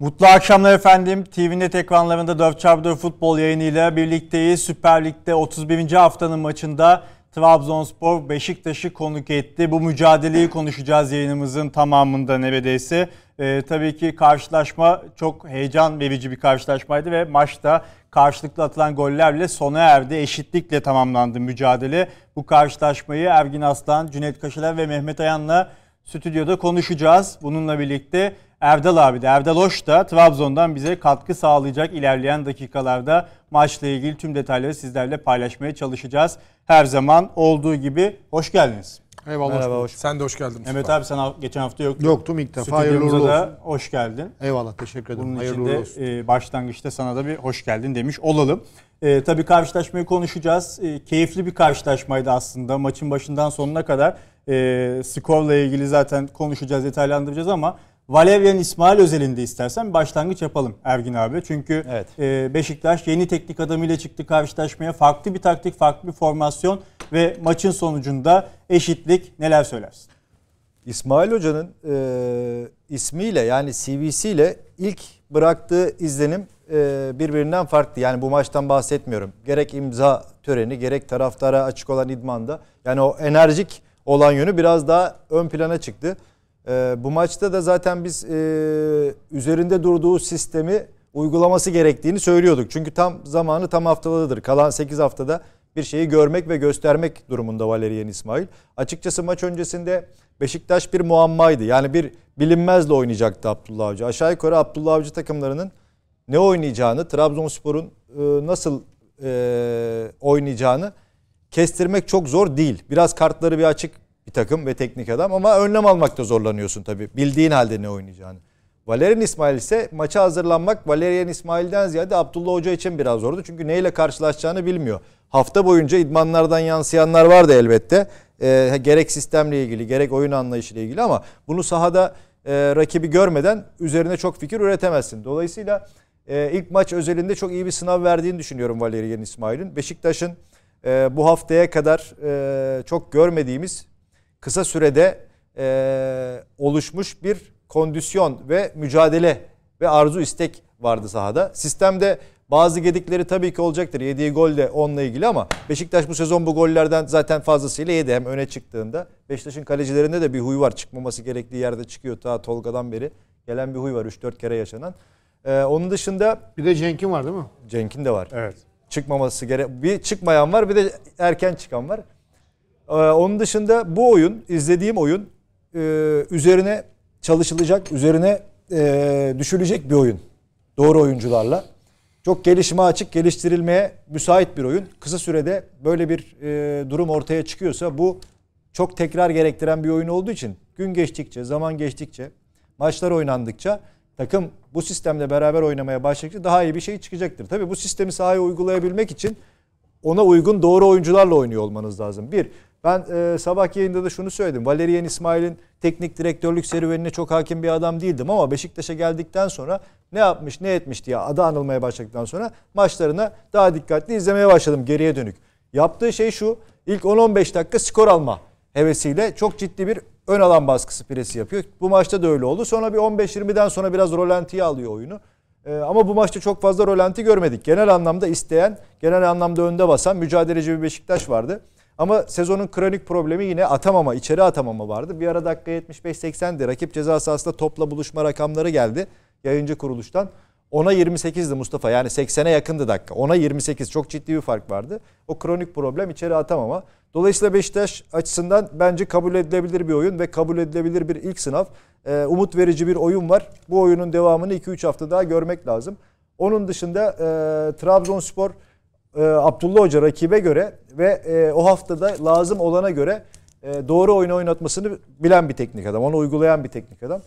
Mutlu akşamlar efendim. TV'nin ekranlarında 4 çarpı futbol yayınıyla birlikteyiz. Süper Lig'de 31. haftanın maçında Trabzonspor Beşiktaş'ı konuk etti. Bu mücadeleyi konuşacağız yayınımızın tamamında neredeyse. Ee, tabii ki karşılaşma çok heyecan verici bir karşılaşmaydı ve maçta karşılıklı atılan gollerle sona erdi. Eşitlikle tamamlandı mücadele. Bu karşılaşmayı Ergin Aslan, Cüneyt Kaşılar ve Mehmet Ayan'la stüdyoda konuşacağız. Bununla birlikte Erdal abi de Erdal Hoş da Trabzon'dan bize katkı sağlayacak ilerleyen dakikalarda maçla ilgili tüm detayları sizlerle paylaşmaya çalışacağız. Her zaman olduğu gibi hoş geldiniz. Eyvallah. Merhaba, hoş, Sen de hoş geldin. Mustafa. Evet abi sen geçen hafta yoktun. Yoktum ilk defa. Stüdyomuza da hoş geldin. Eyvallah teşekkür ederim. Bunun hayırlı için de olsun. E, başlangıçta sana da bir hoş geldin demiş olalım. E, tabii karşılaşmayı konuşacağız. E, keyifli bir karşılaşmaydı aslında maçın başından sonuna kadar e, skorla ilgili zaten konuşacağız, detaylandıracağız ama Valerian İsmail özelinde istersen başlangıç yapalım Ergin abi. Çünkü evet. e, Beşiktaş yeni teknik adamıyla çıktı karşılaşmaya. Farklı bir taktik, farklı bir formasyon ve maçın sonucunda eşitlik neler söylersin? İsmail Hoca'nın e, ismiyle yani CV'siyle ilk bıraktığı izlenim e, birbirinden farklı. Yani bu maçtan bahsetmiyorum. Gerek imza töreni gerek taraftara açık olan idmanda. Yani o enerjik olan yönü biraz daha ön plana çıktı. Ee, bu maçta da zaten biz e, üzerinde durduğu sistemi uygulaması gerektiğini söylüyorduk. Çünkü tam zamanı tam haftalıdır. Kalan 8 haftada bir şeyi görmek ve göstermek durumunda Valerian İsmail. Açıkçası maç öncesinde Beşiktaş bir muammaydı. Yani bir bilinmezle oynayacaktı Abdullah Avcı. Aşağı yukarı Abdullah Avcı takımlarının ne oynayacağını, Trabzonspor'un e, nasıl e, oynayacağını kestirmek çok zor değil. Biraz kartları bir açık bir takım ve teknik adam ama önlem almakta zorlanıyorsun tabii. Bildiğin halde ne oynayacağını. Valerian İsmail ise maça hazırlanmak Valerian İsmail'den ziyade Abdullah Hoca için biraz zordu. Çünkü neyle karşılaşacağını bilmiyor. Hafta boyunca idmanlardan yansıyanlar vardı elbette. E, gerek sistemle ilgili gerek oyun anlayışıyla ilgili ama bunu sahada e, rakibi görmeden üzerine çok fikir üretemezsin. Dolayısıyla e, ilk maç özelinde çok iyi bir sınav verdiğini düşünüyorum Valerian İsmail'in. Beşiktaş'ın e, bu haftaya kadar e, çok görmediğimiz kısa sürede e, oluşmuş bir kondisyon ve mücadele ve arzu istek vardı sahada. Sistemde bazı gedikleri tabii ki olacaktır. Yediği gol de onunla ilgili ama Beşiktaş bu sezon bu gollerden zaten fazlasıyla yedi. Hem öne çıktığında Beşiktaş'ın kalecilerinde de bir huy var. Çıkmaması gerektiği yerde çıkıyor ta Tolga'dan beri. Gelen bir huy var 3-4 kere yaşanan. Ee, onun dışında... Bir de Cenk'in var değil mi? Cenk'in de var. Evet çıkmaması gerek. Bir çıkmayan var bir de erken çıkan var. Ee, onun dışında bu oyun izlediğim oyun e, üzerine çalışılacak, üzerine e, düşülecek bir oyun. Doğru oyuncularla. Çok gelişime açık, geliştirilmeye müsait bir oyun. Kısa sürede böyle bir e, durum ortaya çıkıyorsa bu çok tekrar gerektiren bir oyun olduğu için gün geçtikçe, zaman geçtikçe, maçlar oynandıkça takım bu sistemle beraber oynamaya başlayacak, daha iyi bir şey çıkacaktır. Tabi bu sistemi sahaya uygulayabilmek için ona uygun doğru oyuncularla oynuyor olmanız lazım. Bir, ben e, sabah yayında da şunu söyledim. Valerian İsmail'in teknik direktörlük serüvenine çok hakim bir adam değildim ama Beşiktaş'a geldikten sonra ne yapmış ne etmiş diye adı anılmaya başladıktan sonra maçlarına daha dikkatli izlemeye başladım geriye dönük. Yaptığı şey şu ilk 10-15 dakika skor alma hevesiyle çok ciddi bir ön alan baskısı presi yapıyor. Bu maçta da öyle oldu. Sonra bir 15-20'den sonra biraz rolantiye alıyor oyunu. Ee, ama bu maçta çok fazla rolanti görmedik. Genel anlamda isteyen, genel anlamda önde basan mücadeleci bir Beşiktaş vardı. Ama sezonun kronik problemi yine atamama, içeri atamama vardı. Bir ara dakika 75-80'di. Rakip ceza sahasında topla buluşma rakamları geldi yayıncı kuruluştan. 10'a 28'di Mustafa yani 80'e yakındı dakika. 10'a 28 çok ciddi bir fark vardı. O kronik problem içeri atamama. Dolayısıyla Beşiktaş açısından bence kabul edilebilir bir oyun ve kabul edilebilir bir ilk sınav. Ee, umut verici bir oyun var. Bu oyunun devamını 2-3 hafta daha görmek lazım. Onun dışında e, Trabzonspor e, Abdullah Hoca rakibe göre ve e, o haftada lazım olana göre e, doğru oyunu oynatmasını bilen bir teknik adam. Onu uygulayan bir teknik adam.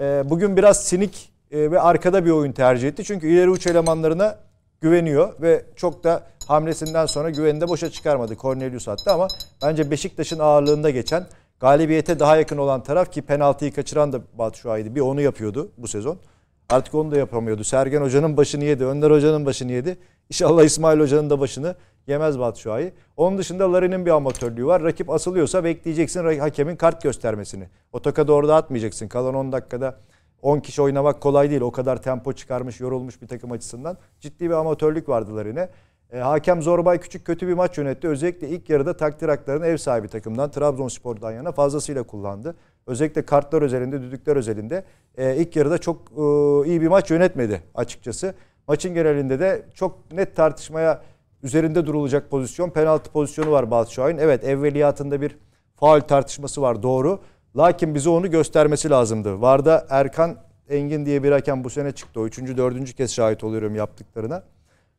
E, bugün biraz sinik e, ve arkada bir oyun tercih etti. Çünkü ileri uç elemanlarına güveniyor ve çok da hamlesinden sonra güveni de boşa çıkarmadı. Cornelius attı ama bence Beşiktaş'ın ağırlığında geçen galibiyete daha yakın olan taraf ki penaltıyı kaçıran da Batu Bir onu yapıyordu bu sezon. Artık onu da yapamıyordu. Sergen Hoca'nın başını yedi. Önder Hoca'nın başını yedi. İnşallah İsmail Hoca'nın da başını yemez Batu Onun dışında Larin'in bir amatörlüğü var. Rakip asılıyorsa bekleyeceksin hakemin kart göstermesini. O toka doğru da atmayacaksın. Kalan 10 dakikada 10 kişi oynamak kolay değil. O kadar tempo çıkarmış, yorulmuş bir takım açısından. Ciddi bir amatörlük vardılar yine. E, hakem Zorbay Küçük kötü bir maç yönetti. Özellikle ilk yarıda takdir haklarını ev sahibi takımdan Trabzonspor'dan yana fazlasıyla kullandı. Özellikle kartlar özelinde, düdükler özelinde e, ilk yarıda çok e, iyi bir maç yönetmedi açıkçası. Maçın genelinde de çok net tartışmaya üzerinde durulacak pozisyon. Penaltı pozisyonu var Batshuayi'nin. Evet evveliyatında bir faul tartışması var doğru. Lakin bize onu göstermesi lazımdı. Varda Erkan Engin diye bir hakem bu sene çıktı. O üçüncü, dördüncü kez şahit oluyorum yaptıklarına.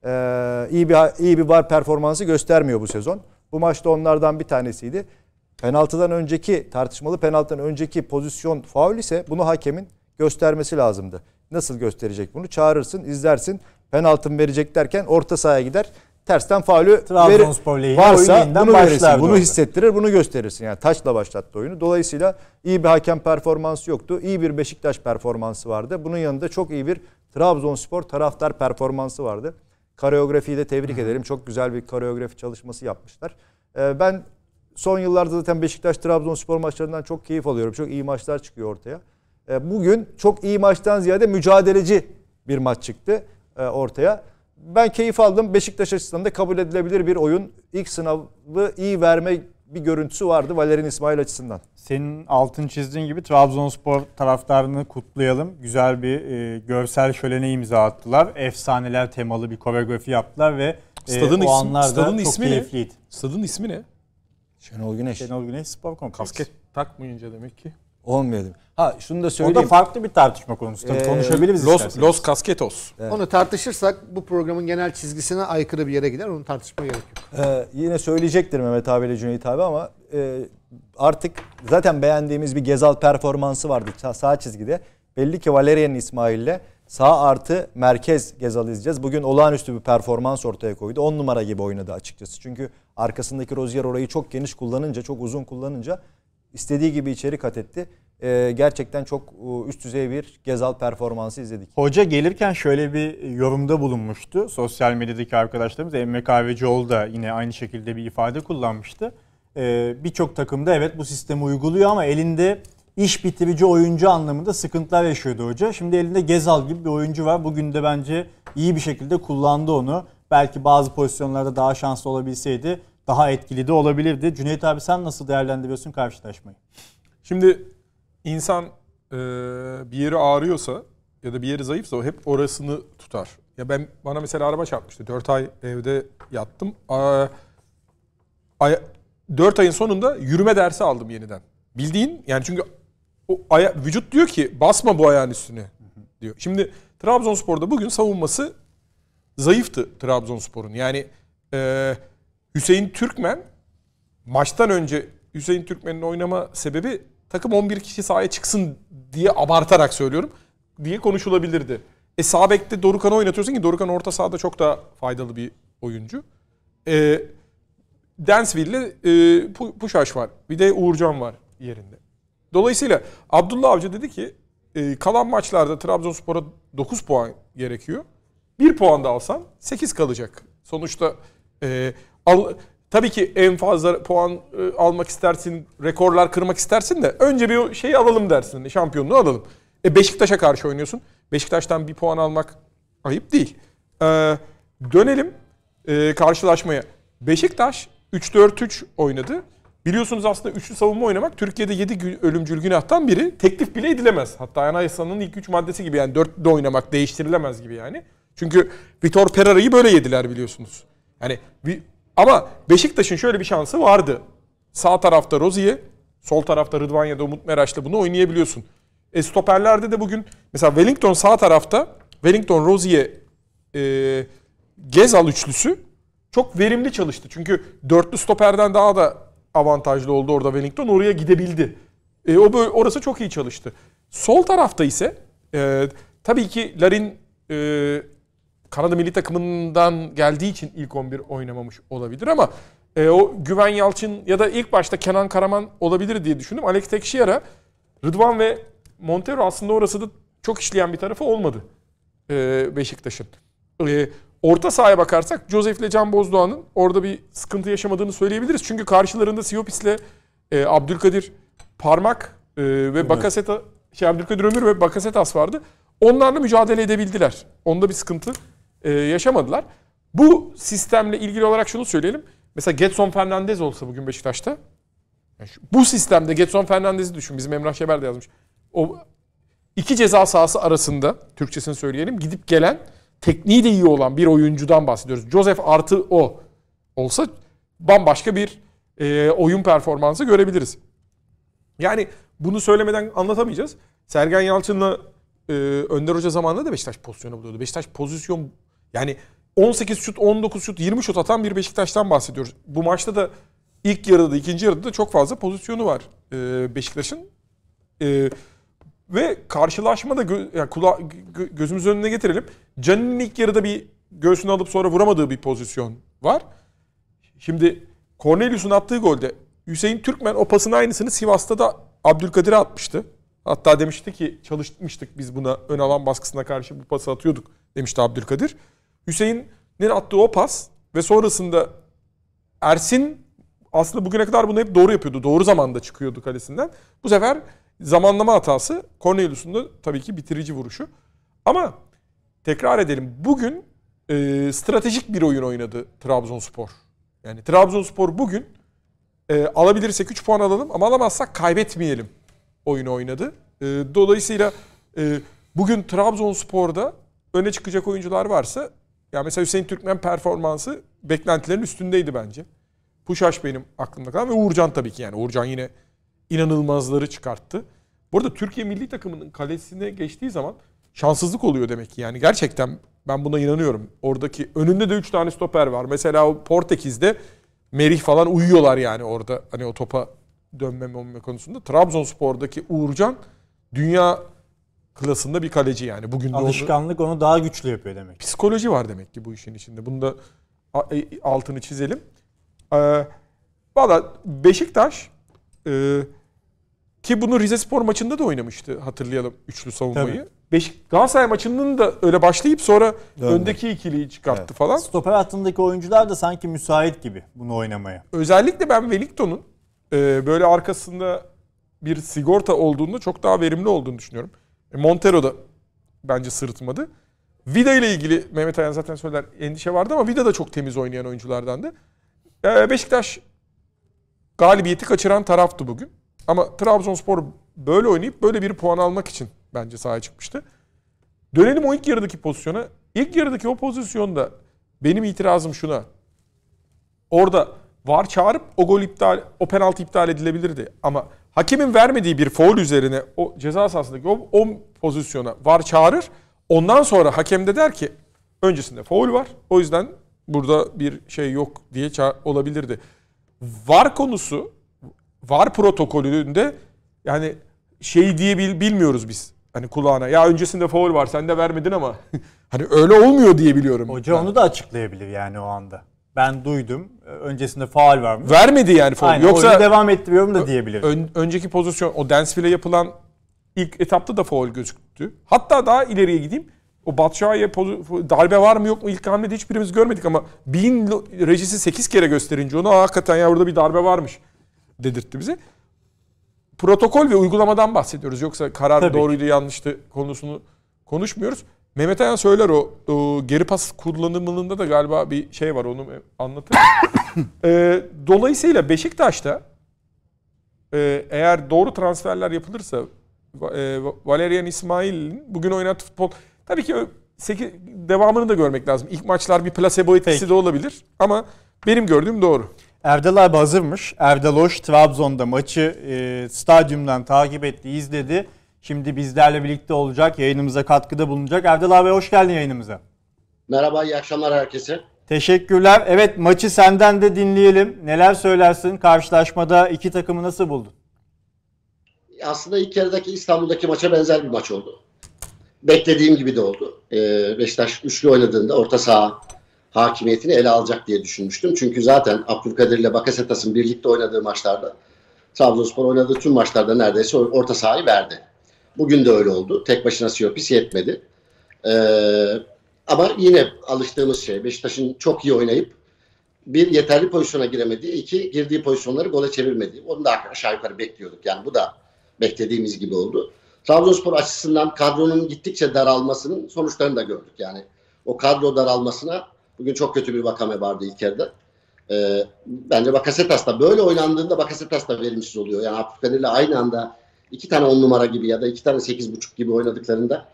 Ee, iyi bir iyi bir var performansı göstermiyor bu sezon. Bu maçta onlardan bir tanesiydi. Penaltıdan önceki tartışmalı penaltıdan önceki pozisyon faul ise bunu hakemin göstermesi lazımdı. Nasıl gösterecek bunu? Çağırırsın, izlersin. Penaltı mı verecek derken orta sahaya gider tersten faulü veri, varsa bunu verirsin. Bunu hissettirir, bunu gösterirsin. Yani taçla başlattı oyunu. Dolayısıyla iyi bir hakem performansı yoktu. İyi bir Beşiktaş performansı vardı. Bunun yanında çok iyi bir Trabzonspor taraftar performansı vardı. Kareografiyi de tebrik Hı. edelim. Çok güzel bir kareografi çalışması yapmışlar. Ee, ben son yıllarda zaten Beşiktaş Trabzonspor maçlarından çok keyif alıyorum. Çok iyi maçlar çıkıyor ortaya. Ee, bugün çok iyi maçtan ziyade mücadeleci bir maç çıktı e, ortaya ben keyif aldım. Beşiktaş açısından da kabul edilebilir bir oyun. İlk sınavı iyi verme bir görüntüsü vardı Valerian İsmail açısından. Senin altın çizdiğin gibi Trabzonspor taraftarını kutlayalım. Güzel bir e, görsel şölene imza attılar. Efsaneler temalı bir koreografi yaptılar ve e, stadın o isim, anlarda çok ismi keyifliydi. Ne? Stadın ismi ne? Şenol Güneş. Şenol Güneş Spor Kompleksi. Kasket takmayınca demek ki. Olmuyor Ha şunu da söyleyeyim. O da farklı bir tartışma konusu. Tabii ee, konuşabiliriz Los, isterseniz. Los Casquetos. Evet. Onu tartışırsak bu programın genel çizgisine aykırı bir yere gider. Onu tartışmaya gerek yok. Ee, yine söyleyecektir Mehmet abi ile Cüneyt abi ama e, artık zaten beğendiğimiz bir Gezal performansı vardı sağ, sağ çizgide. Belli ki Valerian İsmail'le sağ artı merkez Gezal izleyeceğiz. Bugün olağanüstü bir performans ortaya koydu. 10 numara gibi oynadı açıkçası. Çünkü arkasındaki Rozier orayı çok geniş kullanınca, çok uzun kullanınca istediği gibi içeri kat etti. E, gerçekten çok e, üst düzey bir Gezal performansı izledik. Hoca gelirken şöyle bir yorumda bulunmuştu. Sosyal medyadaki arkadaşlarımız Emre Kahvecioğlu da yine aynı şekilde bir ifade kullanmıştı. E, Birçok takımda evet bu sistemi uyguluyor ama elinde iş bitirici oyuncu anlamında sıkıntılar yaşıyordu hoca. Şimdi elinde Gezal gibi bir oyuncu var. Bugün de bence iyi bir şekilde kullandı onu. Belki bazı pozisyonlarda daha şanslı olabilseydi daha etkili de olabilirdi. Cüneyt abi sen nasıl değerlendiriyorsun karşılaşmayı? Şimdi insan e, bir yeri ağrıyorsa ya da bir yeri zayıfsa o hep orasını tutar. Ya ben bana mesela araba çarpmıştı. 4 ay evde yattım. A, 4 ayın sonunda yürüme dersi aldım yeniden. Bildiğin yani çünkü o aya, vücut diyor ki basma bu ayağın üstüne diyor. Şimdi Trabzonspor'da bugün savunması zayıftı Trabzonspor'un. Yani eee Hüseyin Türkmen maçtan önce Hüseyin Türkmen'in oynama sebebi takım 11 kişi sahaya çıksın diye abartarak söylüyorum diye konuşulabilirdi. E sağ Dorukan'ı oynatıyorsun ki Dorukan orta sahada çok daha faydalı bir oyuncu. E, Densville'le e, Puşaş var. Bir de Uğurcan var yerinde. Dolayısıyla Abdullah Avcı dedi ki e, kalan maçlarda Trabzonspor'a 9 puan gerekiyor. 1 puan da alsan 8 kalacak. Sonuçta e, Al, tabii ki en fazla puan e, almak istersin, rekorlar kırmak istersin de önce bir şeyi alalım dersin, şampiyonluğu alalım. E Beşiktaş'a karşı oynuyorsun. Beşiktaş'tan bir puan almak ayıp değil. Ee, dönelim e, karşılaşmaya. Beşiktaş 3-4-3 oynadı. Biliyorsunuz aslında üçlü savunma oynamak Türkiye'de 7 ölümcül günahtan biri. Teklif bile edilemez. Hatta anayasanın ilk 3 maddesi gibi yani de oynamak değiştirilemez gibi yani. Çünkü Vitor Pereira'yı böyle yediler biliyorsunuz. Yani ama Beşiktaş'ın şöyle bir şansı vardı. Sağ tarafta Rozi'ye, sol tarafta Rıdvan ya da Umut Meraş'la bunu oynayabiliyorsun. E stoperlerde de bugün mesela Wellington sağ tarafta Wellington Rozi'ye e, Gezal üçlüsü çok verimli çalıştı. Çünkü dörtlü stoperden daha da avantajlı oldu orada Wellington. Oraya gidebildi. E, o böyle, orası çok iyi çalıştı. Sol tarafta ise e, tabii ki Larin e, Kanada milli takımından geldiği için ilk 11 oynamamış olabilir ama e, o Güven Yalçın ya da ilk başta Kenan Karaman olabilir diye düşündüm. Alex Tekşiyar'a Rıdvan ve Montero aslında orası da çok işleyen bir tarafı olmadı e, Beşiktaş'ın. E, orta sahaya bakarsak Josef ile Can Bozdoğan'ın orada bir sıkıntı yaşamadığını söyleyebiliriz. Çünkü karşılarında Siyopis'le e, Abdülkadir Parmak e, ve Bakaseta, şey Abdülkadir Ömür ve Bakasetas vardı. Onlarla mücadele edebildiler. Onda bir sıkıntı e, yaşamadılar. Bu sistemle ilgili olarak şunu söyleyelim. Mesela Getson Fernandez olsa bugün Beşiktaş'ta. Yani bu sistemde Getson Fernandez'i düşün. Bizim Emrah Şeber de yazmış. O iki ceza sahası arasında Türkçesini söyleyelim. Gidip gelen tekniği de iyi olan bir oyuncudan bahsediyoruz. Joseph artı o olsa bambaşka bir e, oyun performansı görebiliriz. Yani bunu söylemeden anlatamayacağız. Sergen Yalçın'la e, Önder Hoca zamanında da Beşiktaş pozisyonu buluyordu. Beşiktaş pozisyon yani 18 şut, 19 şut, 20 şut atan bir Beşiktaş'tan bahsediyoruz. Bu maçta da ilk yarıda, da ikinci yarıda da çok fazla pozisyonu var e, Beşiktaş'ın. E, ve karşılaşma da gö- yani kula- gö- gözümüzün önüne getirelim. Can'ın ilk yarıda bir göğsünü alıp sonra vuramadığı bir pozisyon var. Şimdi Cornelius'un attığı golde Hüseyin Türkmen o pasın aynısını Sivas'ta da Abdülkadir'e atmıştı. Hatta demişti ki çalışmıştık biz buna ön alan baskısına karşı bu pası atıyorduk demişti Abdülkadir. Hüseyin'in attığı o pas ve sonrasında Ersin aslında bugüne kadar bunu hep doğru yapıyordu. Doğru zamanda çıkıyordu kalesinden. Bu sefer zamanlama hatası Cornelius'un da tabii ki bitirici vuruşu. Ama tekrar edelim. Bugün e, stratejik bir oyun oynadı Trabzonspor. Yani Trabzonspor bugün e, alabilirsek 3 puan alalım ama alamazsak kaybetmeyelim oyunu oynadı. E, dolayısıyla e, bugün Trabzonspor'da öne çıkacak oyuncular varsa ya mesela Hüseyin Türkmen performansı beklentilerin üstündeydi bence. Puşaş benim aklımda kalan ve Uğurcan tabii ki yani. Uğurcan yine inanılmazları çıkarttı. Bu arada Türkiye milli takımının kalesine geçtiği zaman şanssızlık oluyor demek ki. Yani gerçekten ben buna inanıyorum. Oradaki önünde de 3 tane stoper var. Mesela o Portekiz'de Merih falan uyuyorlar yani orada. Hani o topa dönmeme konusunda. Trabzonspor'daki Uğurcan dünya klasında bir kaleci yani. Bugün Alışkanlık onu, daha güçlü yapıyor demek. Psikoloji var demek ki bu işin içinde. Bunu da e, altını çizelim. Ee, Valla Beşiktaş e, ki bunu Rize Spor maçında da oynamıştı hatırlayalım üçlü savunmayı. Tabii. Beşik Galatasaray maçının da öyle başlayıp sonra Dönme. öndeki ikiliyi çıkarttı evet. falan. Stoper hattındaki oyuncular da sanki müsait gibi bunu oynamaya. Özellikle ben Wellington'un e, böyle arkasında bir sigorta olduğunda çok daha verimli olduğunu düşünüyorum. E, Montero da bence sırıtmadı. Vida ile ilgili Mehmet Ayhan zaten söyler endişe vardı ama Vida da çok temiz oynayan oyunculardandı. E, Beşiktaş galibiyeti kaçıran taraftı bugün. Ama Trabzonspor böyle oynayıp böyle bir puan almak için bence sahaya çıkmıştı. Dönelim o ilk yarıdaki pozisyona. İlk yarıdaki o pozisyonda benim itirazım şuna. Orada var çağırıp o gol iptal, o penaltı iptal edilebilirdi. Ama hakemin vermediği bir foul üzerine o ceza sahasındaki o, o pozisyona var çağırır. Ondan sonra hakem de der ki öncesinde foul var. O yüzden burada bir şey yok diye olabilirdi. Var konusu var protokolünde yani şey diye bil, bilmiyoruz biz. Hani kulağına ya öncesinde foul var sen de vermedin ama hani öyle olmuyor diye biliyorum. Hoca yani. onu da açıklayabilir yani o anda ben duydum. Öncesinde faal vermiş. Vermedi yani faul. Yoksa devam ettiriyorum da diyebilirim. Ön, önceki pozisyon o Dansville'e yapılan ilk etapta da faul gözüktü. Hatta daha ileriye gideyim. O Batshuayi'ye darbe var mı yok mu ilk hamlede hiçbirimiz görmedik ama bin rejisi 8 kere gösterince onu hakikaten ya burada bir darbe varmış dedirtti bize. Protokol ve uygulamadan bahsediyoruz. Yoksa karar Tabii. doğruydu yanlıştı konusunu konuşmuyoruz. Mehmet Ayhan söyler o, o geri pas kullanımında da galiba bir şey var onu anlatır. e, ee, dolayısıyla Beşiktaş'ta e, eğer doğru transferler yapılırsa e, Valerian İsmail'in bugün oynattığı futbol tabii ki 8, devamını da görmek lazım. İlk maçlar bir placebo etkisi Peki. de olabilir ama benim gördüğüm doğru. Erdal abi hazırmış. Erdal Hoş Trabzon'da maçı e, stadyumdan takip etti, izledi. Şimdi bizlerle birlikte olacak, yayınımıza katkıda bulunacak. Erdal abi hoş geldin yayınımıza. Merhaba, iyi akşamlar herkese. Teşekkürler. Evet maçı senden de dinleyelim. Neler söylersin? Karşılaşmada iki takımı nasıl buldun? Aslında ilk yarıdaki İstanbul'daki maça benzer bir maç oldu. Beklediğim gibi de oldu. Ee, Beşiktaş üçlü oynadığında orta saha hakimiyetini ele alacak diye düşünmüştüm. Çünkü zaten Abdülkadir ile Bakasetas'ın birlikte oynadığı maçlarda Trabzonspor oynadığı tüm maçlarda neredeyse orta sahayı verdi. Bugün de öyle oldu. Tek başına Siyopis yetmedi. E, ama yine alıştığımız şey Beşiktaş'ın çok iyi oynayıp bir yeterli pozisyona giremediği, iki girdiği pozisyonları gole çevirmediği. Onu da aşağı yukarı bekliyorduk. Yani bu da beklediğimiz gibi oldu. Trabzonspor açısından kadronun gittikçe daralmasının sonuçlarını da gördük. Yani o kadro daralmasına bugün çok kötü bir vakame vardı ilk yarıda. Ee, bence Bakasetas da böyle oynandığında Bakasetas da verimsiz oluyor. Yani Abdülkadir'le aynı anda iki tane on numara gibi ya da iki tane sekiz buçuk gibi oynadıklarında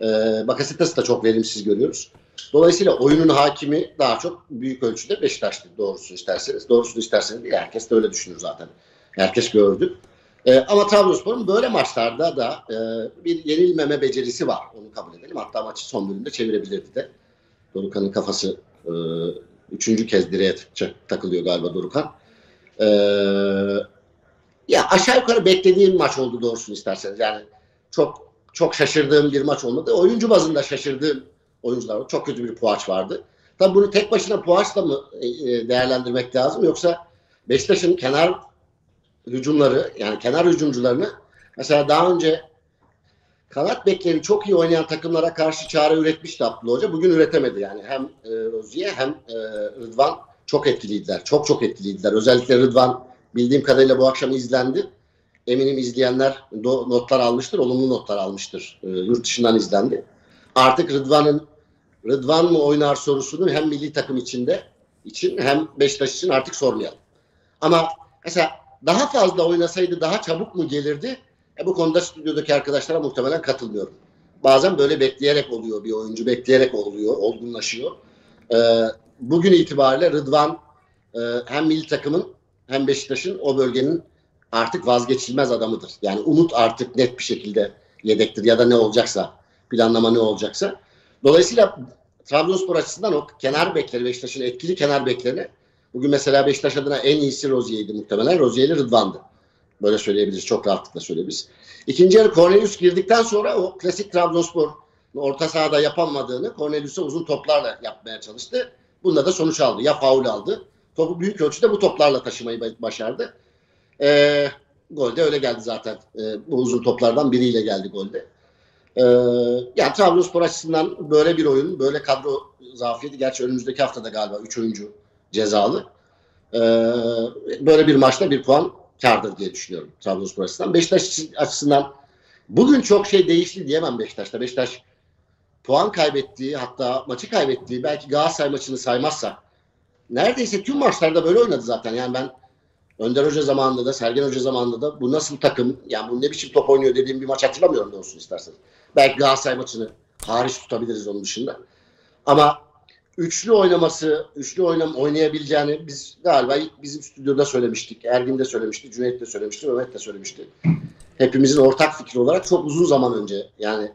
e, Bakasetas'ı da çok verimsiz görüyoruz. Dolayısıyla oyunun hakimi daha çok büyük ölçüde Beşiktaş'tı doğrusu isterseniz. doğrusu isterseniz değil, herkes de öyle düşünür zaten. Herkes gördü. E, ama Trabzonspor'un böyle maçlarda da e, bir yenilmeme becerisi var. Onu kabul edelim. Hatta maçı son bölümde çevirebilirdi de. Dorukan'ın kafası e, üçüncü kez direğe takılıyor galiba Dorukan. E, ya aşağı yukarı beklediğim maç oldu doğrusunu isterseniz. Yani çok çok şaşırdığım bir maç olmadı. Oyuncu bazında şaşırdığım oyuncular var. Çok kötü bir Puaç vardı. Tabii bunu tek başına Puaç'la mı e, e, değerlendirmek lazım yoksa Beşiktaş'ın kenar hücumları yani kenar hücumcularını mesela daha önce kanat bekleri çok iyi oynayan takımlara karşı çare üretmişti Abdullah Hoca. Bugün üretemedi yani. Hem e, Rozi'ye hem e, Rıdvan çok etkiliydiler. Çok çok etkiliydiler. Özellikle Rıdvan Bildiğim kadarıyla bu akşam izlendi. Eminim izleyenler notlar almıştır, olumlu notlar almıştır. E, yurt dışından izlendi. Artık Rıdvan'ın Rıdvan mı oynar sorusunu hem milli takım içinde için hem Beşiktaş için artık sormayalım. Ama mesela daha fazla oynasaydı daha çabuk mu gelirdi? E bu konuda stüdyodaki arkadaşlara muhtemelen katılmıyorum. Bazen böyle bekleyerek oluyor bir oyuncu, bekleyerek oluyor, olgunlaşıyor. E, bugün itibariyle Rıdvan e, hem milli takımın hem Beşiktaş'ın o bölgenin artık vazgeçilmez adamıdır. Yani Umut artık net bir şekilde yedektir ya da ne olacaksa planlama ne olacaksa. Dolayısıyla Trabzonspor açısından o kenar bekleri Beşiktaş'ın etkili kenar bekleri bugün mesela Beşiktaş adına en iyisi Rozierdi muhtemelen. Rozier'li Rıdvan'dı. Böyle söyleyebiliriz. Çok rahatlıkla söyleyebiliriz. İkinci yarı Cornelius girdikten sonra o klasik Trabzonspor orta sahada yapamadığını Cornelius'a uzun toplarla yapmaya çalıştı. Bunda da sonuç aldı. Ya faul aldı Topu büyük ölçüde bu toplarla taşımayı başardı. E, ee, golde öyle geldi zaten. E, bu uzun toplardan biriyle geldi golde. E, ee, yani Trabzonspor açısından böyle bir oyun, böyle kadro zafiyeti. Gerçi önümüzdeki haftada galiba 3 oyuncu cezalı. E, böyle bir maçta bir puan kardır diye düşünüyorum Trabzonspor açısından. Beşiktaş açısından bugün çok şey değişti diyemem Beşiktaş'ta. Beşiktaş puan kaybettiği hatta maçı kaybettiği belki Galatasaray maçını saymazsa neredeyse tüm maçlarda böyle oynadı zaten. Yani ben Önder Hoca zamanında da Sergen Hoca zamanında da bu nasıl takım yani bu ne biçim top oynuyor dediğim bir maç hatırlamıyorum olsun istersen. Belki Galatasaray maçını hariç tutabiliriz onun dışında. Ama üçlü oynaması, üçlü oynam oynayabileceğini biz galiba bizim stüdyoda söylemiştik. Ergin de söylemişti, Cüneyt de söylemişti, Mehmet de söylemişti. Hepimizin ortak fikri olarak çok uzun zaman önce yani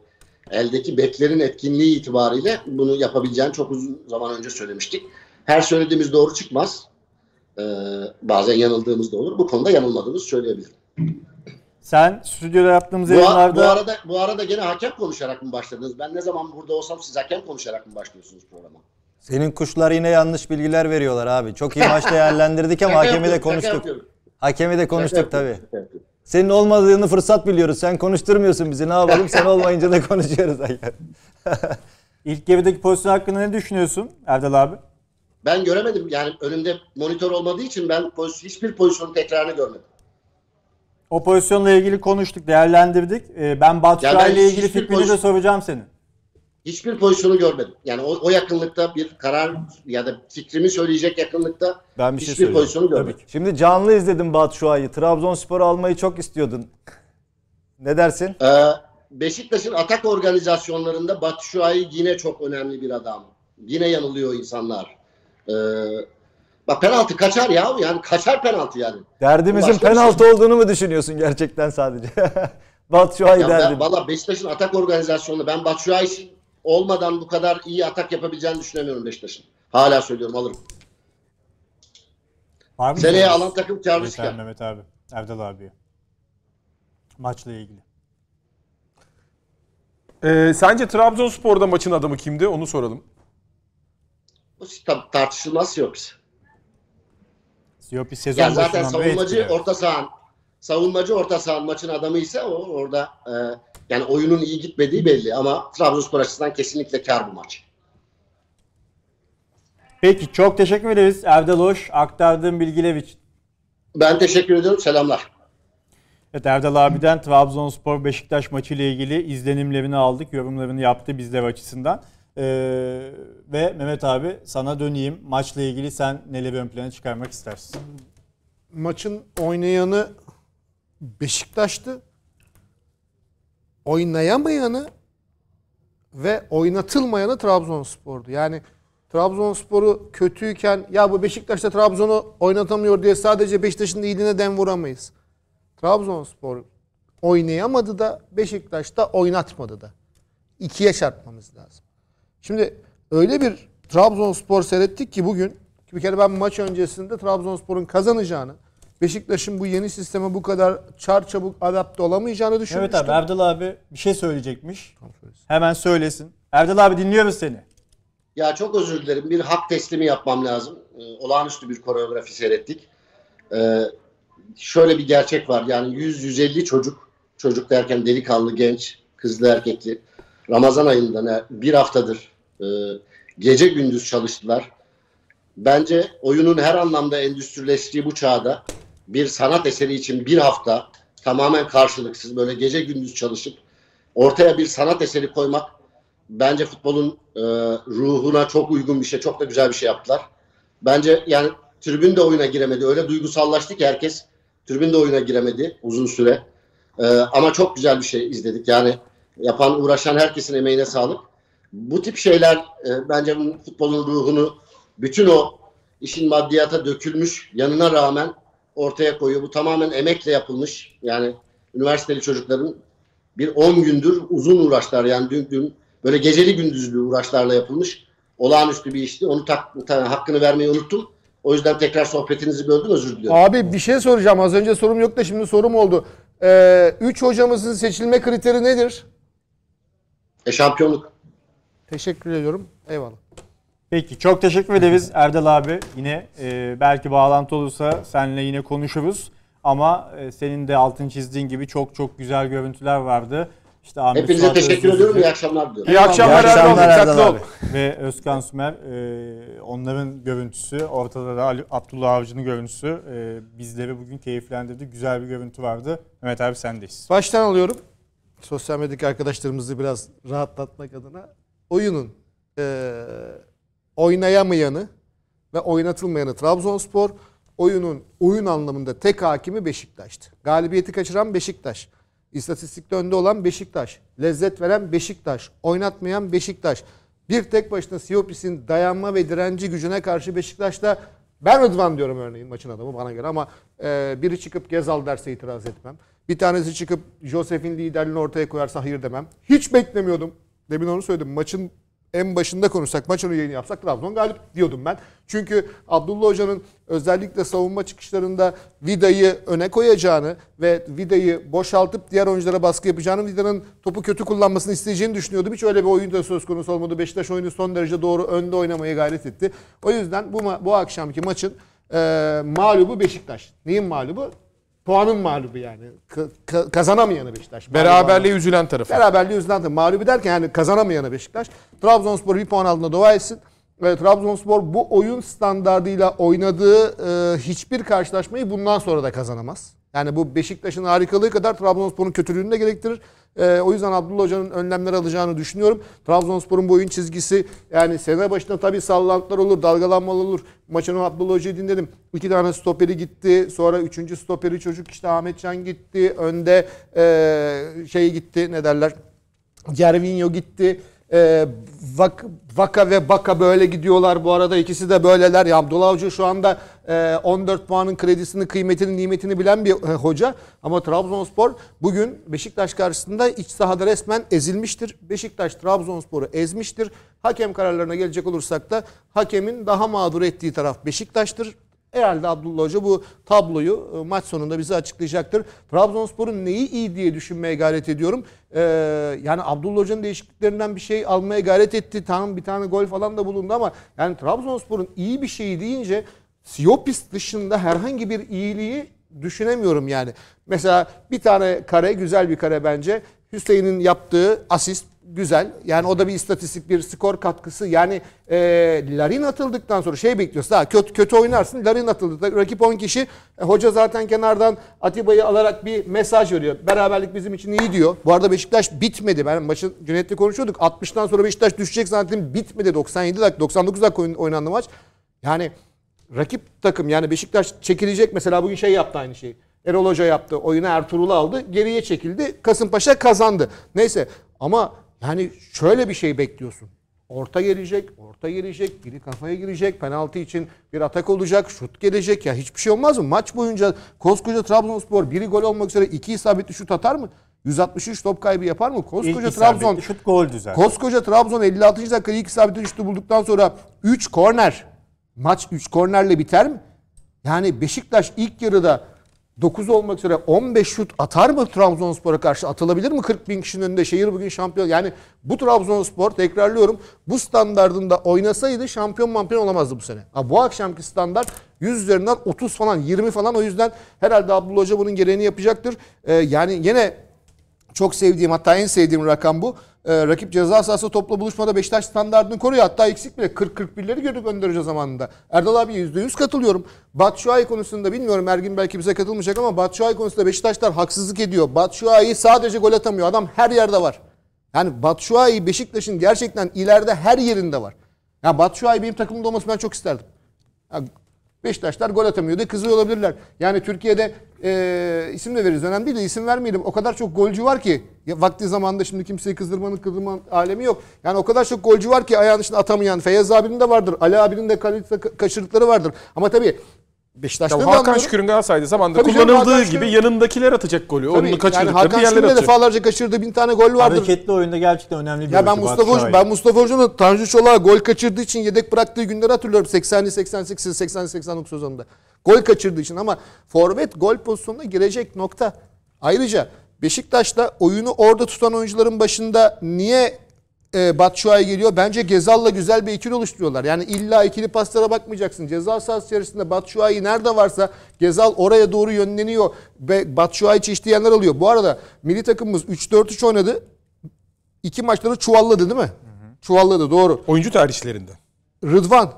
eldeki beklerin etkinliği itibariyle bunu yapabileceğini çok uzun zaman önce söylemiştik her söylediğimiz doğru çıkmaz. Ee, bazen yanıldığımız da olur. Bu konuda yanılmadığımızı söyleyebilirim. Sen stüdyoda yaptığımız bu, yayınlarda... Bu arada, bu arada gene hakem konuşarak mı başladınız? Ben ne zaman burada olsam siz hakem konuşarak mı başlıyorsunuz programa? Senin kuşlar yine yanlış bilgiler veriyorlar abi. Çok iyi maç değerlendirdik ama hakemi de konuştuk. Hakemi de konuştuk tabii. Senin olmadığını fırsat biliyoruz. Sen konuşturmuyorsun bizi. Ne yapalım? Sen olmayınca da konuşuyoruz. İlk gerideki pozisyon hakkında ne düşünüyorsun Erdal abi? Ben göremedim yani önümde monitör olmadığı için ben poz hiçbir pozisyonun tekrarını görmedim. O pozisyonla ilgili konuştuk, değerlendirdik. Ee, ben Batshuayi ile ilgili fikrini pozisyon, de soracağım senin. Hiçbir pozisyonu görmedim. Yani o, o yakınlıkta bir karar ya da fikrimi söyleyecek yakınlıkta ben bir şey hiçbir şey pozisyonu görmedim. Tabii Şimdi canlı izledim Batshuayi. Trabzonspor'u almayı çok istiyordun. Ne dersin? Ee, Beşiktaş'ın atak organizasyonlarında Batshuayi yine çok önemli bir adam. Yine yanılıyor insanlar. Ee, bak penaltı kaçar ya. Yani kaçar penaltı yani. Derdimizin Başka şey penaltı şey. olduğunu mu düşünüyorsun gerçekten sadece? Batshuayi yani derdi. Valla Beşiktaş'ın atak organizasyonunda ben Batshuayi için olmadan bu kadar iyi atak yapabileceğini düşünemiyorum Beşiktaş'ın. Hala söylüyorum alırım. Var mı Seneye alan takım Çarlıska. Yeter Mehmet abi. Erdal abi. Maçla ilgili. Ee, sence Trabzonspor'da maçın adamı kimdi? Onu soralım tabii tartışılmaz Siopis. Siopis sezon yani zaten savunmacı orta sahan savunmacı orta sahan maçın adamı ise o orada e, yani oyunun iyi gitmediği belli ama Trabzonspor açısından kesinlikle kar bu maç. Peki çok teşekkür ederiz Erdal Hoş aktardığım bilgiler için. Ben teşekkür ediyorum. Selamlar. Evet Erdal abiden Trabzonspor Beşiktaş maçı ile ilgili izlenimlerini aldık, yorumlarını yaptı bizler açısından. Ee, ve Mehmet abi sana döneyim. Maçla ilgili sen neleri ön plana çıkarmak istersin? Maçın oynayanı Beşiktaş'tı. Oynayamayanı ve oynatılmayanı Trabzonspor'du. Yani Trabzonspor'u kötüyken ya bu Beşiktaş'ta Trabzon'u oynatamıyor diye sadece Beşiktaş'ın iyiliğine den vuramayız. Trabzonspor oynayamadı da Beşiktaş'ta oynatmadı da. İkiye çarpmamız lazım. Şimdi öyle bir Trabzonspor seyrettik ki bugün bir kere ben maç öncesinde Trabzonspor'un kazanacağını Beşiktaş'ın bu yeni sisteme bu kadar çar çabuk adapte olamayacağını düşünmüştüm. Evet abi Erdal abi bir şey söyleyecekmiş. Hemen söylesin. Erdal abi dinliyoruz seni. Ya çok özür dilerim. Bir hak teslimi yapmam lazım. Ee, olağanüstü bir koreografi seyrettik. Ee, şöyle bir gerçek var. Yani 100-150 çocuk, çocuk derken delikanlı, genç, kızlı, erkekli Ramazan ayında bir haftadır e, gece gündüz çalıştılar. Bence oyunun her anlamda endüstrileştiği bu çağda bir sanat eseri için bir hafta tamamen karşılıksız böyle gece gündüz çalışıp ortaya bir sanat eseri koymak bence futbolun e, ruhuna çok uygun bir şey. Çok da güzel bir şey yaptılar. Bence yani tribün de oyuna giremedi. Öyle duygusallaştı ki herkes tribün de oyuna giremedi uzun süre. E, ama çok güzel bir şey izledik. Yani Yapan, uğraşan herkesin emeğine sağlık. Bu tip şeyler e, bence futbolun ruhunu bütün o işin maddiyata dökülmüş yanına rağmen ortaya koyuyor. Bu tamamen emekle yapılmış. Yani üniversiteli çocukların bir 10 gündür uzun uğraşlar yani dün dün böyle geceli gündüzlü uğraşlarla yapılmış. Olağanüstü bir işti. Onu tak, ta, hakkını vermeyi unuttum. O yüzden tekrar sohbetinizi böldüm özür diliyorum. Abi bir şey soracağım. Az önce sorum yok da şimdi sorum oldu. Ee, üç hocamızın seçilme kriteri nedir? E şampiyonluk. Teşekkür ediyorum. Eyvallah. Peki çok teşekkür ederiz Erdal abi. Yine e, belki bağlantı olursa seninle yine konuşuruz. Ama e, senin de altın çizdiğin gibi çok çok güzel görüntüler vardı. İşte Ahmet Hepinize Suat teşekkür ediyorum. İyi akşamlar diliyorum. İyi akşamlar, İyi akşamlar Erdal. Dikkatli ol. Ve Özkan Sümer e, onların görüntüsü ortada da Ali, Abdullah Avcı'nın görüntüsü e, bizleri bugün keyiflendirdi. Güzel bir görüntü vardı. Mehmet abi sendeyiz. Baştan alıyorum sosyal medyadaki arkadaşlarımızı biraz rahatlatmak adına oyunun e, oynayamayanı ve oynatılmayanı Trabzonspor, oyunun oyun anlamında tek hakimi Beşiktaş'tı. Galibiyeti kaçıran Beşiktaş. İstatistikte önde olan Beşiktaş. Lezzet veren Beşiktaş. Oynatmayan Beşiktaş. Bir tek başına Siopis'in dayanma ve direnci gücüne karşı Beşiktaş'ta ben Rıdvan diyorum örneğin maçın adamı bana göre ama e, biri çıkıp Gezal derse itiraz etmem. Bir tanesi çıkıp Josef'in liderliğini ortaya koyarsa hayır demem. Hiç beklemiyordum. Demin onu söyledim. Maçın en başında konuşsak, maçın onu yayını yapsak Trabzon galip diyordum ben. Çünkü Abdullah Hoca'nın özellikle savunma çıkışlarında Vida'yı öne koyacağını ve Vida'yı boşaltıp diğer oyunculara baskı yapacağını, Vida'nın topu kötü kullanmasını isteyeceğini düşünüyordum. Hiç öyle bir oyunda söz konusu olmadı. Beşiktaş oyunu son derece doğru önde oynamaya gayret etti. O yüzden bu, bu akşamki maçın e, mağlubu Beşiktaş. Neyin mağlubu? puanın mağlubu yani. Ka- kazanamayanı Beşiktaş. Beraberliği üzülen tarafı. Beraberliği üzülen tarafı. Mağlubu derken yani kazanamayanı Beşiktaş. Trabzonspor bir puan aldığına dua etsin. Ve Trabzonspor bu oyun standardıyla oynadığı e, hiçbir karşılaşmayı bundan sonra da kazanamaz. Yani bu Beşiktaş'ın harikalığı kadar Trabzonspor'un kötülüğünü de gerektirir. Ee, o yüzden Abdullah Hoca'nın önlemler alacağını düşünüyorum. Trabzonspor'un bu oyun çizgisi yani sene başında tabii sallantılar olur, dalgalanmalar olur. Maçın Abdullah Hoca'yı dinledim. İki tane stoperi gitti. Sonra üçüncü stoperi çocuk işte Ahmet Can gitti. Önde ee, şey gitti ne derler. Gervinho gitti. E, vak, vaka ve Baka böyle gidiyorlar bu arada. ikisi de böyleler. Ya Abdullah Avcı şu anda e, 14 puanın kredisini, kıymetini, nimetini bilen bir e, hoca. Ama Trabzonspor bugün Beşiktaş karşısında iç sahada resmen ezilmiştir. Beşiktaş Trabzonspor'u ezmiştir. Hakem kararlarına gelecek olursak da hakemin daha mağdur ettiği taraf Beşiktaş'tır. Herhalde Abdullah Hoca bu tabloyu e, maç sonunda bize açıklayacaktır. Trabzonspor'un neyi iyi diye düşünmeye gayret ediyorum. Ee, yani Abdullah Hoca'nın değişikliklerinden bir şey almaya gayret etti. Tamam bir tane gol falan da bulundu ama yani Trabzonspor'un iyi bir şeyi deyince Siopis dışında herhangi bir iyiliği düşünemiyorum yani. Mesela bir tane kare güzel bir kare bence. Hüseyin'in yaptığı asist güzel. Yani o da bir istatistik bir skor katkısı. Yani e, Larin atıldıktan sonra şey bekliyorsun. Daha kötü kötü oynarsın. Larin atıldı. Rakip 10 kişi. E, hoca zaten kenardan Atiba'yı alarak bir mesaj veriyor. Beraberlik bizim için iyi diyor. Bu arada Beşiktaş bitmedi. Ben başın Cüneyt'le konuşuyorduk. 60'tan sonra Beşiktaş düşecek zannettim. Bitmedi. 97 dakika 99 dakika oynandı maç. Yani rakip takım yani Beşiktaş çekilecek mesela bugün şey yaptı aynı şeyi. Erol Hoca yaptı. Oyunu Ertuğrul aldı. Geriye çekildi. Kasımpaşa kazandı. Neyse ama yani şöyle bir şey bekliyorsun. Orta gelecek, orta gelecek, biri kafaya girecek, penaltı için bir atak olacak, şut gelecek ya hiçbir şey olmaz mı? Maç boyunca koskoca Trabzonspor biri gol olmak üzere iki isabetli şut atar mı? 163 top kaybı yapar mı? Koskoca İlk Trabzon şut gol düzen. Koskoca Trabzon 56. dakikada ilk isabetli şutu bulduktan sonra 3 korner. Maç 3 kornerle biter mi? Yani Beşiktaş ilk yarıda 9 olmak üzere 15 şut atar mı Trabzonspor'a karşı? Atılabilir mi 40 bin kişinin önünde? Şehir bugün şampiyon. Yani bu Trabzonspor tekrarlıyorum bu standardında oynasaydı şampiyon mampiyon olamazdı bu sene. Ha, bu akşamki standart 100 üzerinden 30 falan 20 falan o yüzden herhalde Abdullah Hoca bunun gereğini yapacaktır. Ee, yani yine çok sevdiğim hatta en sevdiğim rakam bu e, rakip ceza sahası topla buluşmada Beşiktaş standartını koruyor. Hatta eksik bile 40-41'leri gördük Önder zamanında. Erdal abi %100 katılıyorum. Batshuayi konusunda bilmiyorum Ergin belki bize katılmayacak ama Batshuayi konusunda Beşiktaşlar haksızlık ediyor. Batshuayi sadece gol atamıyor. Adam her yerde var. Yani Batshuayi Beşiktaş'ın gerçekten ileride her yerinde var. Ya Batshuayi benim takımımda olması ben çok isterdim. Ya Beşiktaşlar gol atamıyor diye kızıyor olabilirler. Yani Türkiye'de e, isim de veririz. Önemli değil de isim vermeyelim. O kadar çok golcü var ki ya vakti zamanında şimdi kimseyi kızdırmanın kızdırmanın alemi yok. Yani o kadar çok golcü var ki ayağın içine atamayan. Feyyaz abinin de vardır. Ali abinin de kalite kaçırdıkları vardır. Ama tabii Beşiktaş'ta da Hakan anlıyorum. Şükür'ün Galatasaray'da zamanında Tabii kullanıldığı gibi Şükür... yanındakiler atacak golü. Tabii, Onu kaçırdıkları yani Hakan yerlere atacak. defalarca kaçırdığı bin tane gol vardır. Hareketli oyunda gerçekten önemli bir ya ben Mustafa Hoca, ben Mustafa Hoca'nın Tanju Çolak'a gol kaçırdığı için yedek bıraktığı günleri hatırlıyorum. 80'li 88'li 80'li 89 sezonunda. Gol kaçırdığı için ama forvet gol pozisyonuna girecek nokta. Ayrıca Beşiktaş'ta oyunu orada tutan oyuncuların başında niye e, Batshuayi geliyor. Bence Gezal'la güzel bir ikili oluşturuyorlar. Yani illa ikili paslara bakmayacaksın. Ceza sahası içerisinde Batshuayi nerede varsa Gezal oraya doğru yönleniyor. Ve Batshuayi çeşitli yerler alıyor. Bu arada milli takımımız 3-4-3 oynadı. İki maçları çuvalladı değil mi? Hı hı. Çuvalladı doğru. Oyuncu tercihlerinde. Rıdvan.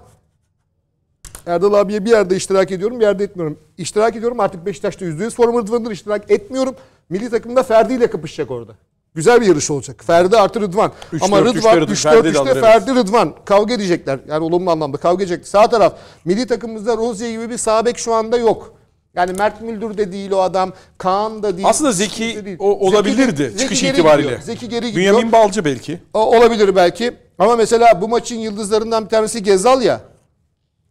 Erdal abiye bir yerde iştirak ediyorum, bir yerde etmiyorum. İştirak ediyorum artık Beşiktaş'ta %100 formu Rıdvan'dır. iştirak etmiyorum. Milli takımda Ferdi ile kapışacak orada. Güzel bir yarış olacak. Ferdi artı Rıdvan. Üç, Ama dört, Rıdvan 3-4-3'te Ferdi Rıdvan kavga edecekler. Yani olumlu anlamda kavga edecek. Sağ taraf milli takımımızda Rozier gibi bir sağ bek şu anda yok. Yani Mert Müldür de değil o adam. Kaan da değil. Aslında Zeki de değil. o olabilirdi Zeki, çıkış Zeki itibariyle. Gidiyor. Zeki geri gidiyor. Bünyamin Balcı belki. O, olabilir belki. Ama mesela bu maçın yıldızlarından bir tanesi Gezal ya.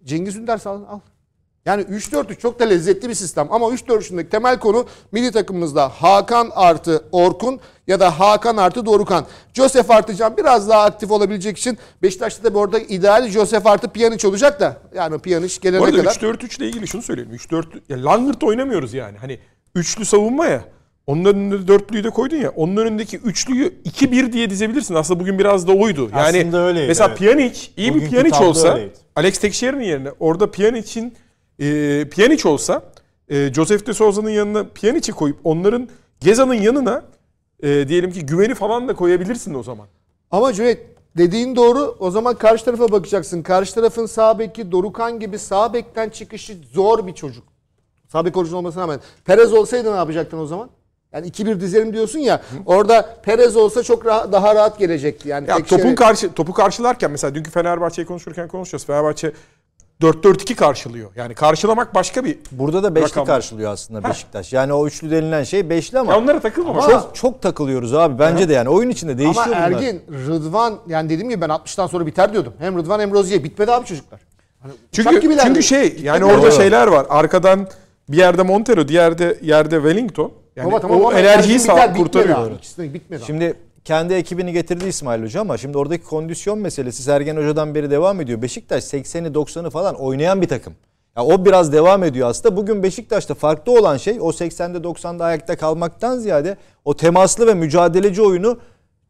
Cengiz Ünder sağ al. Yani 3-4-3 çok da lezzetli bir sistem ama 3-4-3'ündeki temel konu milli takımımızda Hakan artı Orkun ya da Hakan artı Dorukan. Josef artı Can biraz daha aktif olabilecek için Beşiktaş'ta da bu arada ideal Josef artı Pjanic olacak da yani Pjanic gelene kadar. Bu arada 3-4-3 ile ilgili şunu söyleyeyim. 3-4 ya Langert oynamıyoruz yani. Hani üçlü savunma ya. Onun önünde dörtlüyü de koydun ya. Onun önündeki üçlüyü 2-1 diye dizebilirsin. Aslında bugün biraz da oydu. Yani Aslında öyleydi. Mesela evet. Pjanic iyi Bugünkü bir Pjanic olsa Alex Tekşehir'in yerine orada Pjanic'in e, Pjanic olsa e, Joseph de Souza'nın yanına Pjanic'i koyup onların Geza'nın yanına e, diyelim ki güveni falan da koyabilirsin o zaman. Ama Cüneyt dediğin doğru. O zaman karşı tarafa bakacaksın. Karşı tarafın sağ beki Dorukan gibi sağ bekten çıkışı zor bir çocuk. Sağ bek orijinal olmasına rağmen. Perez olsaydı ne yapacaktın o zaman? Yani 2-1 dizelim diyorsun ya. Orada Perez olsa çok rahat, daha rahat gelecekti. Yani ya topun şey... karşı topu karşılarken mesela dünkü Fenerbahçe'yi konuşurken konuşacağız. Fenerbahçe 4-4-2 karşılıyor. Yani karşılamak başka bir Burada da beşli karşılıyor aslında Beşiktaş. Yani o üçlü denilen şey beşli ama. Ya onlara takılmamak. Ama... Çok, çok takılıyoruz abi bence de yani. Oyun içinde değişiyor ama bunlar. Ergin, Rıdvan yani dedim gibi ben 60'tan sonra biter diyordum. Hem Rıdvan hem Rozier bitmedi abi çocuklar. Hani çünkü gibilerdi. çünkü şey Gitmedi yani orada doğru. şeyler var. Arkadan bir yerde Montero, diğerde yerde Wellington. Yani Baba, tamam, o enerjiyi sağ kurtarıyor. Bitmedi, bitmedi Şimdi kendi ekibini getirdi İsmail Hoca ama şimdi oradaki kondisyon meselesi Sergen Hoca'dan beri devam ediyor. Beşiktaş 80'i 90'ı falan oynayan bir takım. Ya o biraz devam ediyor aslında. Bugün Beşiktaş'ta farklı olan şey o 80'de 90'da ayakta kalmaktan ziyade o temaslı ve mücadeleci oyunu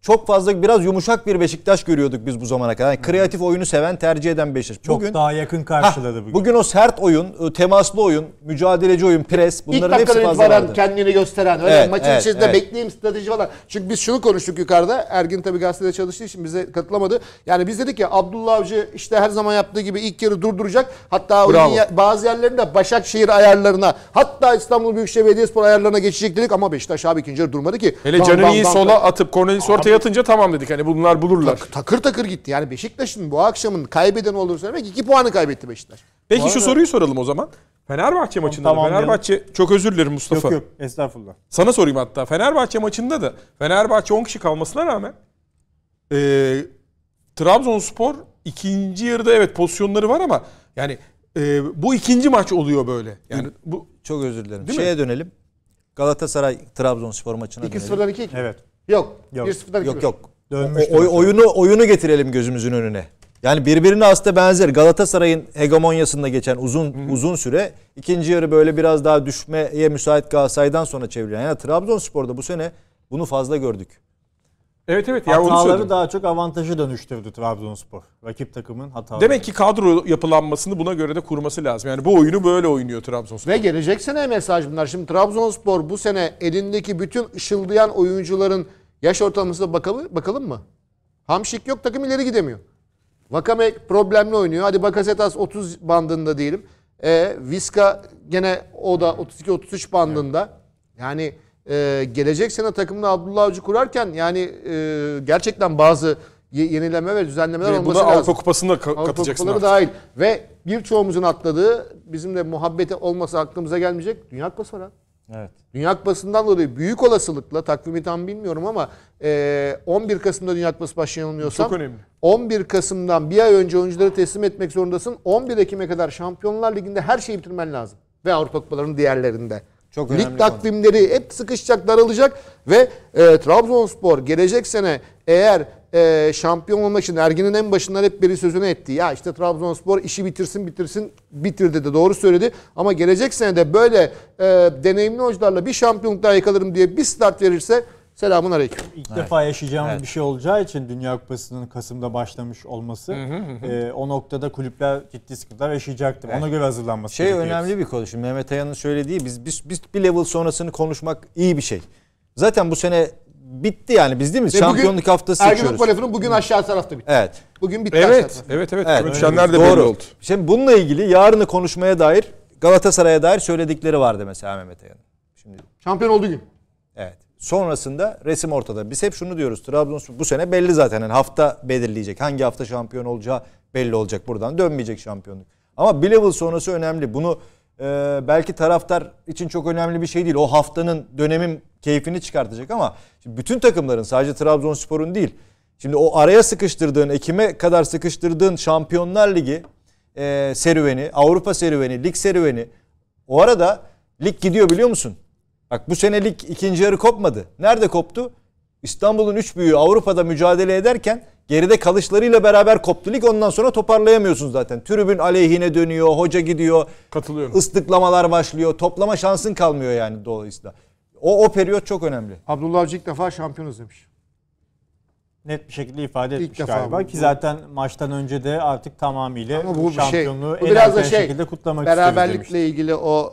çok fazla biraz yumuşak bir Beşiktaş görüyorduk biz bu zamana kadar. Yani kreatif oyunu seven, tercih eden Beşiktaş. Çok bugün, daha yakın karşıladı ha, bugün. Bugün o sert oyun, e, temaslı oyun, mücadeleci oyun, pres bunların İlk hepsi fazla vardı. kendini gösteren, öyle evet, maçın evet, içerisinde evet. bekleyeyim strateji falan. Çünkü biz şunu konuştuk yukarıda. Ergin tabii gazetede çalıştığı için bize katılamadı. Yani biz dedik ya Abdullah Avcı işte her zaman yaptığı gibi ilk yarı durduracak. Hatta oyunun bazı yerlerinde Başakşehir ayarlarına, hatta İstanbul Büyükşehir Belediyespor ayarlarına geçecek dedik ama Beşiktaş abi ikinci yarı durmadı ki. Hele Canı'yı sola atıp Cornelis ortaya ortaya atınca tamam dedik hani bunlar bulurlar. Tak, takır takır gitti. Yani Beşiktaş'ın bu akşamın kaybeden olur söylemek iki puanı kaybetti Beşiktaş. Peki şu soruyu soralım o zaman. Fenerbahçe maçında tamam, da Fenerbahçe diyelim. çok özür dilerim Mustafa. Yok yok estağfurullah. Sana sorayım hatta. Fenerbahçe maçında da Fenerbahçe 10 kişi kalmasına rağmen e, Trabzonspor ikinci yarıda evet pozisyonları var ama yani e, bu ikinci maç oluyor böyle. Yani bu çok özür dilerim. Değil Şeye mi? dönelim. Galatasaray Trabzonspor maçına 2-0'dan 2-2. Evet. Yok. Yok. 1-0'dan Yok yok. Dönmüştür. O, oyunu oyunu getirelim gözümüzün önüne. Yani birbirine aslında benzer. Galatasaray'ın hegemonyasında geçen uzun Hı-hı. uzun süre ikinci yarı böyle biraz daha düşmeye müsait Galatasaray'dan sonra çevrilen. Yani Trabzonspor'da bu sene bunu fazla gördük. Evet evet. Ya Hataları daha çok avantajı dönüştürdü Trabzonspor. Rakip takımın hataları. Demek ki kadro yapılanmasını buna göre de kurması lazım. Yani bu oyunu böyle oynuyor Trabzonspor. Ve gelecek sene mesaj bunlar. Şimdi Trabzonspor bu sene elindeki bütün ışıldayan oyuncuların Yaş ortalamasına bakalım, bakalım mı? Hamşik yok takım ileri gidemiyor. Vakame problemli oynuyor. Hadi Bakasetas 30 bandında diyelim. E, Viska gene o da 32-33 bandında. Yani e, gelecek sene takımını Abdullah Avcı kurarken yani e, gerçekten bazı yenileme ve düzenlemeler olması lazım. Bu da Avrupa Kupası'nda ka- katacaksın artık. dahil. Ve birçoğumuzun atladığı bizim de muhabbeti olmasa aklımıza gelmeyecek Dünya Kupası var abi. Evet. Dünya Kupası'ndan dolayı büyük olasılıkla takvimi tam bilmiyorum ama 11 Kasım'da Dünya Kupası başlanılıyorsam 11 Kasım'dan bir ay önce oyuncuları teslim etmek zorundasın. 11 Ekim'e kadar Şampiyonlar Ligi'nde her şeyi bitirmen lazım. Ve Avrupa Kupalarının diğerlerinde. Çok Lig takvimleri konu. hep sıkışacak, daralacak ve e, Trabzonspor gelecek sene eğer e, şampiyon olmak için Ergin'in en başından hep biri sözünü etti. Ya işte Trabzonspor işi bitirsin bitirsin bitirdi de doğru söyledi. Ama gelecek sene de böyle e, deneyimli hocalarla bir şampiyonluk daha yakalarım diye bir start verirse selamun aleyküm. İlk evet. defa yaşayacağımız evet. bir şey olacağı için Dünya Kupası'nın Kasım'da başlamış olması hı hı hı. E, o noktada kulüpler ciddi sıkıntılar yaşayacaktı. Evet. Ona göre hazırlanması Şey gerekiyor. önemli bir konu. Şimdi Mehmet Ayan'ın söylediği biz, biz, biz bir level sonrasını konuşmak iyi bir şey. Zaten bu sene bitti yani biz değil mi? Ve Şampiyonluk bugün, haftası Ergin seçiyoruz. Ergin Okbalafı'nın bugün aşağı tarafta bitti. Evet. Bugün bitti evet, aşağı tarafta. Evet, evet. evet. Ölçenler de belli oldu. Şimdi bununla ilgili yarını konuşmaya dair Galatasaray'a dair söyledikleri vardı mesela Mehmet Ayan'ın. Şimdi Şampiyon olduğu gün. Evet. Sonrasında resim ortada. Biz hep şunu diyoruz. Trabzonspor bu sene belli zaten. Yani hafta belirleyecek. Hangi hafta şampiyon olacağı belli olacak buradan. Dönmeyecek şampiyonluk. Ama bir level sonrası önemli. Bunu ee, belki taraftar için çok önemli bir şey değil. O haftanın dönemin keyfini çıkartacak ama şimdi bütün takımların sadece Trabzonspor'un değil. Şimdi o araya sıkıştırdığın, Ekim'e kadar sıkıştırdığın Şampiyonlar Ligi e, serüveni, Avrupa serüveni, lig serüveni. O arada lig gidiyor biliyor musun? Bak bu sene lig ikinci yarı kopmadı. Nerede koptu? İstanbul'un üç büyüğü Avrupa'da mücadele ederken geride kalışlarıyla beraber koptu lig ondan sonra toparlayamıyorsun zaten. Tribün aleyhine dönüyor, hoca gidiyor. Katılıyorum. Islıklamalar başlıyor. Toplama şansın kalmıyor yani dolayısıyla. O, o periyot çok önemli. Abdullah Avcı ilk defa şampiyonuz demiş. Net bir şekilde ifade ilk etmiş defa galiba bu. ki zaten maçtan önce de artık tamamıyla Ama bu şey- şampiyonluğu şey, bu en biraz da şey, şekilde kutlamak Beraberlikle ilgili o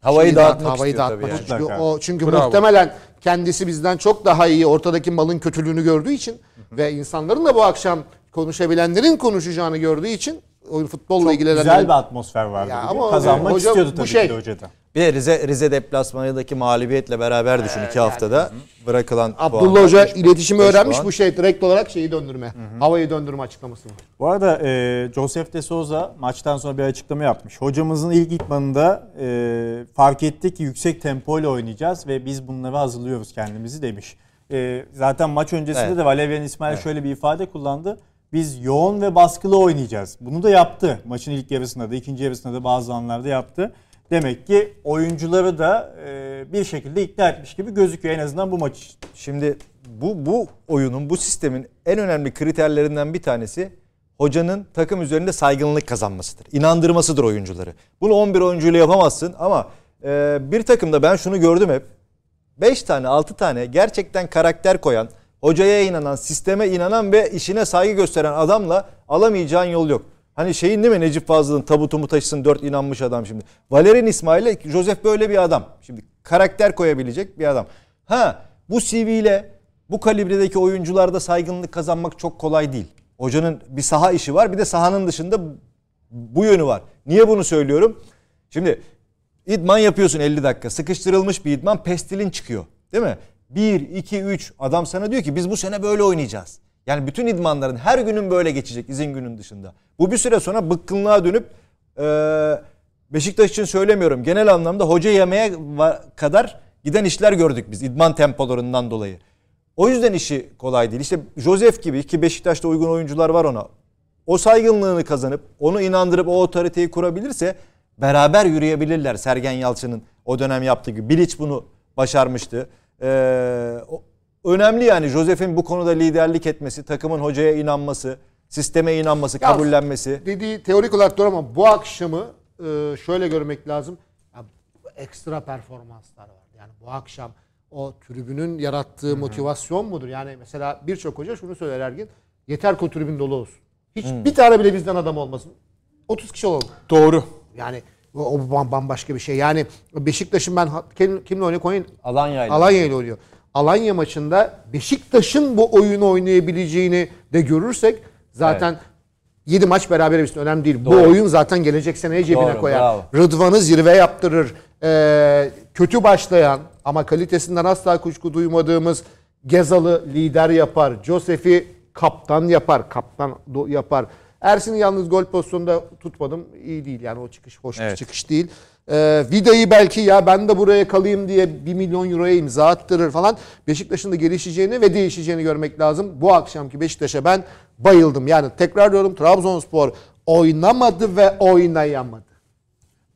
havayı dağıtmak, havayı dağıtmak yani. çünkü o çünkü Bravo. muhtemelen kendisi bizden çok daha iyi ortadaki malın kötülüğünü gördüğü için ve insanların da bu akşam konuşabilenlerin konuşacağını gördüğü için oyun futbolla Çok güzel bir atmosfer vardı. Ya ama Kazanmak hoca, istiyordu tabii şey. ki de hocada. Bir de Rize, Rize deplasmanındaki mağlubiyetle beraber düşün iki haftada hı. bırakılan Abdullah Hoca iletişimi öğrenmiş puan. bu şey direkt olarak şeyi döndürme. Hı hı. Havayı döndürme açıklaması var. Bu arada e, Joseph de Souza maçtan sonra bir açıklama yapmış. Hocamızın ilk itmanında e, fark ettik ki yüksek tempo ile oynayacağız ve biz bunlara hazırlıyoruz kendimizi demiş. E, zaten maç öncesinde evet. de Valerian İsmail evet. şöyle bir ifade kullandı. Biz yoğun ve baskılı oynayacağız. Bunu da yaptı. Maçın ilk yarısında da ikinci yarısında da bazı anlarda yaptı. Demek ki oyuncuları da e, bir şekilde ikna etmiş gibi gözüküyor en azından bu maç için. Şimdi bu bu oyunun bu sistemin en önemli kriterlerinden bir tanesi hocanın takım üzerinde saygınlık kazanmasıdır. İnandırmasıdır oyuncuları. Bunu 11 oyuncuyla yapamazsın ama e, bir takımda ben şunu gördüm hep. 5 tane 6 tane gerçekten karakter koyan, hocaya inanan, sisteme inanan ve işine saygı gösteren adamla alamayacağın yol yok. Hani şeyin değil mi Necip Fazıl'ın tabutumu taşısın dört inanmış adam şimdi. Valerian İsmail'e Josef böyle bir adam. Şimdi karakter koyabilecek bir adam. Ha bu CV ile bu kalibredeki oyuncularda saygınlık kazanmak çok kolay değil. Hocanın bir saha işi var bir de sahanın dışında bu yönü var. Niye bunu söylüyorum? Şimdi İdman yapıyorsun 50 dakika. Sıkıştırılmış bir idman pestilin çıkıyor. Değil mi? 1, 2, 3 adam sana diyor ki biz bu sene böyle oynayacağız. Yani bütün idmanların her günün böyle geçecek izin günün dışında. Bu bir süre sonra bıkkınlığa dönüp e, Beşiktaş için söylemiyorum. Genel anlamda hoca yemeğe kadar giden işler gördük biz idman tempolarından dolayı. O yüzden işi kolay değil. İşte Josef gibi ki Beşiktaş'ta uygun oyuncular var ona. O saygınlığını kazanıp onu inandırıp o otoriteyi kurabilirse beraber yürüyebilirler Sergen Yalçın'ın o dönem yaptığı gibi. Bilic bunu başarmıştı. Ee, önemli yani Josef'in bu konuda liderlik etmesi, takımın hocaya inanması, sisteme inanması, ya, kabullenmesi. Dediği teorik olarak doğru ama bu akşamı e, şöyle görmek lazım. ekstra performanslar var. Yani bu akşam o tribünün yarattığı Hı-hı. motivasyon mudur? Yani mesela birçok hoca şunu söyler Ergin. Yeter ki o tribün dolu olsun. Hiç Hı-hı. bir tane bile bizden adam olmasın. 30 kişi olalım. Doğru. Yani o, o bambaşka bir şey. Yani Beşiktaş'ın ben kim, kimle oynuyor? Koyun? Alanya ile. Alanya ile oynuyor. Alanya maçında Beşiktaş'ın bu oyunu oynayabileceğini de görürsek zaten evet. 7 maç beraber bitsin önemli değil. Doğru. Bu oyun zaten gelecek seneye cebine Doğru, koyar. Bravo. Rıdvan'ı zirve yaptırır. Ee, kötü başlayan ama kalitesinden asla kuşku duymadığımız Gezal'ı lider yapar. Josef'i kaptan yapar. Kaptan yapar. Ersin'i yalnız gol pozisyonunda tutmadım. İyi değil yani o çıkış hoş bir çıkış değil. Ee, Vida'yı belki ya ben de buraya kalayım diye 1 milyon euroya imza attırır falan. Beşiktaş'ın da gelişeceğini ve değişeceğini görmek lazım. Bu akşamki Beşiktaş'a ben bayıldım. Yani tekrar diyorum Trabzonspor oynamadı ve oynayamadı.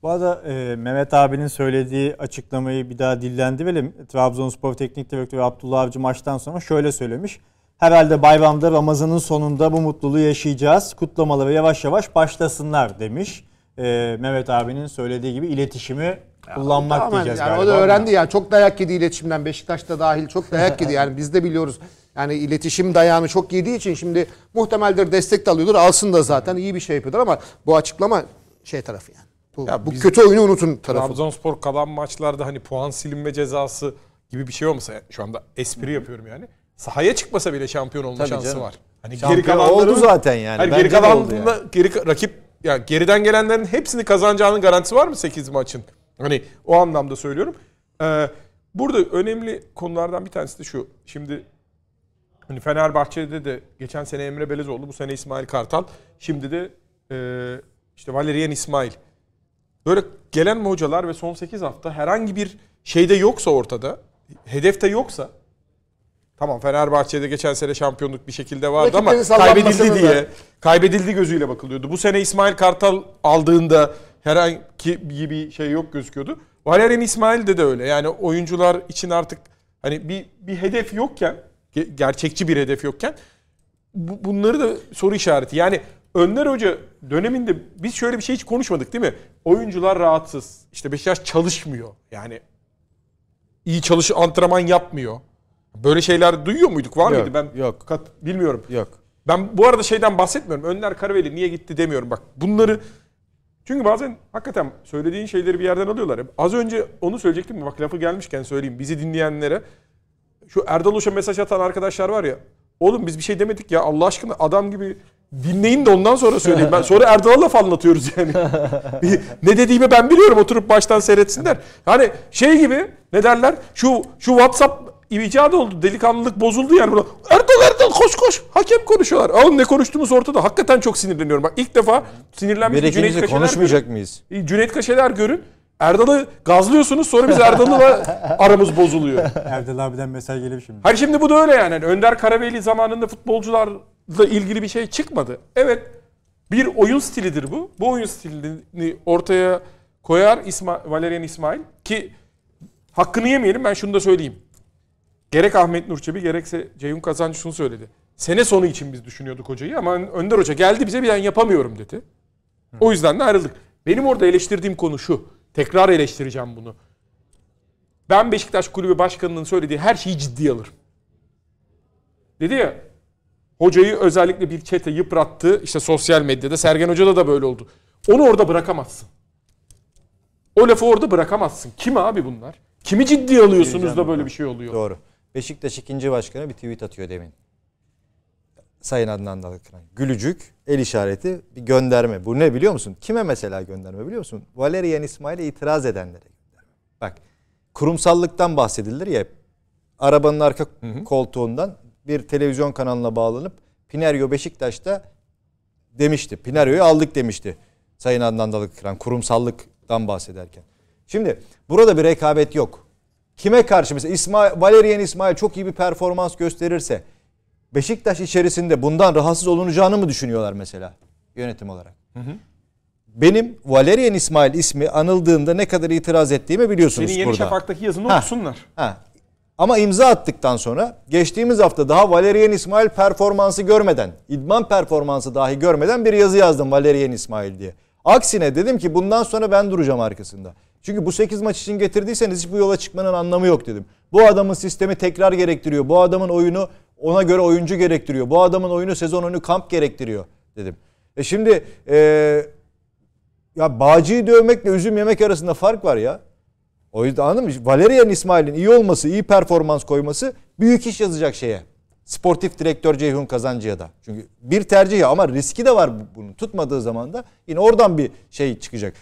Bu arada e, Mehmet abinin söylediği açıklamayı bir daha dillendirelim. Trabzonspor Teknik Direktörü Abdullah Avcı maçtan sonra şöyle söylemiş. Herhalde bayramda Ramazan'ın sonunda bu mutluluğu yaşayacağız. Kutlamaları yavaş yavaş başlasınlar demiş. Ee, Mehmet abinin söylediği gibi iletişimi ya, kullanmak tamam, diyeceğiz yani galiba. O da öğrendi ya. Yani. Çok dayak yedi iletişimden. Beşiktaş'ta dahil çok dayak yedi. Yani biz de biliyoruz. Yani iletişim dayağını çok yediği için şimdi muhtemeldir destek de alıyordur. Alsın da zaten iyi bir şey yapıyordur ama bu açıklama şey tarafı yani. Bu, ya bu biz, kötü oyunu unutun tarafı. Trabzonspor kalan maçlarda hani puan silinme cezası gibi bir şey olmasa yani şu anda espri yapıyorum yani sahaya çıkmasa bile şampiyon olma Tabii şansı canım. var. Hani şampiyon geri kalan oldu zaten yani. Hani geri kalanında yani. geri rakip yani geriden gelenlerin hepsini kazanacağının garantisi var mı 8 maçın? Hani o anlamda söylüyorum. Ee, burada önemli konulardan bir tanesi de şu. Şimdi hani Fenerbahçe'de de geçen sene Emre Belezoğlu, bu sene İsmail Kartal, şimdi de e, işte Valerian İsmail. Böyle gelen hocalar ve son 8 hafta herhangi bir şeyde yoksa ortada, hedefte yoksa Tamam Fenerbahçe'de geçen sene şampiyonluk bir şekilde vardı ama kaybedildi diye. Kaybedildi gözüyle bakılıyordu. Bu sene İsmail Kartal aldığında herhangi bir şey yok gözüküyordu. Valerian İsmail'de de öyle. Yani oyuncular için artık hani bir, bir hedef yokken, gerçekçi bir hedef yokken bu, bunları da soru işareti. Yani Önder Hoca döneminde biz şöyle bir şey hiç konuşmadık değil mi? Oyuncular rahatsız. İşte Beşiktaş çalışmıyor. Yani iyi çalış antrenman yapmıyor. Böyle şeyler duyuyor muyduk? Var yok, mıydı? Ben yok. Kat, bilmiyorum. Yok. Ben bu arada şeyden bahsetmiyorum. Önler Karaveli niye gitti demiyorum. Bak bunları çünkü bazen hakikaten söylediğin şeyleri bir yerden alıyorlar. Az önce onu söyleyecektim. Bak lafı gelmişken söyleyeyim. Bizi dinleyenlere şu Erdal Uş'a mesaj atan arkadaşlar var ya. Oğlum biz bir şey demedik ya Allah aşkına adam gibi dinleyin de ondan sonra söyleyeyim. Ben sonra Erdal'a laf anlatıyoruz yani. ne dediğimi ben biliyorum oturup baştan seyretsinler. Hani şey gibi ne derler şu şu WhatsApp icat oldu. Delikanlılık bozuldu yani. Burada. Erdal Erdal koş koş. Hakem konuşuyorlar. Oğlum ne konuştuğumuz ortada. Hakikaten çok sinirleniyorum. Bak ilk defa sinirlenmiş Cüneyt Kaşeler konuşmayacak görün. mıyız? Cüneyt Kaşeler görün. Erdal'ı gazlıyorsunuz sonra biz Erdal'la aramız bozuluyor. Erdal abiden mesaj gelip şimdi. Hayır şimdi bu da öyle yani. Hani Önder Karabeyli zamanında futbolcularla ilgili bir şey çıkmadı. Evet bir oyun stilidir bu. Bu oyun stilini ortaya koyar İsma, Valerian İsmail ki hakkını yemeyelim ben şunu da söyleyeyim gerek Ahmet Nur Çebi gerekse Ceyhun Kazancı şunu söyledi. Sene sonu için biz düşünüyorduk hocayı ama Önder Hoca geldi bize bir ben yapamıyorum dedi. O yüzden de ayrıldık. Benim orada eleştirdiğim konu şu. Tekrar eleştireceğim bunu. Ben Beşiktaş Kulübü Başkanı'nın söylediği her şeyi ciddiye alırım. Dedi ya hocayı özellikle bir çete yıprattı. İşte sosyal medyada Sergen Hoca'da da böyle oldu. Onu orada bırakamazsın. O lafı orada bırakamazsın. Kim abi bunlar? Kimi ciddiye alıyorsunuz da böyle bir şey oluyor? Doğru. Beşiktaş ikinci başkanı bir tweet atıyor demin. Sayın Adnan Dalkıran. Gülücük, el işareti, bir gönderme. Bu ne biliyor musun? Kime mesela gönderme biliyor musun? Valerian İsmail'e itiraz edenlere gönderme. Bak kurumsallıktan bahsedilir ya. Arabanın arka hı hı. koltuğundan bir televizyon kanalına bağlanıp Pineryo Beşiktaş'ta demişti. Pineryo'yu aldık demişti Sayın Adnan Dalkıran kurumsallıktan bahsederken. Şimdi burada bir rekabet yok kime karşı mesela İsmail, Valerian İsmail çok iyi bir performans gösterirse Beşiktaş içerisinde bundan rahatsız olunacağını mı düşünüyorlar mesela yönetim olarak? Hı hı. Benim Valerian İsmail ismi anıldığında ne kadar itiraz ettiğimi biliyorsunuz Senin Yeni burada. Şafak'taki yazını ha. okusunlar. Ha. Ama imza attıktan sonra geçtiğimiz hafta daha Valerian İsmail performansı görmeden, idman performansı dahi görmeden bir yazı yazdım Valerian İsmail diye. Aksine dedim ki bundan sonra ben duracağım arkasında. Çünkü bu 8 maç için getirdiyseniz hiç bu yola çıkmanın anlamı yok dedim. Bu adamın sistemi tekrar gerektiriyor. Bu adamın oyunu ona göre oyuncu gerektiriyor. Bu adamın oyunu sezon önü kamp gerektiriyor dedim. E şimdi e, ya Bağcı'yı dövmekle üzüm yemek arasında fark var ya. O yüzden anladın mı? Valerian İsmail'in iyi olması, iyi performans koyması büyük iş yazacak şeye sportif direktör Ceyhun Kazancı'ya da. Çünkü bir tercih ama riski de var bunu Tutmadığı zaman da yine oradan bir şey çıkacak.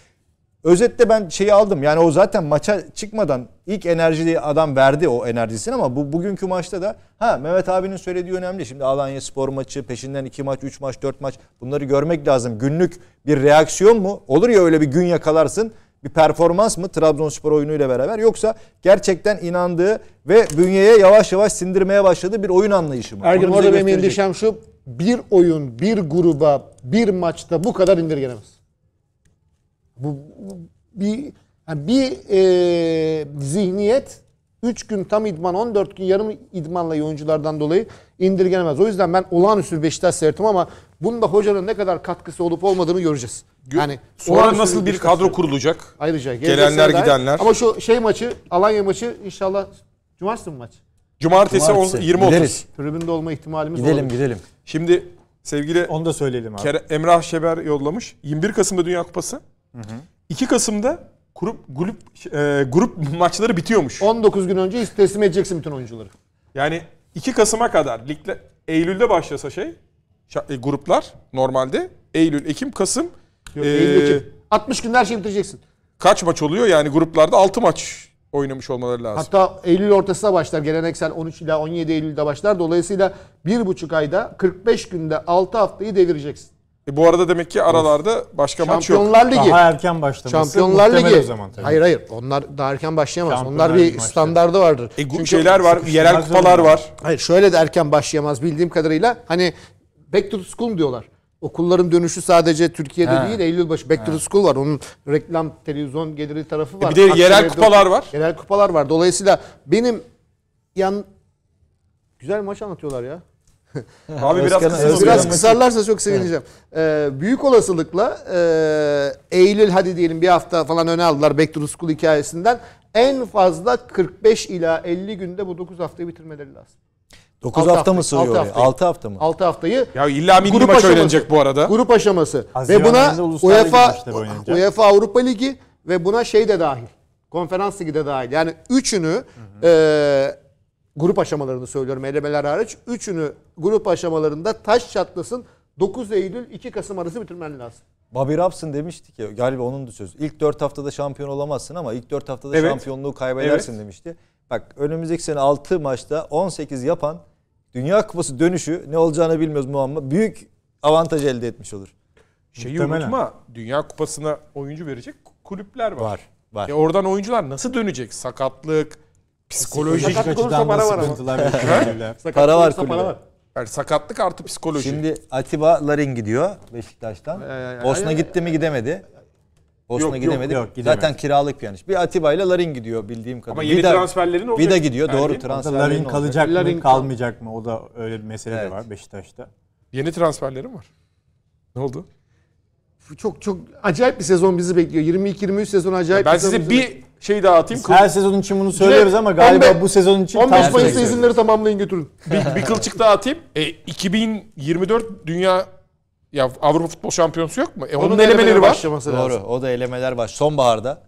Özetle ben şeyi aldım. Yani o zaten maça çıkmadan ilk enerjiyi adam verdi o enerjisini ama bu bugünkü maçta da ha Mehmet abinin söylediği önemli. Şimdi Alanya spor maçı peşinden iki maç, üç maç, dört maç bunları görmek lazım. Günlük bir reaksiyon mu? Olur ya öyle bir gün yakalarsın bir performans mı Trabzonspor oyunuyla beraber yoksa gerçekten inandığı ve bünyeye yavaş yavaş sindirmeye başladığı bir oyun anlayışı mı? Ergin orada benim endişem şu bir oyun bir gruba bir maçta bu kadar indirgenemez. Bu, bu bir yani bir e, zihniyet 3 gün tam idman 14 gün yarım idmanla oyunculardan dolayı indirgenemez. O yüzden ben olağanüstü Beşiktaş seyrettim ama bunda hocanın ne kadar katkısı olup olmadığını göreceğiz. Yani sonra nasıl bir kadro seyrettim. kurulacak? Ayrıca gelenler gidenler. Ama şu şey maçı Alanya maçı inşallah cumartesi mi maç? Cumartesi, Cumartesi. 20.30. Tribünde olma ihtimalimiz gidelim, olabilir. gidelim. Şimdi sevgili Onu da söyleyelim abi. Kere, Emrah Şeber yollamış. 21 Kasım'da Dünya Kupası. Hı hı. 2 Kasım'da grup grup e, grup maçları bitiyormuş. 19 gün önce teslim edeceksin bütün oyuncuları. Yani 2 Kasım'a kadar ligle Eylül'de başlasa şey e, gruplar normalde Eylül, Ekim, Kasım Yok, e, Eylül, Ekim. 60 günde her şeyi bitireceksin. kaç maç oluyor? Yani gruplarda 6 maç oynamış olmaları lazım. Hatta Eylül ortasına başlar. Geleneksel 13 ila 17 Eylül'de başlar. Dolayısıyla 1,5 ayda 45 günde 6 haftayı devireceksin. E bu arada demek ki aralarda başka maç yok. Şampiyonlar Ligi. Daha erken başlaması. Şampiyonlar Ligi. O zaman tabii. Hayır hayır. Onlar daha erken başlayamaz. Onlar bir maçları. standardı vardır. E, Çünkü şeyler var, yerel kupalar var. Hayır şöyle de erken başlayamaz bildiğim kadarıyla. Hani back to school diyorlar? Okulların dönüşü sadece Türkiye'de He. değil Eylül başı. Back He. to school var. Onun reklam, televizyon geliri tarafı e, var. E bir de yerel kupalar var. Yerel kupalar var. Dolayısıyla benim yan güzel maç anlatıyorlar ya. Abi Özkan, biraz, kısın biraz kısarlarsa çok sevineceğim. Evet. Ee, büyük olasılıkla e, Eylül hadi diyelim bir hafta falan öne aldılar Back to the School hikayesinden. En fazla 45 ila 50 günde bu 9 haftayı bitirmeleri lazım. 9 hafta, hafta mı sığıyor? 6 hafta, hafta, hafta mı? 6 haftayı. Ya illa milli grup maç aşaması, oynanacak bu arada. Grup aşaması. Haziran ve buna UEFA UEFA Avrupa Ligi ve buna şey de dahil. Konferans Ligi de dahil. Yani üçünü hı hı. E, grup aşamalarını söylüyorum elemeler hariç. Üçünü grup aşamalarında taş çatlasın 9 Eylül 2 Kasım arası bitirmen lazım. Bobby Robson demişti ki galiba onun da sözü. İlk 4 haftada şampiyon olamazsın ama ilk 4 haftada evet. şampiyonluğu kaybedersin evet. demişti. Bak önümüzdeki sene 6 maçta 18 yapan Dünya Kupası dönüşü ne olacağını bilmiyoruz muamma. Büyük avantaj elde etmiş olur. Şeyi Muhtemelen. unutma. Dünya Kupası'na oyuncu verecek kulüpler var. Var. var. E oradan oyuncular nasıl dönecek? Sakatlık, psikolojik Sakatlık olursa açıdan da para var sıkıntılar yaşıyorlar. Sakatlık Para var olursa kulübe. Yani sakatlık artı psikoloji. Şimdi Atiba Larin gidiyor Beşiktaş'tan. ay, Bosna gitti mi gidemedi. Bosna Yok, yok, gidemedi. yok, gidemedi. Zaten kiralık bir piyaniş. Bir Atiba ile Larin gidiyor bildiğim kadarıyla. Ama yeni transferlerin olacak. Vida gidiyor Yani doğru transferlerin Larin kalacak. kalacak Larin- mı kalmayacak mı o da öyle bir mesele Evet. de var Beşiktaş'ta. Yeni transferlerim var. Ne oldu? Çok çok acayip bir sezon bizi bekliyor. 22-23 sezon acayip Ben bir sezon size bir bekliyor şey daha atayım. Her sezon için bunu söyleriz ama galiba 15, bu sezon için 15 Mayıs'ta izinleri tamamlayın götürün. bir, bir kılçık daha atayım. E, 2024 Dünya ya Avrupa Futbol Şampiyonası yok mu? E, onun, onun elemeleri, elemeleri başlaması var. Doğru. O da elemeler var. Sonbaharda.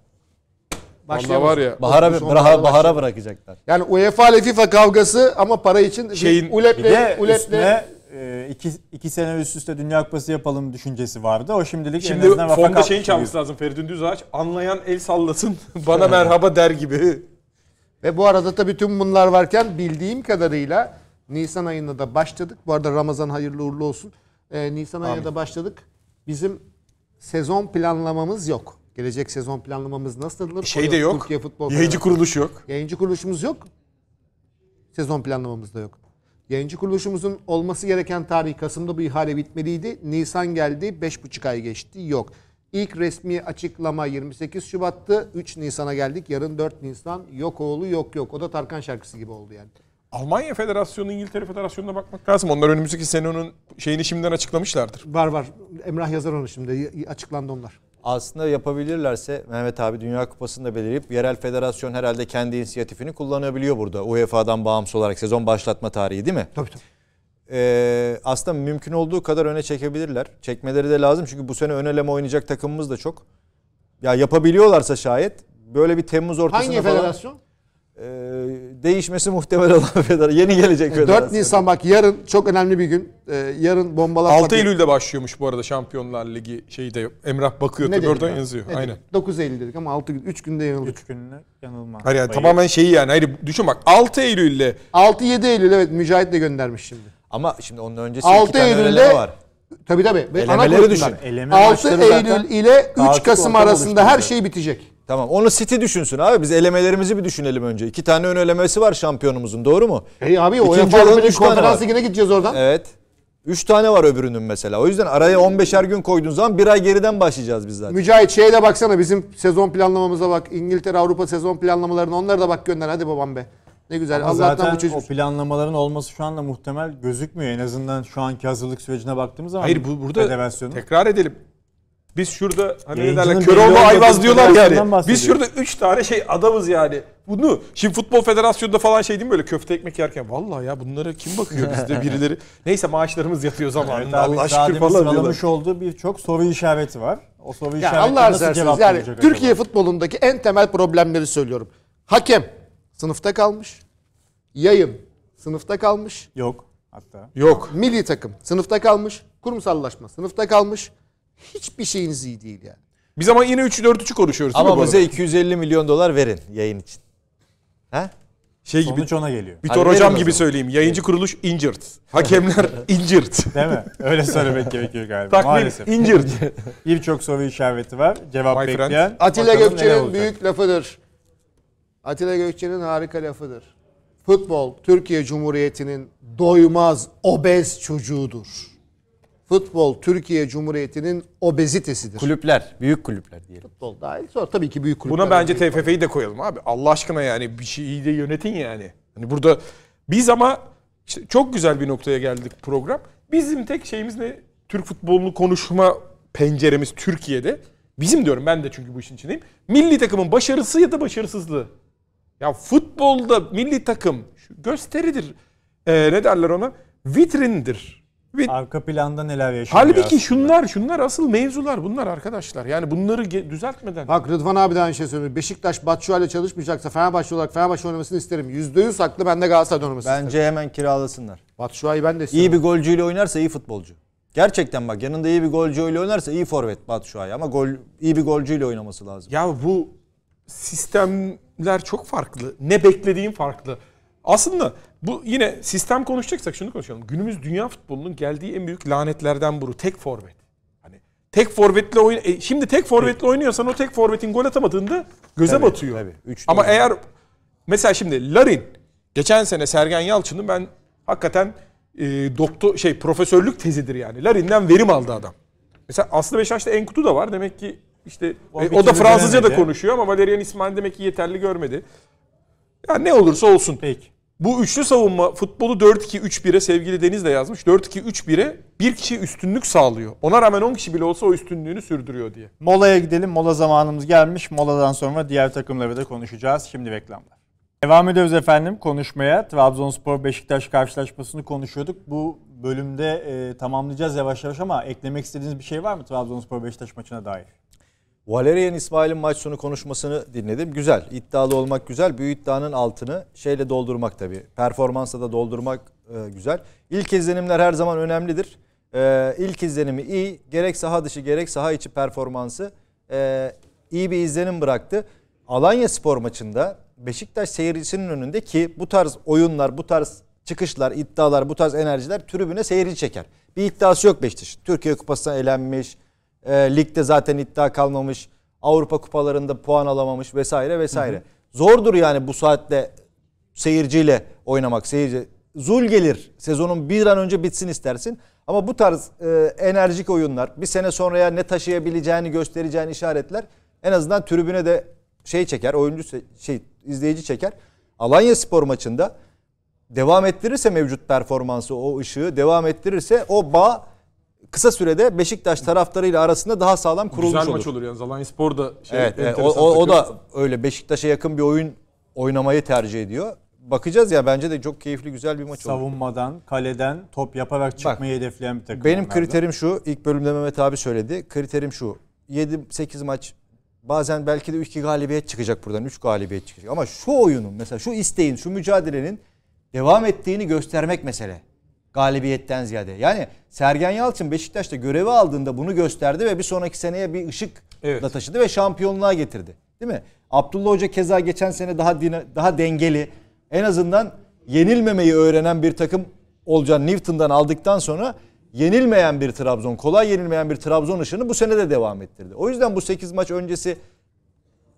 Valla var ya. Bahara, bahara, bahara bırakacaklar. Yani UEFA ile FIFA kavgası ama para için Şeyin, ULEP'le, ULEP'le e, iki, iki sene üst üste Dünya Kupası yapalım düşüncesi vardı. O şimdilik Şimdi en azından vafa şeyin çalması gibi. lazım Feridun Düzağaç. Anlayan el sallasın bana merhaba der gibi. Ve bu arada tabii tüm bunlar varken bildiğim kadarıyla Nisan ayında da başladık. Bu arada Ramazan hayırlı uğurlu olsun. Ee, Nisan ayında da başladık. Bizim sezon planlamamız yok. Gelecek sezon planlamamız nasıldır? Şey de yok. Türkiye futbol Yayıncı kuruluş yok. Yayıncı kuruluşumuz yok. Sezon planlamamız da yok. Yayıncı kuruluşumuzun olması gereken tarih Kasım'da bu ihale bitmeliydi. Nisan geldi 5,5 ay geçti yok. İlk resmi açıklama 28 Şubat'tı. 3 Nisan'a geldik. Yarın 4 Nisan. Yok oğlu yok yok. O da Tarkan şarkısı gibi oldu yani. Almanya Federasyonu, İngiltere Federasyonu'na bakmak lazım. Onlar önümüzdeki senenin şeyini şimdiden açıklamışlardır. Var var. Emrah yazar onu şimdi. Açıklandı onlar aslında yapabilirlerse Mehmet abi Dünya Kupasında belirip yerel federasyon herhalde kendi inisiyatifini kullanabiliyor burada. UEFA'dan bağımsız olarak sezon başlatma tarihi değil mi? Tabii tabii. Ee, aslında mümkün olduğu kadar öne çekebilirler. Çekmeleri de lazım çünkü bu sene öneleme oynayacak takımımız da çok. Ya yapabiliyorlarsa şayet böyle bir Temmuz ortasında Hangi falan... federasyon? e, değişmesi muhtemel olan federasyon. Yeni gelecek federasyon. 4 Nisan bak yarın çok önemli bir gün. E, yarın bombalar 6 Eylül'de başlıyormuş bu arada Şampiyonlar Ligi şeyi de Emrah bakıyor ne oradan ya? yazıyor. Ne Aynen. 9 Eylül dedik ama 6 gün 3 günde yanıldık. 3 günde yanılma. Hayır yani Bayı. tamamen şeyi yani. Hayır düşün bak 6 Eylül'le 6 7 Eylül evet Mücahit de göndermiş şimdi. Ama şimdi onun öncesi 6 iki Eylül'de, tane var. Tabii tabii. Elemeleri düşün. Eleme 6 Eylül ile 3 Kasım arasında her şey bitecek. Tamam onu City düşünsün abi biz elemelerimizi bir düşünelim önce. İki tane ön elemesi var şampiyonumuzun doğru mu? E abi UEFA Konferans var. Ligi'ne gideceğiz oradan. Evet. Üç tane var öbürünün mesela. O yüzden araya 15'er gün koyduğun zaman bir ay geriden başlayacağız biz zaten. Mücahit şeye de baksana bizim sezon planlamamıza bak. İngiltere Avrupa sezon planlamalarını onlara da bak gönder hadi babam be. Ne güzel. Ama Allah'tan zaten bu çocuk... o planlamaların olması şu anda muhtemel gözükmüyor. En azından şu anki hazırlık sürecine baktığımız zaman. Hayır bu, burada tekrar edelim. Biz şurada hani ne derler kör olma ayvaz diyorlar yani. Biz şurada 3 tane şey adamız yani. Bunu şimdi futbol federasyonunda falan şey değil mi böyle köfte ekmek yerken vallahi ya bunlara kim bakıyor bizde birileri. Neyse maaşlarımız yatıyor zamanında evet, Allah şükür falan sıralamış diyorlar. olduğu birçok soru işareti var. O soru yani Allah nasıl cevap yani Türkiye futbolundaki en temel problemleri söylüyorum. Hakem sınıfta kalmış. Yayın sınıfta kalmış. Yok hatta. Yok. Milli takım sınıfta kalmış. Kurumsallaşma sınıfta kalmış. Hiçbir şeyiniz iyi değil yani. Biz ama yine 3'ü 4'ü konuşuyoruz. Ama bize 250 milyon dolar verin yayın için. He? Şey gibi, Sonuç ona geliyor. Bir Hadi hocam gibi söyleyeyim. Yayıncı kuruluş injured. Hakemler injured. Değil mi? Öyle söylemek gerekiyor galiba. Takvim Maalesef. injured. Birçok soru işareti var. Cevap My bekleyen. Friend. Atilla Gökçe'nin büyük lafıdır. Atilla Gökçe'nin harika lafıdır. Futbol Türkiye Cumhuriyeti'nin doymaz obez çocuğudur futbol Türkiye Cumhuriyeti'nin obezitesidir. Kulüpler, büyük kulüpler diyelim. Futbol dahil sonra tabii ki büyük kulüpler. Buna bence TFF'yi de koyalım abi. Allah aşkına yani bir şeyi de yönetin yani. Hani burada biz ama işte çok güzel bir noktaya geldik program. Bizim tek şeyimiz ne? Türk futbolunu konuşma penceremiz Türkiye'de. Bizim diyorum ben de çünkü bu işin içindeyim. Milli takımın başarısı ya da başarısızlığı. Ya futbolda milli takım gösteridir. Ee, ne derler ona? Vitrindir. Ve Arka planda neler yaşanıyor Halbuki aslında. şunlar şunlar asıl mevzular bunlar arkadaşlar. Yani bunları düzeltmeden. Bak Rıdvan abi de aynı şey söylüyor. Beşiktaş Batşua ile çalışmayacaksa Fenerbahçe olarak Fenerbahçe oynamasını isterim. %100 haklı ben de Galatasaray oynamasını Bence isterim. hemen kiralasınlar. Batshuayi ben de istiyorum. İyi bir golcüyle oynarsa iyi futbolcu. Gerçekten bak yanında iyi bir golcüyle oynarsa iyi forvet Batshuayi ama gol iyi bir golcüyle oynaması lazım. Ya bu sistemler çok farklı. Ne beklediğim farklı. Aslında bu yine sistem konuşacaksak şunu konuşalım. Günümüz dünya futbolunun geldiği en büyük lanetlerden buru. Tek forvet. Hani tek forvetle oyun e, şimdi tek forvetle oynuyorsan o tek forvetin gol atamadığında göze tabii, batıyor. Tabii. Üç, Ama doğru. eğer mesela şimdi Larin geçen sene Sergen Yalçın'ın ben hakikaten e, doktor şey profesörlük tezidir yani. Larin'den verim aldı adam. Mesela Aslı Beşiktaş'ta Enkutu da var. Demek ki işte o, e, o da Fransızca denemedi. da konuşuyor ama Valerian İsmail demek ki yeterli görmedi. Yani ne olursa olsun. Peki. Bu üçlü savunma futbolu 4-2-3-1'e sevgili Deniz de yazmış. 4-2-3-1'e bir kişi üstünlük sağlıyor. Ona rağmen 10 kişi bile olsa o üstünlüğünü sürdürüyor diye. Molaya gidelim. Mola zamanımız gelmiş. Moladan sonra diğer takımları da konuşacağız. Şimdi reklamlar. Devam ediyoruz efendim konuşmaya. Trabzonspor Beşiktaş karşılaşmasını konuşuyorduk. Bu bölümde e, tamamlayacağız yavaş yavaş ama eklemek istediğiniz bir şey var mı Trabzonspor Beşiktaş maçına dair? Valerian İsmail'in maç sonu konuşmasını dinledim. Güzel, iddialı olmak güzel. Büyük iddianın altını şeyle doldurmak tabii. Performansa da doldurmak e, güzel. İlk izlenimler her zaman önemlidir. E, ilk izlenimi iyi. Gerek saha dışı gerek saha içi performansı e, iyi bir izlenim bıraktı. Alanya spor maçında Beşiktaş seyircisinin önünde ki bu tarz oyunlar, bu tarz çıkışlar, iddialar, bu tarz enerjiler tribüne seyirci çeker. Bir iddiası yok Beşiktaş'ın. Türkiye Kupası'na elenmiş, e, ligde zaten iddia kalmamış. Avrupa kupalarında puan alamamış vesaire vesaire. Hı hı. Zordur yani bu saatte seyirciyle oynamak. Seyirci zul gelir. Sezonun bir an önce bitsin istersin. Ama bu tarz e, enerjik oyunlar bir sene sonraya ne taşıyabileceğini göstereceğini işaretler. En azından tribüne de şey çeker, oyuncu şey izleyici çeker. Alanya Spor maçında devam ettirirse mevcut performansı, o ışığı devam ettirirse o bağ kısa sürede Beşiktaş taraftarıyla arasında daha sağlam kurulmuş Güzel olur. Güzel maç olur yani Zalanya da şey evet, evet, o, o, o da öyle Beşiktaş'a yakın bir oyun oynamayı tercih ediyor bakacağız ya bence de çok keyifli güzel bir maç Savunmadan, oldu. Savunmadan, kaleden top yaparak çıkmayı Bak, hedefleyen bir takım. Benim kriterim şu. ilk bölümde Mehmet abi söyledi. Kriterim şu. 7 8 maç bazen belki de 2 galibiyet çıkacak buradan. 3 galibiyet çıkacak. Ama şu oyunun mesela şu isteğin, şu mücadelenin devam ettiğini göstermek mesele galibiyetten ziyade. Yani Sergen Yalçın Beşiktaş'ta görevi aldığında bunu gösterdi ve bir sonraki seneye bir ışık evet. da taşıdı ve şampiyonluğa getirdi. Değil mi? Abdullah Hoca keza geçen sene daha dine, daha dengeli en azından yenilmemeyi öğrenen bir takım olacağını Newton'dan aldıktan sonra yenilmeyen bir Trabzon, kolay yenilmeyen bir Trabzon ışını bu sene de devam ettirdi. O yüzden bu 8 maç öncesi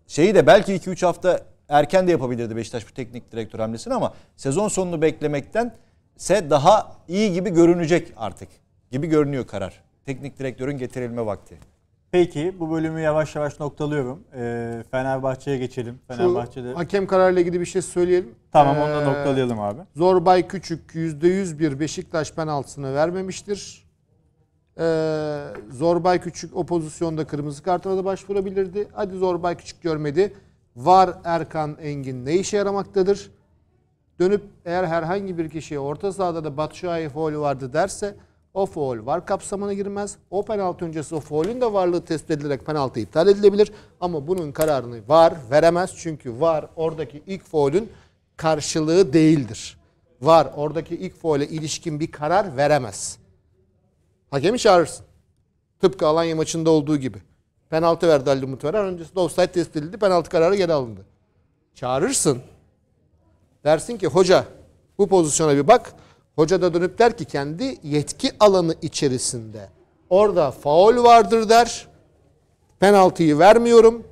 şeyi de belki 2-3 hafta erken de yapabilirdi Beşiktaş bu teknik direktör hamlesini ama sezon sonunu beklemekten se daha iyi gibi görünecek artık. Gibi görünüyor karar. Teknik direktörün getirilme vakti. Peki bu bölümü yavaş yavaş noktalıyorum. Ee, Fenerbahçe'ye geçelim. Fenerbahçe'de. Şu hakem kararıyla ilgili bir şey söyleyelim. Tamam ee, onu da ee, noktalayalım abi. Zorbay Küçük bir Beşiktaş penaltısını vermemiştir. Ee, Zorbay Küçük o pozisyonda kırmızı kartına da başvurabilirdi. Hadi Zorbay Küçük görmedi. Var Erkan Engin ne işe yaramaktadır? dönüp eğer herhangi bir kişiye orta sahada da Batshuayi faul vardı derse o faul var kapsamına girmez. O penaltı öncesi o faulün de varlığı tespit edilerek penaltı iptal edilebilir. Ama bunun kararını var veremez. Çünkü var oradaki ilk faulün karşılığı değildir. Var oradaki ilk faule ilişkin bir karar veremez. Hakemi çağırırsın. Tıpkı Alanya maçında olduğu gibi. Penaltı verdi Ali Umut Öncesi de offside tespit edildi. Penaltı kararı geri alındı. Çağırırsın. Dersin ki hoca bu pozisyona bir bak. Hoca da dönüp der ki kendi yetki alanı içerisinde orada faul vardır der. Penaltıyı vermiyorum.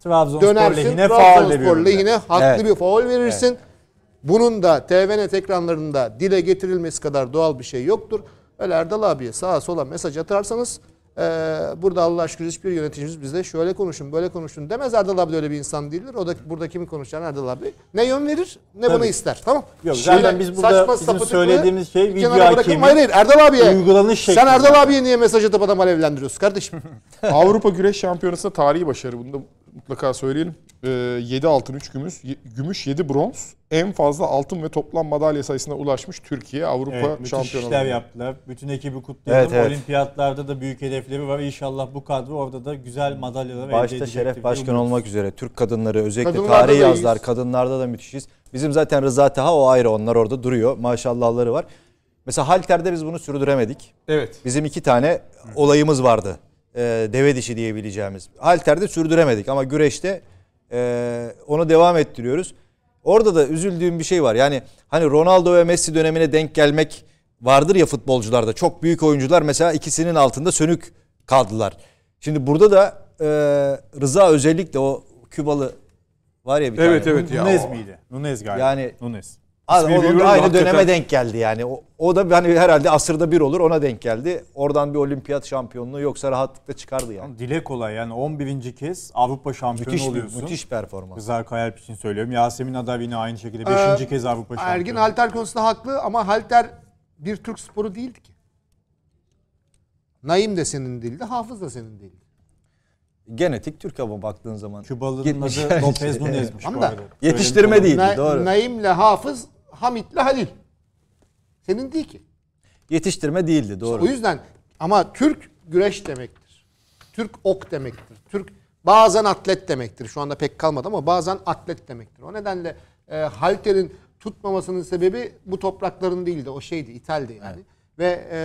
Trabzonspor Dönersin, lehine Trabzonspor lehine haklı evet. bir faul verirsin. Evet. Bunun da TVNet ekranlarında dile getirilmesi kadar doğal bir şey yoktur. Öyle Erdal abiye sağa sola mesaj atarsanız ee, burada Allah aşkına hiçbir yöneticimiz bize şöyle konuşun böyle konuşun demez. Erdal abi de öyle bir insan değildir. O da burada kimi konuşacağını Erdal abi ne yön verir ne Tabii. bunu ister. Tamam. Yok Şimdi zaten biz burada saçma, bizim söylediğimiz şey video hakemi. Hayır hayır Erdal abiye. Uygulanış şekli. Sen Erdal abiye niye mesaj atıp adam alevlendiriyorsun kardeşim? Avrupa Güreş Şampiyonası'nda tarihi başarı. Bunda mutlaka söyleyelim. E, ee, 7 altın, 3 gümüş, gümüş, 7 bronz. En fazla altın ve toplam madalya sayısına ulaşmış Türkiye Avrupa evet, müthiş işler yaptılar. Bütün ekibi kutlayalım. Evet, evet. Olimpiyatlarda da büyük hedefleri var. İnşallah bu kadro orada da güzel madalyalar elde edecektir. Başta Şeref Başkan umuyoruz. olmak üzere Türk kadınları özellikle Kadınlarda tarihi yazlar. Kadınlarda da müthişiz. Bizim zaten Rıza Teha o ayrı onlar orada duruyor. Maşallahları var. Mesela halterde biz bunu sürdüremedik. Evet. Bizim iki tane olayımız vardı e, deve dişi diyebileceğimiz. Halter'de sürdüremedik ama güreşte e, onu devam ettiriyoruz. Orada da üzüldüğüm bir şey var. Yani hani Ronaldo ve Messi dönemine denk gelmek vardır ya futbolcularda. Çok büyük oyuncular mesela ikisinin altında sönük kaldılar. Şimdi burada da e, Rıza özellikle o Kübalı var ya bir evet, tane. Evet evet. Nunez miydi? Nunez galiba. Yani Nunez onun da aynı döneme denk geldi yani. O, o da hani herhalde asırda bir olur ona denk geldi. Oradan bir olimpiyat şampiyonluğu yoksa rahatlıkla çıkardı yani. yani dile kolay yani 11. kez Avrupa şampiyonu müthiş, oluyorsun. Müthiş performans. Kızar Kayalp için söylüyorum. Yasemin Adavini aynı şekilde 5. Ee, kez Avrupa Ergin şampiyonu. Ergin Halter konusunda haklı ama Halter bir Türk sporu değildi ki. Naim de senin değildi, Hafız da senin değildi genetik Türk ama baktığın zaman. Kübalı'nın adı Lopez Nunez'miş. Ama yetiştirme değil. Na, doğru. Naim'le Hafız Hamit'le Halil. Senin değil ki. Yetiştirme değildi doğru. İşte o yüzden ama Türk güreş demektir. Türk ok demektir. Türk bazen atlet demektir. Şu anda pek kalmadı ama bazen atlet demektir. O nedenle e, halterin tutmamasının sebebi bu toprakların değildi. O şeydi, İtal'di yani. Evet. Ve e,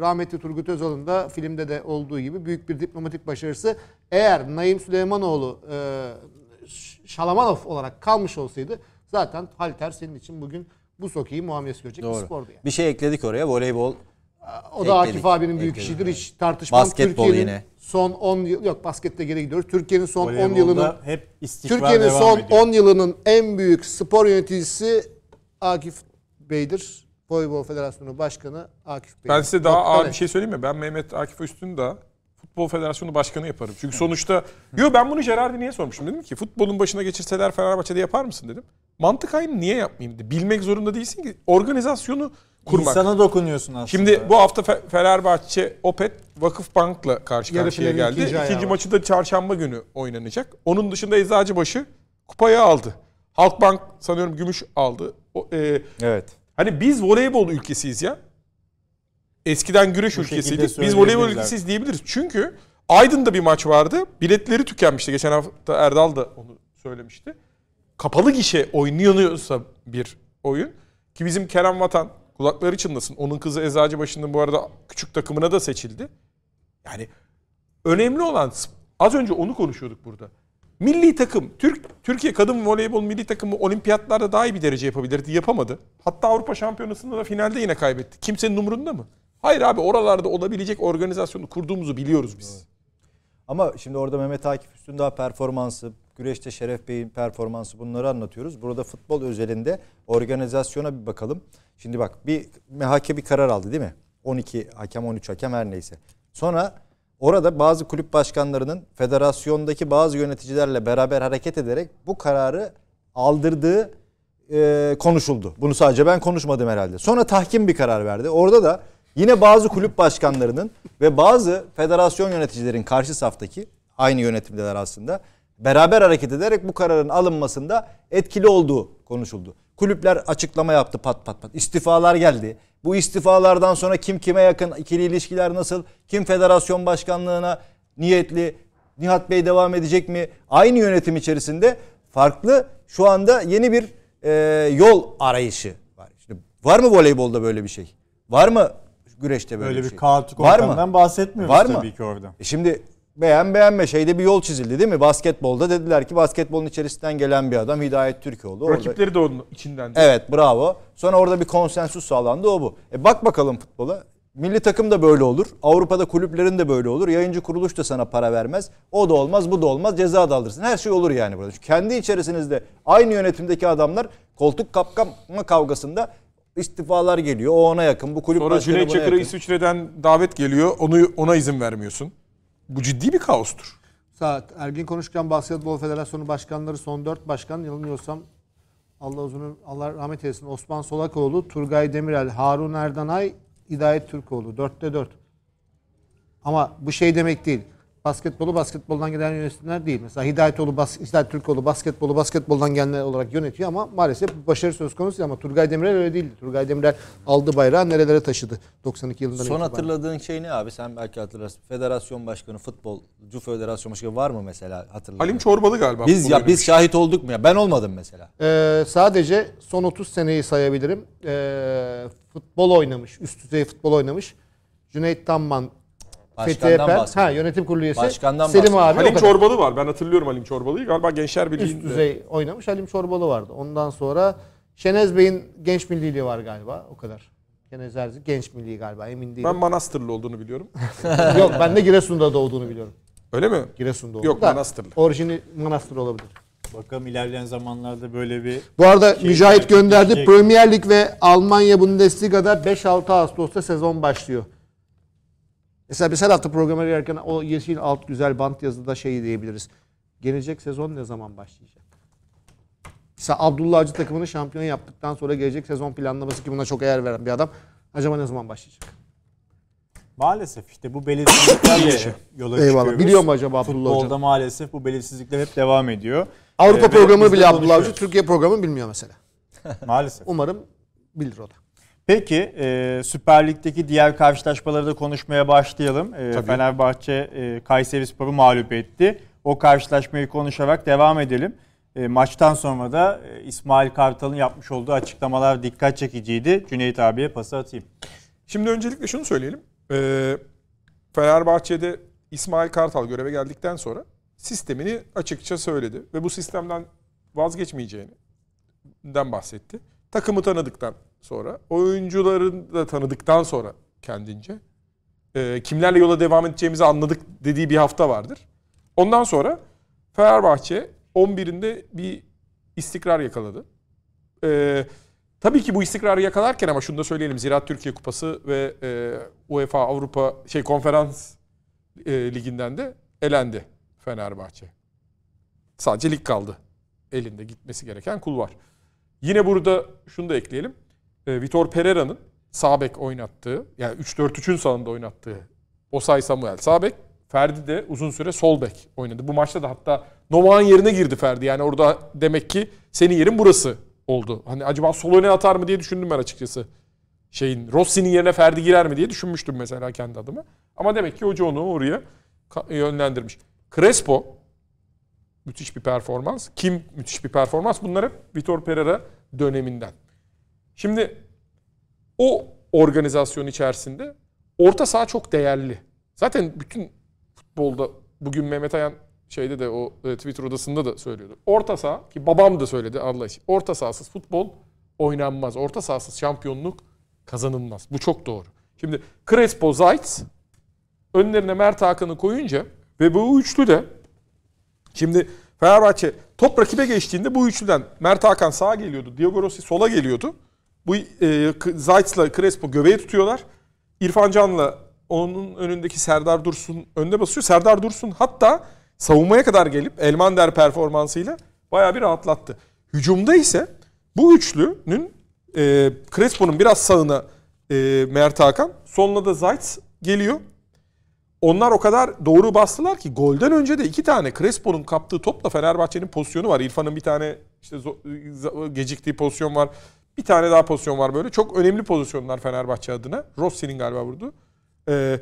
rahmetli Turgut Özal'ın da filmde de olduğu gibi büyük bir diplomatik başarısı. Eğer Naim Süleymanoğlu e, Şalamanov olarak kalmış olsaydı zaten halter senin için bugün bu sokiyi muamelesi görecek Doğru. bir spordu yani. Bir şey ekledik oraya voleybol. O da ekledik, Akif abinin büyük işidir hiç tartışmam. Basketbol yine. son 10 yıl yok baskette geri gidiyoruz. Türkiye'nin son 10 yılının hep Türkiye'nin son 10 yılının en büyük spor yöneticisi Akif Bey'dir. Voleybol Federasyonu Başkanı Akif Bey. Ben size daha ağır bir şey söyleyeyim mi? Ben Mehmet Akif Üstün da Futbol Federasyonu Başkanı yaparım. Çünkü sonuçta... Yo ben bunu Gerardini'ye sormuştum. Dedim ki futbolun başına geçirseler Fenerbahçe'de yapar mısın dedim. Mantık aynı niye yapmayayım? Dedi. Bilmek zorunda değilsin ki organizasyonu kurmak. İnsana dokunuyorsun aslında. Şimdi bu hafta Fenerbahçe Opet Vakıfbank'la karşı karşıya geldi. İkinci, ikinci maçı da çarşamba günü oynanacak. Onun dışında Eczacıbaşı kupayı aldı. Halkbank sanıyorum gümüş aldı. O, e, evet. Hani biz voleybol ülkesiyiz ya eskiden güreş Bu ülkesiydik. Biz voleybol ülkesiyiz diyebiliriz. Çünkü Aydın'da bir maç vardı. Biletleri tükenmişti. Geçen hafta Erdal da onu söylemişti. Kapalı gişe oynuyorsa bir oyun ki bizim Kerem Vatan kulakları çınlasın. Onun kızı başında bu arada küçük takımına da seçildi. Yani önemli olan az önce onu konuşuyorduk burada. Milli takım, Türk Türkiye kadın voleybol milli takımı olimpiyatlarda daha iyi bir derece yapabilirdi. Yapamadı. Hatta Avrupa Şampiyonası'nda da finalde yine kaybetti. Kimsenin umurunda mı? Hayır abi oralarda olabilecek organizasyonu kurduğumuzu biliyoruz biz. Ama şimdi orada Mehmet Akif Üstündağ performansı, güreşte Şeref Bey'in performansı bunları anlatıyoruz. Burada futbol özelinde organizasyona bir bakalım. Şimdi bak bir MHK bir karar aldı değil mi? 12 hakem 13 hakem her neyse. Sonra orada bazı kulüp başkanlarının federasyondaki bazı yöneticilerle beraber hareket ederek bu kararı aldırdığı e, konuşuldu. Bunu sadece ben konuşmadım herhalde. Sonra tahkim bir karar verdi. Orada da Yine bazı kulüp başkanlarının ve bazı federasyon yöneticilerin karşı saftaki aynı yönetimdeler aslında beraber hareket ederek bu kararın alınmasında etkili olduğu konuşuldu. Kulüpler açıklama yaptı pat pat pat. İstifalar geldi. Bu istifalardan sonra kim kime yakın, ikili ilişkiler nasıl, kim federasyon başkanlığına niyetli, Nihat Bey devam edecek mi? Aynı yönetim içerisinde farklı şu anda yeni bir e, yol arayışı var. Şimdi var mı voleybolda böyle bir şey? Var mı Güreşte böyle, böyle bir şey. kaotik Var ortamdan mı? bahsetmiyoruz Var mı? tabii ki orada. E şimdi beğen beğenme şeyde bir yol çizildi değil mi? Basketbolda dediler ki basketbolun içerisinden gelen bir adam Hidayet Türkoğlu. Rakipleri orada... de onun içinden. evet bravo. Sonra orada bir konsensus sağlandı o bu. E bak bakalım futbola. Milli takım da böyle olur. Avrupa'da kulüplerin de böyle olur. Yayıncı kuruluş da sana para vermez. O da olmaz, bu da olmaz. Ceza da alırsın. Her şey olur yani burada. Çünkü kendi içerisinizde aynı yönetimdeki adamlar koltuk kapkama kavgasında İstifalar geliyor. O ona yakın. Bu kulüp Sonra Cüneyt Çakır'a İsviçre'den davet geliyor. Onu ona izin vermiyorsun. Bu ciddi bir kaostur. Saat Ergin konuşurken Basketbol Federasyonu başkanları son dört başkan yanılmıyorsam Allah uzun Allah rahmet eylesin Osman Solakoğlu, Turgay Demirel, Harun Erdanay, Hidayet Türkoğlu. Dörtte dört. Ama bu şey demek değil basketbolu basketboldan gelen yönetimler değil. Mesela Hidayetoğlu, bas, Hidayet Türkoğlu basketbolu basketboldan gelenler olarak yönetiyor ama maalesef başarı söz konusu değil. ama Turgay Demirel öyle değildi. Turgay Demirel aldı bayrağı nerelere taşıdı 92 yılından Son hatırladığın şey ne abi? Sen belki hatırlarsın. Federasyon Başkanı, Futbolcu Federasyon Başkanı var mı mesela hatırladığın? Halim Çorbalı galiba. Biz ya biz şahit olduk mu ya? Ben olmadım mesela. Ee, sadece son 30 seneyi sayabilirim. Ee, futbol oynamış, üst düzey futbol oynamış. Cüneyt Tamman Ftp, ha, yönetim kurulu üyesi Başkandan Selim bahsediyor. abi. Halim Çorbalı var. Ben hatırlıyorum Halim Çorbalı'yı. Galiba Gençler Birliği'nde. Üst düzey oynamış Halim Çorbalı vardı. Ondan sonra Şenez Bey'in genç milliliği var galiba. O kadar. Şenez Erzik genç milliliği galiba emin değilim. Ben Manastırlı olduğunu biliyorum. Yok ben de Giresun'da doğduğunu biliyorum. Öyle mi? Giresun'da oldu. Yok da, Manastırlı. Orijini Manastır olabilir. Bakalım ilerleyen zamanlarda böyle bir... Bu arada şey, Mücahit gönderdi. Şey. Premier Lig ve Almanya Bundesliga'da 5-6 Ağustos'ta sezon başlıyor. Mesela biz her hafta programa girerken o yeşil alt güzel bant yazıda şey diyebiliriz. Gelecek sezon ne zaman başlayacak? Mesela Abdullah Avcı takımını şampiyon yaptıktan sonra gelecek sezon planlaması ki buna çok değer veren bir adam. Acaba ne zaman başlayacak? Maalesef işte bu belirsizliklerle yola Eyvallah. Biliyor mu acaba Abdullah Futbolda Hoca? maalesef bu belirsizlikler hep devam ediyor. Avrupa ee, programı bile Abdullah Avcı, Türkiye programı bilmiyor mesela. maalesef. Umarım bilir o da. Peki e, Süper Lig'deki diğer karşılaşmaları da konuşmaya başlayalım. E, Fenerbahçe e, Kayseri Spor'u mağlup etti. O karşılaşmayı konuşarak devam edelim. E, maçtan sonra da e, İsmail Kartal'ın yapmış olduğu açıklamalar dikkat çekiciydi. Cüneyt abiye pası atayım. Şimdi öncelikle şunu söyleyelim. E, Fenerbahçe'de İsmail Kartal göreve geldikten sonra sistemini açıkça söyledi. Ve bu sistemden vazgeçmeyeceğini den bahsetti. Takımı tanıdıktan sonra oyuncuların da tanıdıktan sonra kendince e, kimlerle yola devam edeceğimizi anladık dediği bir hafta vardır. Ondan sonra Fenerbahçe 11'inde bir istikrar yakaladı. E, tabii ki bu istikrarı yakalarken ama şunu da söyleyelim. Ziraat Türkiye Kupası ve e, UEFA Avrupa şey konferans e, liginden de elendi Fenerbahçe. Sadece lig kaldı. Elinde gitmesi gereken kul var. Yine burada şunu da ekleyelim e, Vitor Pereira'nın sağ bek oynattığı, yani 3-4-3'ün sağında oynattığı Osay Samuel sağ bek, Ferdi de uzun süre sol bek oynadı. Bu maçta da hatta Nova'nın yerine girdi Ferdi. Yani orada demek ki senin yerin burası oldu. Hani acaba sol öne atar mı diye düşündüm ben açıkçası. Şeyin Rossi'nin yerine Ferdi girer mi diye düşünmüştüm mesela kendi adıma. Ama demek ki hoca onu oraya yönlendirmiş. Crespo müthiş bir performans. Kim müthiş bir performans? Bunlar hep Vitor Pereira döneminden. Şimdi o organizasyon içerisinde orta saha çok değerli. Zaten bütün futbolda bugün Mehmet Ayan şeyde de o e, Twitter odasında da söylüyordu. Orta saha ki babam da söyledi Allah için. Orta sahasız futbol oynanmaz. Orta sahasız şampiyonluk kazanılmaz. Bu çok doğru. Şimdi Crespo, Zayt önlerine Mert Hakan'ı koyunca ve bu üçlü de şimdi Fenerbahçe top rakibe geçtiğinde bu üçlüden Mert Hakan sağa geliyordu. Diego Rossi sola geliyordu. Bu e, Zayt'la Crespo göbeği tutuyorlar. İrfan Can'la onun önündeki Serdar Dursun önde basıyor. Serdar Dursun hatta savunmaya kadar gelip Elmander performansıyla bayağı bir rahatlattı. Hücumda ise bu üçlünün e, Crespo'nun biraz sağına e, Mert Hakan, soluna da Zayt geliyor. Onlar o kadar doğru bastılar ki golden önce de iki tane Crespo'nun kaptığı topla Fenerbahçe'nin pozisyonu var. İrfan'ın bir tane işte geciktiği pozisyon var. Bir tane daha pozisyon var böyle. Çok önemli pozisyonlar Fenerbahçe adına. Rossi'nin galiba vurdu. Ee,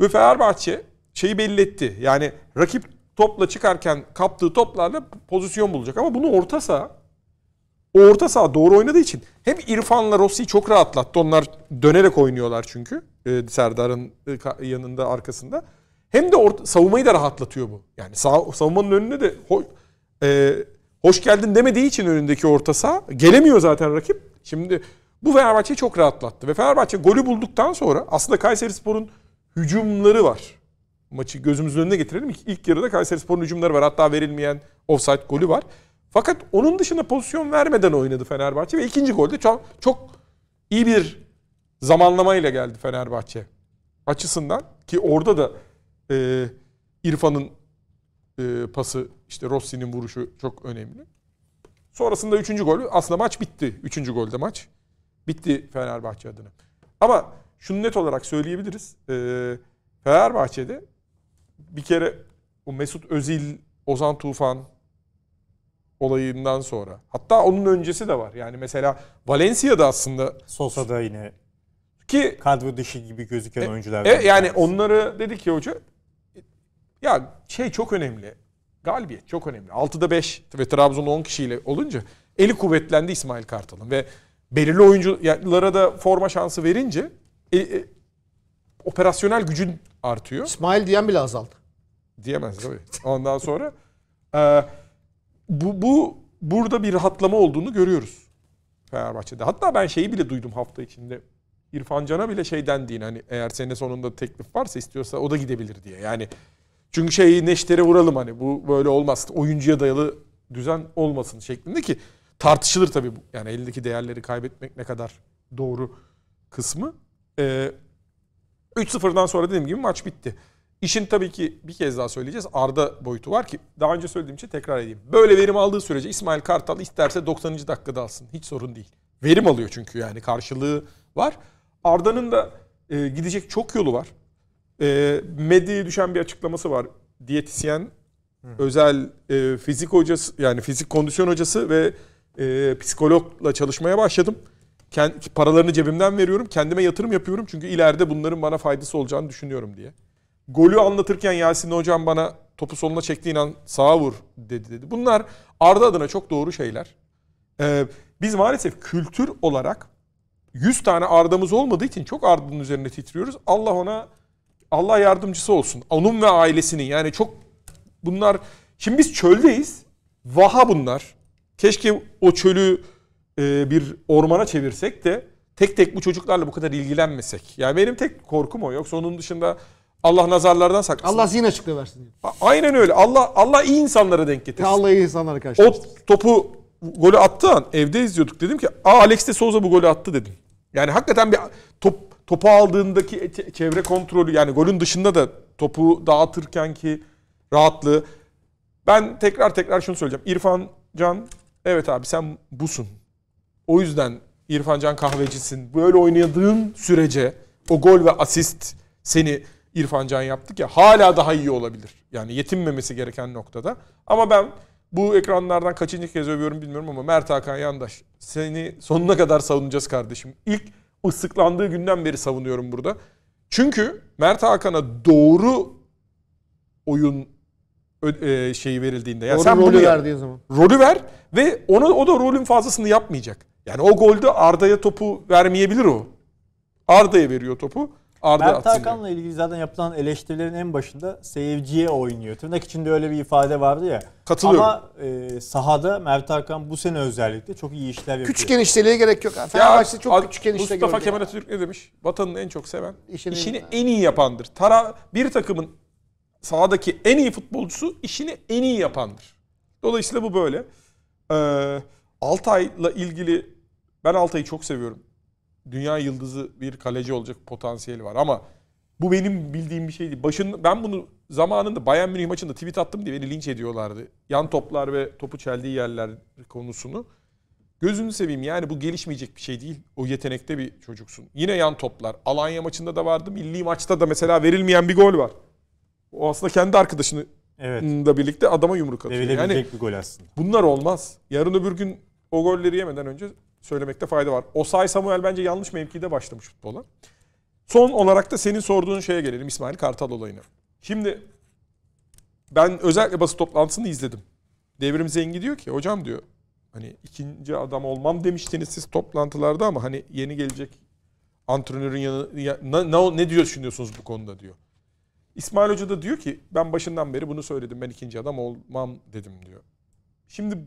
ve Fenerbahçe şeyi belli etti. Yani rakip topla çıkarken kaptığı toplarla pozisyon bulacak. Ama bunu orta saha o orta saha doğru oynadığı için hem İrfan'la Rossi'yi çok rahatlattı. Onlar dönerek oynuyorlar çünkü. E, Serdar'ın e, yanında arkasında. Hem de orta, savunmayı da rahatlatıyor bu. Yani sağ, savunmanın önüne de ho, e, hoş geldin demediği için önündeki orta saha gelemiyor zaten rakip. Şimdi bu Fenerbahçe çok rahatlattı. Ve Fenerbahçe golü bulduktan sonra aslında Kayserispor'un hücumları var. Maçı gözümüzün önüne getirelim. İlk yarıda Kayseri hücumları var. Hatta verilmeyen offside golü var. Fakat onun dışında pozisyon vermeden oynadı Fenerbahçe ve ikinci golde çok, çok iyi bir zamanlamayla geldi Fenerbahçe açısından ki orada da e, İrfan'ın e, pası işte Rossi'nin vuruşu çok önemli. Sonrasında üçüncü golü Aslında maç bitti. Üçüncü golde maç. Bitti Fenerbahçe adına. Ama şunu net olarak söyleyebiliriz. E, Fenerbahçe'de bir kere bu Mesut Özil, Ozan Tufan olayından sonra. Hatta onun öncesi de var. Yani mesela Valencia'da aslında Sosa da yine ki kadro dışı gibi gözüken e, oyuncular. E, yani onları dedi ki hoca ya şey çok önemli. Galibiyet çok önemli. 6'da 5 ve Trabzon'da 10 kişiyle olunca eli kuvvetlendi İsmail Kartal'ın ve belirli oyunculara da forma şansı verince e, e, operasyonel gücün artıyor. İsmail diyen bile azaldı. Diyemez tabii. Ondan sonra e, bu, bu burada bir rahatlama olduğunu görüyoruz Fenerbahçe'de. Hatta ben şeyi bile duydum hafta içinde. İrfan Can'a bile şey dendiğini hani eğer sene sonunda teklif varsa istiyorsa o da gidebilir diye. Yani çünkü şeyi neştere vuralım hani bu böyle olmaz. Oyuncuya dayalı düzen olmasın şeklinde ki tartışılır tabii bu. Yani eldeki değerleri kaybetmek ne kadar doğru kısmı. Ee, 3-0'dan sonra dediğim gibi maç bitti. İşin tabii ki bir kez daha söyleyeceğiz. Arda boyutu var ki daha önce söylediğim için tekrar edeyim. Böyle verim aldığı sürece İsmail Kartal isterse 90. dakikada alsın. Hiç sorun değil. Verim alıyor çünkü yani karşılığı var. Arda'nın da e, gidecek çok yolu var. E, medyaya düşen bir açıklaması var. Diyetisyen, Hı. özel e, fizik hocası yani fizik kondisyon hocası ve e, psikologla çalışmaya başladım. Kend, paralarını cebimden veriyorum. Kendime yatırım yapıyorum. Çünkü ileride bunların bana faydası olacağını düşünüyorum diye. Golü anlatırken Yasin Hocam bana topu soluna çektiğin an sağa vur dedi dedi. Bunlar Arda adına çok doğru şeyler. Ee, biz maalesef kültür olarak 100 tane Arda'mız olmadığı için çok Arda'nın üzerine titriyoruz. Allah ona Allah yardımcısı olsun. Onun ve ailesinin yani çok bunlar... Şimdi biz çöldeyiz. Vaha bunlar. Keşke o çölü e, bir ormana çevirsek de tek tek bu çocuklarla bu kadar ilgilenmesek. Yani benim tek korkum o. Yoksa onun dışında Allah nazarlardan saklasın. Allah zihin açıklığı versin. Aynen öyle. Allah Allah iyi insanlara denk getirsin. Allah iyi insanlara karşı. O topu golü attı an evde izliyorduk. Dedim ki Aa, Alex de Souza bu golü attı dedim. Yani hakikaten bir top topu aldığındaki e, çevre kontrolü yani golün dışında da topu dağıtırken ki rahatlığı. Ben tekrar tekrar şunu söyleyeceğim. İrfan Can evet abi sen busun. O yüzden İrfan Can kahvecisin. Böyle oynadığın sürece o gol ve asist seni İrfan Can yaptık ya hala daha iyi olabilir. Yani yetinmemesi gereken noktada. Ama ben bu ekranlardan kaçıncı kez övüyorum bilmiyorum ama Mert Hakan Yandaş seni sonuna kadar savunacağız kardeşim. İlk ıslıklandığı günden beri savunuyorum burada. Çünkü Mert Hakan'a doğru oyun e, şeyi verildiğinde. Yani doğru sen rolü verdiği zaman. Rolü ver ve ona, o da rolün fazlasını yapmayacak. Yani o golde Arda'ya topu vermeyebilir o. Arda'ya veriyor topu. Arda Mert Hakan'la ilgili zaten yapılan eleştirilerin en başında seyirciye oynuyor. Tırnak içinde öyle bir ifade vardı ya. Katılıyorum. Ama e, sahada Mert Hakan bu sene özellikle çok iyi işler yapıyor. Küçük genişliğe gerek yok. Fenerbahçe çok küçük genişte Mustafa Kemal Atatürk ne demiş? Vatanını en çok seven, İşini işini en iyi yapandır. Tara bir takımın sahadaki en iyi futbolcusu işini en iyi yapandır. Dolayısıyla bu böyle. Ee, Altay'la ilgili ben Altay'ı çok seviyorum dünya yıldızı bir kaleci olacak potansiyeli var ama bu benim bildiğim bir şeydi. Başın ben bunu zamanında Bayern Münih maçında tweet attım diye beni linç ediyorlardı. Yan toplar ve topu çeldiği yerler konusunu. Gözünü seveyim yani bu gelişmeyecek bir şey değil. O yetenekte bir çocuksun. Yine yan toplar. Alanya maçında da vardı. Milli maçta da mesela verilmeyen bir gol var. O aslında kendi arkadaşını evet. da birlikte adama yumruk atıyor. Yani bir gol aslında. Bunlar olmaz. Yarın öbür gün o golleri yemeden önce söylemekte fayda var. Osay Samuel bence yanlış mevkide başlamış futbola. Son olarak da senin sorduğun şeye gelelim İsmail Kartal olayına. Şimdi ben özellikle basın toplantısını izledim. Devrim Zengi diyor ki hocam diyor hani ikinci adam olmam demiştiniz siz toplantılarda ama hani yeni gelecek antrenörün yanına ne, ne diyor düşünüyorsunuz bu konuda diyor. İsmail Hoca da diyor ki ben başından beri bunu söyledim ben ikinci adam olmam dedim diyor. Şimdi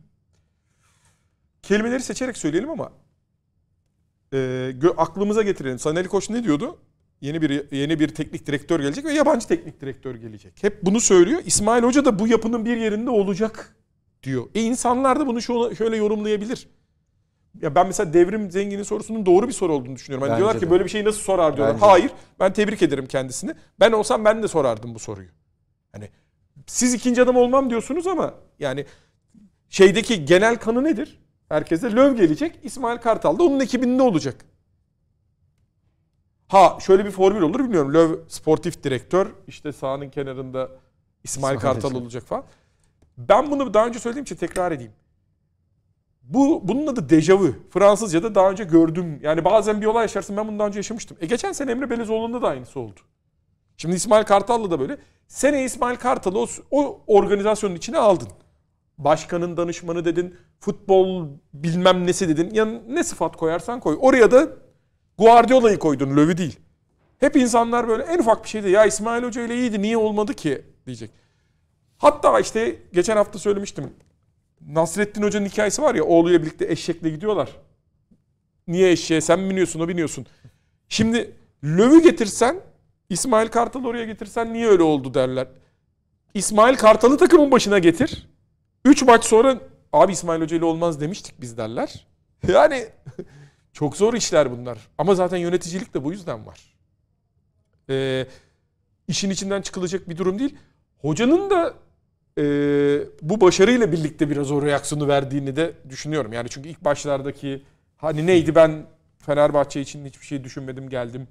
kelimeleri seçerek söyleyelim ama e, aklımıza getirelim. Saneli Koç ne diyordu? Yeni bir yeni bir teknik direktör gelecek ve yabancı teknik direktör gelecek. Hep bunu söylüyor. İsmail Hoca da bu yapının bir yerinde olacak diyor. E insanlar da bunu şöyle yorumlayabilir. Ya ben mesela devrim zenginin sorusunun doğru bir soru olduğunu düşünüyorum. Hani diyorlar ki de. böyle bir şeyi nasıl sorar diyorlar. Bence. Hayır. Ben tebrik ederim kendisini. Ben olsam ben de sorardım bu soruyu. Hani siz ikinci adam olmam diyorsunuz ama yani şeydeki genel kanı nedir? Merkeze Löv gelecek. İsmail Kartal da onun ekibinde olacak. Ha şöyle bir formül olur bilmiyorum. Löv sportif direktör. işte sahanın kenarında İsmail, İsmail Kartal Hocam. olacak falan. Ben bunu daha önce söylediğim için tekrar edeyim. Bu bunun adı dejavu. Fransızca'da daha önce gördüm. Yani bazen bir olay yaşarsın. Ben bunu daha önce yaşamıştım. E geçen sene Emre Belezoğlu'nda da aynısı oldu. Şimdi İsmail Kartal'la da böyle. Sene İsmail Kartal'ı o, o organizasyonun içine aldın başkanın danışmanı dedin, futbol bilmem nesi dedin. Yani ne sıfat koyarsan koy. Oraya da Guardiola'yı koydun, Löw'ü değil. Hep insanlar böyle en ufak bir şeydi. ya İsmail Hoca ile iyiydi niye olmadı ki diyecek. Hatta işte geçen hafta söylemiştim. Nasrettin Hoca'nın hikayesi var ya oğluyla birlikte eşekle gidiyorlar. Niye eşeğe sen biniyorsun o biniyorsun. Şimdi Löw'ü getirsen İsmail Kartal'ı oraya getirsen niye öyle oldu derler. İsmail Kartal'ı takımın başına getir. 3 maç sonra abi İsmail Hoca ile olmaz demiştik biz derler. Yani çok zor işler bunlar. Ama zaten yöneticilik de bu yüzden var. Ee, işin içinden çıkılacak bir durum değil. Hocanın da e, bu başarıyla birlikte biraz o reaksiyonu verdiğini de düşünüyorum. Yani çünkü ilk başlardaki hani neydi ben Fenerbahçe için hiçbir şey düşünmedim geldim.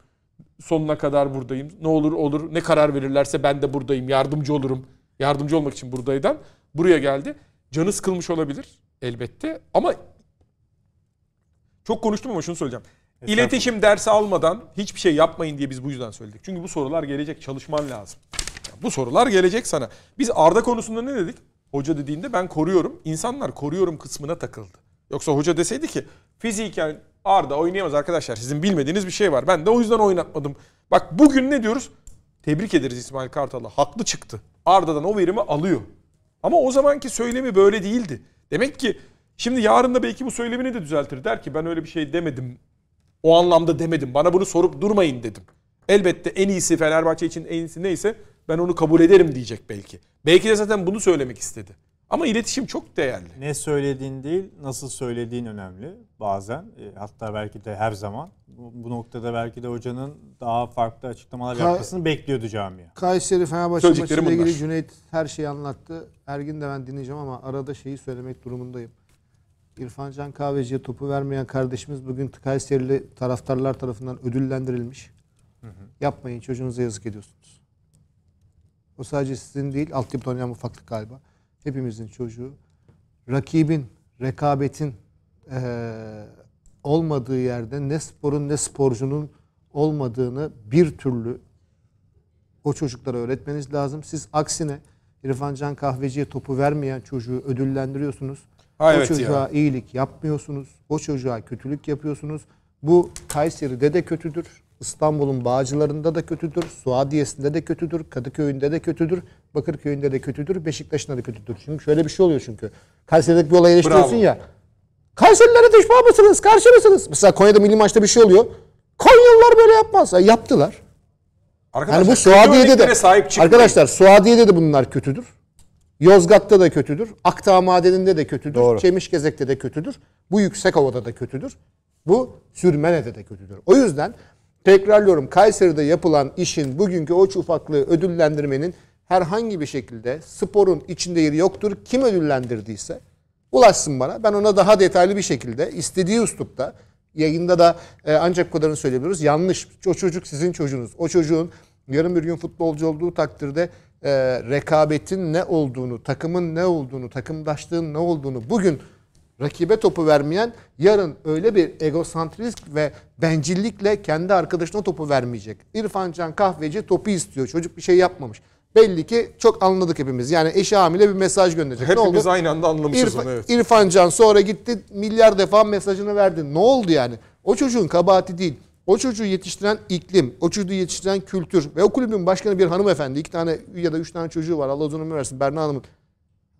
Sonuna kadar buradayım. Ne olur olur ne karar verirlerse ben de buradayım yardımcı olurum. Yardımcı olmak için buradaydım buraya geldi. Canı sıkılmış olabilir elbette ama çok konuştum ama şunu söyleyeceğim. İletişim dersi almadan hiçbir şey yapmayın diye biz bu yüzden söyledik. Çünkü bu sorular gelecek, çalışman lazım. bu sorular gelecek sana. Biz Arda konusunda ne dedik? Hoca dediğinde ben koruyorum. İnsanlar koruyorum kısmına takıldı. Yoksa hoca deseydi ki fiziken Arda oynayamaz arkadaşlar. Sizin bilmediğiniz bir şey var. Ben de o yüzden oynatmadım. Bak bugün ne diyoruz? Tebrik ederiz İsmail Kartal'a. Haklı çıktı. Arda'dan o verimi alıyor. Ama o zamanki söylemi böyle değildi. Demek ki şimdi yarın da belki bu söylemini de düzeltir. Der ki ben öyle bir şey demedim. O anlamda demedim. Bana bunu sorup durmayın dedim. Elbette en iyisi Fenerbahçe için en iyisi neyse ben onu kabul ederim diyecek belki. Belki de zaten bunu söylemek istedi. Ama iletişim çok değerli. Ne söylediğin değil, nasıl söylediğin önemli bazen. E, hatta belki de her zaman. Bu, bu noktada belki de hocanın daha farklı açıklamalar Ka- yapmasını bekliyordu camia. Kayseri Fenerbahçe Söyleyeceklerim maçıyla ilgili Cüneyt her şeyi anlattı. Ergin de ben dinleyeceğim ama arada şeyi söylemek durumundayım. İrfan Can Kahveci'ye topu vermeyen kardeşimiz bugün Kayserili taraftarlar tarafından ödüllendirilmiş. Hı hı. Yapmayın çocuğunuza yazık ediyorsunuz. O sadece sizin değil, altyapıda oynayan ufaklık galiba hepimizin çocuğu rakibin, rekabetin e, olmadığı yerde ne sporun ne sporcunun olmadığını bir türlü o çocuklara öğretmeniz lazım. Siz aksine İrfan Can Kahveci'ye topu vermeyen çocuğu ödüllendiriyorsunuz. Ha, o evet çocuğa ya. iyilik yapmıyorsunuz. O çocuğa kötülük yapıyorsunuz. Bu Kayseri'de de kötüdür. İstanbul'un Bağcılar'ında da kötüdür, Suadiye'sinde de kötüdür, Kadıköy'ünde de kötüdür, Bakırköy'ünde de kötüdür, Beşiktaş'ında da kötüdür. Çünkü şöyle bir şey oluyor çünkü. Kayseri'deki bir olayı eleştiriyorsun Bravo. ya. Kayserililere düşman mısınız, karşı mısınız? Mesela Konya'da milli maçta bir şey oluyor. Konyalılar böyle yapmaz. Ya, yaptılar. Arkadaşlar, yani bu Suadiye'de de sahip arkadaşlar Suadiye'de de bunlar kötüdür. Yozgat'ta da kötüdür. Akdağ Madeni'nde de kötüdür. Doğru. Çemişgezek'te de kötüdür. Bu yüksek ovada da kötüdür. Bu Sürmene'de de kötüdür. O yüzden Tekrarlıyorum Kayseri'de yapılan işin bugünkü o ufaklığı ödüllendirmenin herhangi bir şekilde sporun içinde yeri yoktur. Kim ödüllendirdiyse ulaşsın bana. Ben ona daha detaylı bir şekilde istediği üslupta yayında da e, ancak bu kadarını söyleyebiliriz. Yanlış. O çocuk sizin çocuğunuz. O çocuğun yarın bir gün futbolcu olduğu takdirde e, rekabetin ne olduğunu, takımın ne olduğunu, takımdaşlığın ne olduğunu bugün rakibe topu vermeyen yarın öyle bir egosantrist ve bencillikle kendi arkadaşına topu vermeyecek. İrfan Can kahveci topu istiyor. Çocuk bir şey yapmamış. Belli ki çok anladık hepimiz. Yani eşi hamile bir mesaj gönderecek. Hepimiz ne oldu? aynı anda anlamışız İrfan, onu evet. İrfan Can sonra gitti milyar defa mesajını verdi. Ne oldu yani? O çocuğun kabahati değil. O çocuğu yetiştiren iklim, o çocuğu yetiştiren kültür ve o kulübün başkanı bir hanımefendi. iki tane ya da üç tane çocuğu var. Allah uzun ömür versin Berna Hanım'ın.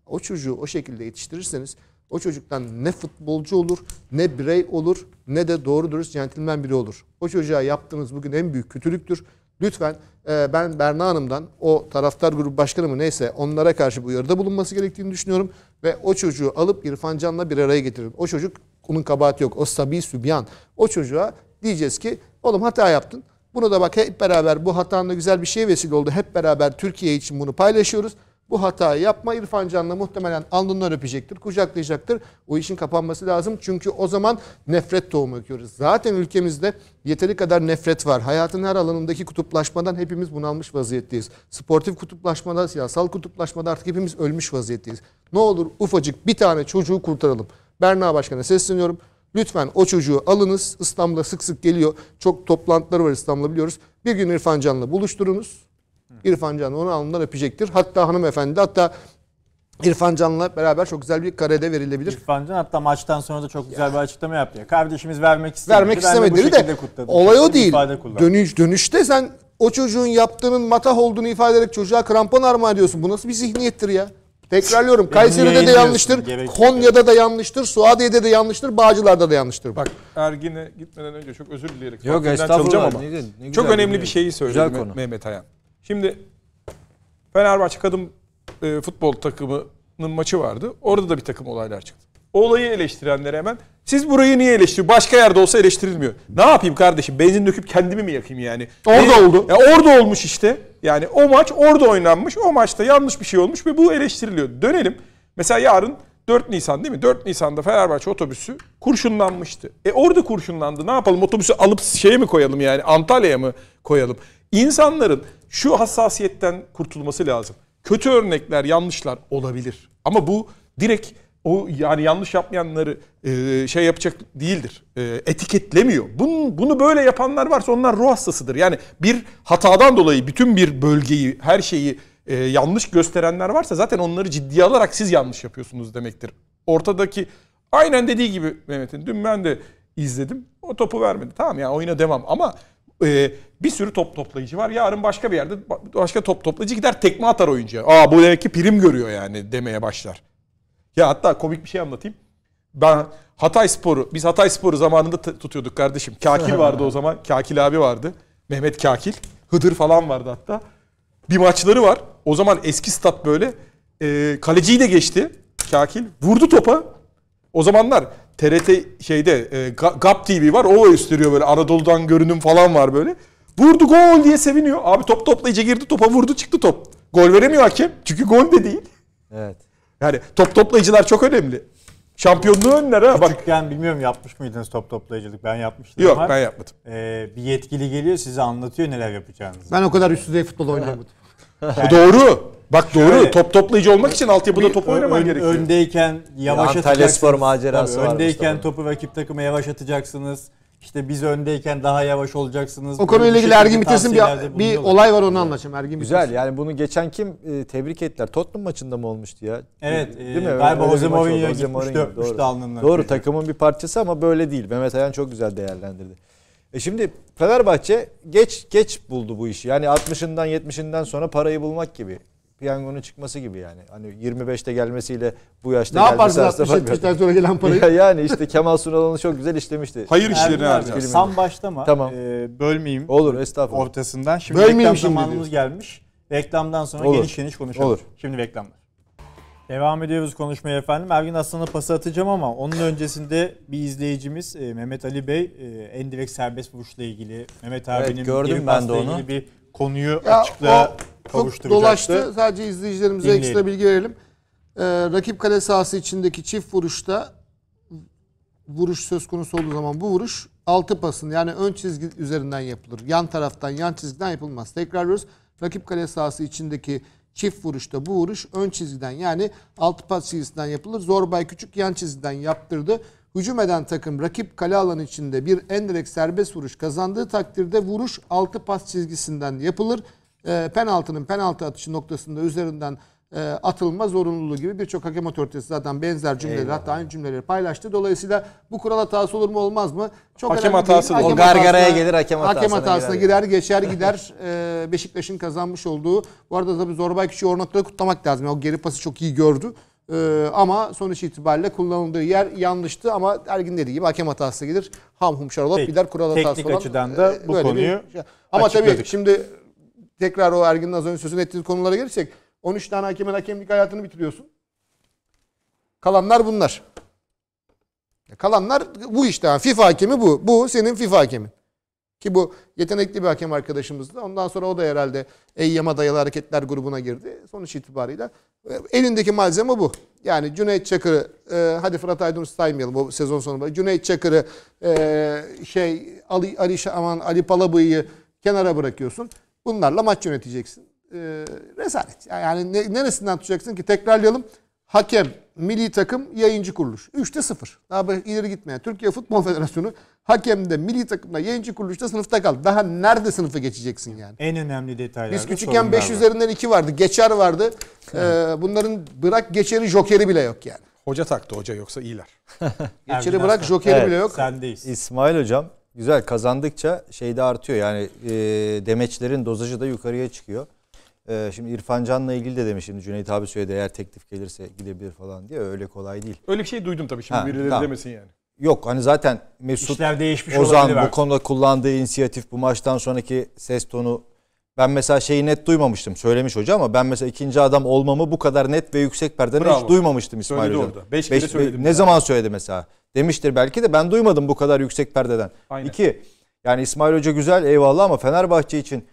O çocuğu o şekilde yetiştirirseniz o çocuktan ne futbolcu olur, ne birey olur, ne de doğru dürüst centilmen biri olur. O çocuğa yaptığımız bugün en büyük kötülüktür. Lütfen e, ben Berna Hanım'dan o taraftar grubu başkanı mı neyse onlara karşı bu uyarıda bulunması gerektiğini düşünüyorum. Ve o çocuğu alıp İrfan Can'la bir araya getirin. O çocuk onun kabahati yok. O Sabi Sübyan. O çocuğa diyeceğiz ki oğlum hata yaptın. Bunu da bak hep beraber bu hatanla güzel bir şey vesile oldu. Hep beraber Türkiye için bunu paylaşıyoruz bu hatayı yapma. İrfan Can'la muhtemelen alnından öpecektir, kucaklayacaktır. O işin kapanması lazım. Çünkü o zaman nefret tohumu öküyoruz. Zaten ülkemizde yeteri kadar nefret var. Hayatın her alanındaki kutuplaşmadan hepimiz bunalmış vaziyetteyiz. Sportif kutuplaşmada, siyasal kutuplaşmada artık hepimiz ölmüş vaziyetteyiz. Ne olur ufacık bir tane çocuğu kurtaralım. Berna Başkan'a sesleniyorum. Lütfen o çocuğu alınız. İstanbul'a sık sık geliyor. Çok toplantıları var İstanbul'da biliyoruz. Bir gün İrfan Can'la buluşturunuz. İrfan Can onu alnından öpecektir. Hatta hanımefendi hatta İrfan Can'la beraber çok güzel bir karede verilebilir. İrfan Can hatta maçtan sonra da çok güzel ya. bir açıklama yapıyor. Kardeşimiz vermek istemedi. Vermek istemedi de olay o değil. Dönüş, dönüşte sen o çocuğun yaptığının matah olduğunu ifade ederek çocuğa krampon armağan ediyorsun. Bu nasıl bir zihniyettir ya? Tekrarlıyorum. Kayseri'de de yanlıştır. Konya'da da yanlıştır. Suadiye'de de yanlıştır. Bağcılar'da da yanlıştır. Bak Ergin'e gitmeden önce çok özür dileyerek. Yok estağfurullah. Ama. Ne, ne çok önemli bir şeyi söyledi Mehmet Ayan. Şimdi Fenerbahçe kadın e, futbol takımının maçı vardı. Orada da bir takım olaylar çıktı. Olayı eleştirenlere hemen siz burayı niye eleştiriyor? Başka yerde olsa eleştirilmiyor. Ne yapayım kardeşim? Benzin döküp kendimi mi yakayım yani? Orada ne? oldu. Ya orada olmuş işte. Yani o maç orada oynanmış. O maçta yanlış bir şey olmuş ve bu eleştiriliyor. Dönelim. Mesela yarın 4 Nisan değil mi? 4 Nisan'da Fenerbahçe otobüsü kurşunlanmıştı. E orada kurşunlandı. Ne yapalım? Otobüsü alıp şeye mi koyalım yani? Antalya'ya mı koyalım? İnsanların şu hassasiyetten kurtulması lazım. Kötü örnekler, yanlışlar olabilir. Ama bu direkt o yani yanlış yapmayanları e, şey yapacak değildir. E, etiketlemiyor. Bunu, bunu böyle yapanlar varsa onlar ruh hastasıdır. Yani bir hatadan dolayı bütün bir bölgeyi, her şeyi e, yanlış gösterenler varsa zaten onları ciddiye alarak siz yanlış yapıyorsunuz demektir. Ortadaki aynen dediği gibi Mehmet'in dün ben de izledim. O topu vermedi. Tamam ya oyuna devam ama ee, bir sürü top toplayıcı var. Yarın başka bir yerde başka top toplayıcı gider tekme atar oyuncuya. Aa bu demek ki prim görüyor yani demeye başlar. Ya hatta komik bir şey anlatayım. Ben Hatay Sporu, biz Hatay Sporu zamanında tutuyorduk kardeşim. Kakil vardı o zaman. Kakil abi vardı. Mehmet Kakil. Hıdır falan vardı hatta. Bir maçları var. O zaman eski stat böyle. E, kaleciyi de geçti. Kakil. Vurdu topa. O zamanlar TRT şeyde e, GAP TV var. O gösteriyor böyle Anadolu'dan görünüm falan var böyle. Vurdu gol diye seviniyor. Abi top toplayıcı girdi topa vurdu çıktı top. Gol veremiyor hakem. Çünkü gol de değil. Evet. Yani top toplayıcılar çok önemli. Şampiyonluğu önler ha. Bak. Küçükken bilmiyorum yapmış mıydınız top toplayıcılık? Ben yapmıştım. Yok var. ben yapmadım. Ee, bir yetkili geliyor size anlatıyor neler yapacağınızı. Ben o kadar üst düzey futbol oynamadım. Yani, Doğru. Bak doğru Şöyle, top toplayıcı olmak için altyapıda top oynaman ön, gerekiyor. Öndeyken yavaş ya, atacaksınız. macerası Tabii, var Öndeyken Mustafa. topu rakip takıma yavaş atacaksınız. İşte biz öndeyken daha yavaş olacaksınız. O konuyla ilgili Ergin Biters'in bir, bir olay var onu anlatacağım. Ergin Güzel Biters. yani bunu geçen kim e, tebrik ettiler. Tottenham maçında mı olmuştu ya? Evet. Değil e, mi? Galiba Jose Mourinho gitmişti öpmüştü alnından. Doğru takımın bir parçası ama böyle değil. Mehmet Ayhan çok güzel değerlendirdi. E şimdi Fenerbahçe geç geç buldu bu işi. Yani 60'ından 70'inden sonra parayı bulmak gibi piyangonun çıkması gibi yani. Hani 25'te gelmesiyle bu yaşta ne yaparsın 65'ten sonra gelen parayı? yani işte Kemal Sunal'ın çok güzel işlemişti. Hayır işlerini harcayacağız. Sen başlama. Tamam. Ee, bölmeyeyim. Olur estağfurullah. Ortasından. Şimdi bölmeyeyim reklam şimdi zamanımız diyorsun. gelmiş. Reklamdan sonra Olur. geniş geniş konuşalım. Olur. Şimdi reklamlar. Devam ediyoruz konuşmaya efendim. Ergin Aslan'a pası atacağım ama onun öncesinde bir izleyicimiz e, Mehmet Ali Bey e, en direkt serbest vuruşla ilgili Mehmet abinin evet, gördüm ben de onu. ilgili bir konuyu ya o, çok dolaştı. Sadece izleyicilerimize Dinleyelim. ekstra bilgi verelim. Ee, rakip kale sahası içindeki çift vuruşta vuruş söz konusu olduğu zaman bu vuruş altı pasın yani ön çizgi üzerinden yapılır. Yan taraftan yan çizgiden yapılmaz. Tekrarlıyoruz. Rakip kale sahası içindeki çift vuruşta bu vuruş ön çizgiden yani altı pas çizgisinden yapılır. Zorbay küçük yan çizgiden yaptırdı. Hücum eden takım rakip kale alanı içinde bir endirek serbest vuruş kazandığı takdirde vuruş altı pas çizgisinden yapılır e, penaltının penaltı atışı noktasında üzerinden e, atılma zorunluluğu gibi birçok hakem otoritesi zaten benzer cümleleri Eyvallah. hatta aynı cümleleri paylaştı. Dolayısıyla bu kural hatası olur mu olmaz mı? Çok hakem hatası değil. Hakem o gargaraya hatasına, gelir hakem hatasına. Hakem hatasına girer, girer geçer gider. e, Beşiktaş'ın kazanmış olduğu. Bu arada tabii Zorbay Kişi'yi o noktada kutlamak lazım. o geri pası çok iyi gördü. Ee, ama sonuç itibariyle kullanıldığı yer yanlıştı ama Ergin dediği gibi hakem hatası gelir. Ham hum şarolop gider kural hatası Teknik olan. Teknik açıdan da e, bu konuyu bir... Şey. Ama tabii şimdi tekrar o Ergin'in az önce sözünü ettiği konulara gelirsek 13 tane hakemin hakemlik hayatını bitiriyorsun. Kalanlar bunlar. Kalanlar bu işte. FIFA hakemi bu. Bu senin FIFA hakemin. Ki bu yetenekli bir hakem arkadaşımızdı. Ondan sonra o da herhalde Eyyam'a dayalı hareketler grubuna girdi. Sonuç itibariyle e, elindeki malzeme bu. Yani Cüneyt Çakır'ı, e, hadi Fırat Aydın'ı saymayalım bu sezon sonunda Cüneyt Çakır'ı, e, şey Ali, Ali Şaman, Ali Palabı'yı kenara bırakıyorsun. Bunlarla maç yöneteceksin. E, rezalet. Yani ne, neresinden tutacaksın ki? Tekrarlayalım. Hakem, milli takım, yayıncı kuruluş. Üçte sıfır. Daha böyle ileri gitmeye. Türkiye Futbol Federasyonu hakemde, milli takımda, yayıncı kuruluşta sınıfta kaldı. Daha nerede sınıfa geçeceksin yani? En önemli detaylar. Biz küçükken 5 üzerinden 2 vardı. Geçer vardı. Ee, bunların bırak geçeri jokeri bile yok yani. Hoca taktı hoca yoksa iyiler. geçeri bırak jokeri evet, bile yok. Sendeyiz. İsmail hocam Güzel kazandıkça şey de artıyor yani e, demeçlerin dozajı da yukarıya çıkıyor. E, şimdi İrfan Can'la ilgili de demiş şimdi Cüneyt abi söyledi eğer teklif gelirse gidebilir falan diye öyle kolay değil. Öyle bir şey duydum tabii şimdi ha, birileri tamam. demesin yani. Yok hani zaten Mesut İşler değişmiş Ozan bu konuda kullandığı inisiyatif bu maçtan sonraki ses tonu ben mesela şeyi net duymamıştım söylemiş hoca ama ben mesela ikinci adam olmamı bu kadar net ve yüksek perdede hiç duymamıştım İsmail Hocam. Beş, Beş kere söyledim. Ne yani. zaman söyledi mesela? demiştir belki de ben duymadım bu kadar yüksek perdeden. Aynen. İki yani İsmail Hoca güzel eyvallah ama Fenerbahçe için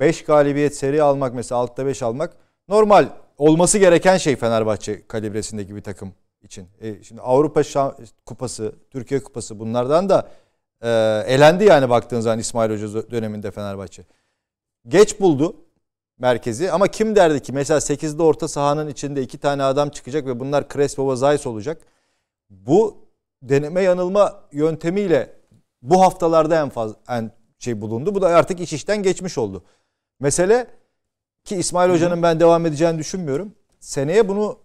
5 galibiyet seri almak mesela altta 5 almak normal olması gereken şey Fenerbahçe kalibresindeki bir takım için. E, şimdi Avrupa Şam, Kupası, Türkiye Kupası bunlardan da e, elendi yani baktığınız zaman İsmail Hoca döneminde Fenerbahçe. Geç buldu merkezi ama kim derdi ki mesela 8'de orta sahanın içinde iki tane adam çıkacak ve bunlar Crespo ve Zayis olacak. Bu deneme yanılma yöntemiyle bu haftalarda en fazla en şey bulundu. Bu da artık iç işten geçmiş oldu. Mesele ki İsmail Hoca'nın ben devam edeceğini düşünmüyorum. Seneye bunu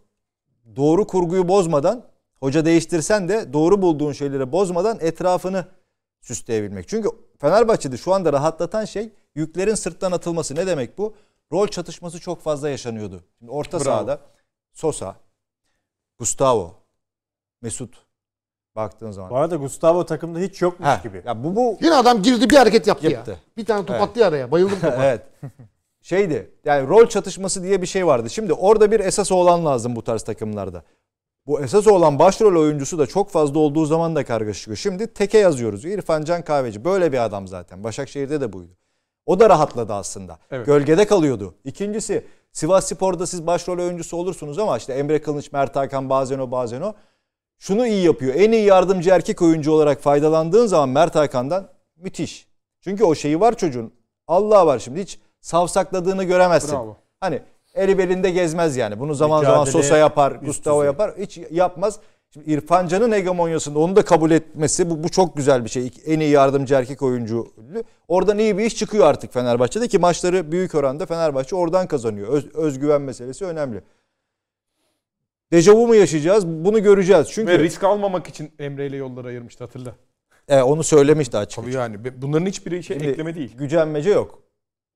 doğru kurguyu bozmadan, hoca değiştirsen de doğru bulduğun şeyleri bozmadan etrafını süsleyebilmek. Çünkü Fenerbahçe'de şu anda rahatlatan şey yüklerin sırttan atılması. Ne demek bu? Rol çatışması çok fazla yaşanıyordu. Şimdi orta Bravo. sahada Sosa, Gustavo, Mesut Baktığın zaman. Bu arada Gustavo takımda hiç yokmuş ha. gibi. Ya bu bu Yine adam girdi bir hareket yaptı, yaptı. ya. Bir tane top evet. attı araya. Bayıldım topa. evet. Şeydi. Yani rol çatışması diye bir şey vardı. Şimdi orada bir esas olan lazım bu tarz takımlarda. Bu esas olan başrol oyuncusu da çok fazla olduğu zaman da karga Şimdi teke yazıyoruz. İrfan Can Kahveci böyle bir adam zaten. Başakşehir'de de buydu. O da rahatladı aslında. Evet. Gölgede kalıyordu. İkincisi Sivas Spor'da siz başrol oyuncusu olursunuz ama işte Emre Kılınç, Mert Hakan bazen o bazen o şunu iyi yapıyor. En iyi yardımcı erkek oyuncu olarak faydalandığın zaman Mert Hakan'dan müthiş. Çünkü o şeyi var çocuğun. Allah var şimdi hiç savsakladığını göremezsin. Bravo. Hani eli belinde gezmez yani. Bunu zaman Mücadele zaman Sosa yapar, Gustavo yapar. Hiç yapmaz. Şimdi İrfan hegemonyasında onu da kabul etmesi bu, bu çok güzel bir şey. En iyi yardımcı erkek oyuncu. Oradan iyi bir iş çıkıyor artık Fenerbahçe'de ki maçları büyük oranda Fenerbahçe oradan kazanıyor. Öz, özgüven meselesi önemli. Dejavu mu yaşayacağız? Bunu göreceğiz. Çünkü Ve risk almamak için Emre ile yolları ayırmıştı hatırla. E, onu söylemişti açık. Tabii yani bunların hiçbiri şey Şimdi ekleme değil. Gücenmece yok.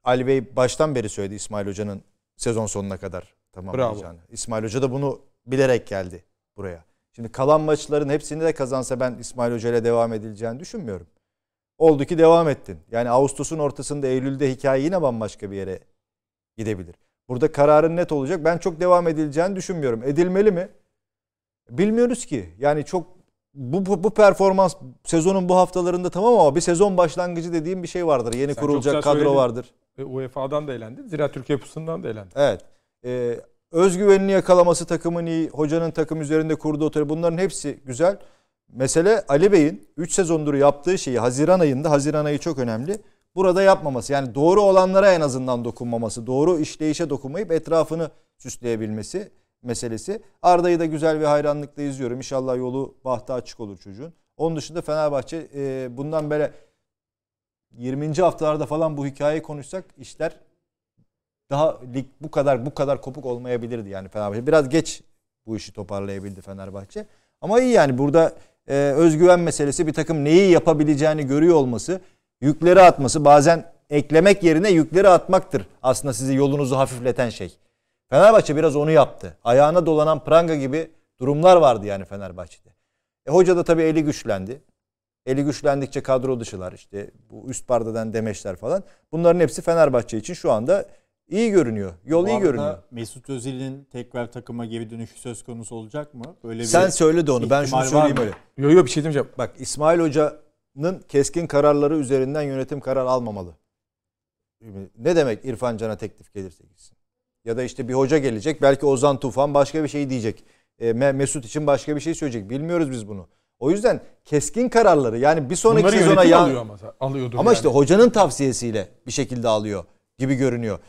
Ali Bey baştan beri söyledi İsmail Hoca'nın sezon sonuna kadar tamamlayacağını. Bravo. İsmail Hoca da bunu bilerek geldi buraya. Şimdi kalan maçların hepsini de kazansa ben İsmail Hoca ile devam edileceğini düşünmüyorum. Oldu ki devam ettin. Yani Ağustos'un ortasında Eylül'de hikaye yine bambaşka bir yere gidebilir. Burada kararın net olacak. Ben çok devam edileceğini düşünmüyorum. Edilmeli mi? Bilmiyoruz ki. Yani çok bu, bu, bu performans sezonun bu haftalarında tamam ama bir sezon başlangıcı dediğim bir şey vardır. Yeni Sen kurulacak kadro söyledin. vardır. E, UEFA'dan da elendi. Zira Türkiye Pusundan da elendi. Evet. E, özgüvenini yakalaması takımın iyi. Hocanın takım üzerinde kurduğu otel. Bunların hepsi güzel. Mesele Ali Bey'in 3 sezondur yaptığı şeyi Haziran ayında, Haziran ayı çok önemli burada yapmaması yani doğru olanlara en azından dokunmaması, doğru işleyişe dokunmayıp etrafını süsleyebilmesi meselesi. Arda'yı da güzel bir hayranlıkla izliyorum. İnşallah yolu bahtı açık olur çocuğun. Onun dışında Fenerbahçe e, bundan böyle 20. haftalarda falan bu hikayeyi konuşsak işler daha lig bu kadar bu kadar kopuk olmayabilirdi yani Fenerbahçe. Biraz geç bu işi toparlayabildi Fenerbahçe. Ama iyi yani burada e, özgüven meselesi bir takım neyi yapabileceğini görüyor olması yükleri atması bazen eklemek yerine yükleri atmaktır aslında sizi yolunuzu hafifleten şey. Fenerbahçe biraz onu yaptı. Ayağına dolanan pranga gibi durumlar vardı yani Fenerbahçe'de. E hoca da tabii eli güçlendi. Eli güçlendikçe kadro dışılar işte bu üst bardadan demeçler falan. Bunların hepsi Fenerbahçe için şu anda iyi görünüyor. Yol Bu iyi görünüyor. Mesut Özil'in tekrar takıma geri dönüşü söz konusu olacak mı? Böyle bir Sen söyle de onu. Ben şunu söyleyeyim öyle. Yok yok bir şey demeyeceğim. Bak İsmail Hoca keskin kararları üzerinden yönetim karar almamalı. Ne demek İrfan Can'a teklif gelirse gitsin? Ya da işte bir hoca gelecek belki Ozan Tufan başka bir şey diyecek. E, Mesut için başka bir şey söyleyecek. Bilmiyoruz biz bunu. O yüzden keskin kararları yani bir sonraki Bunları sezona ya... alıyor ama, alıyordur ama yani. işte hocanın tavsiyesiyle bir şekilde alıyor gibi görünüyor.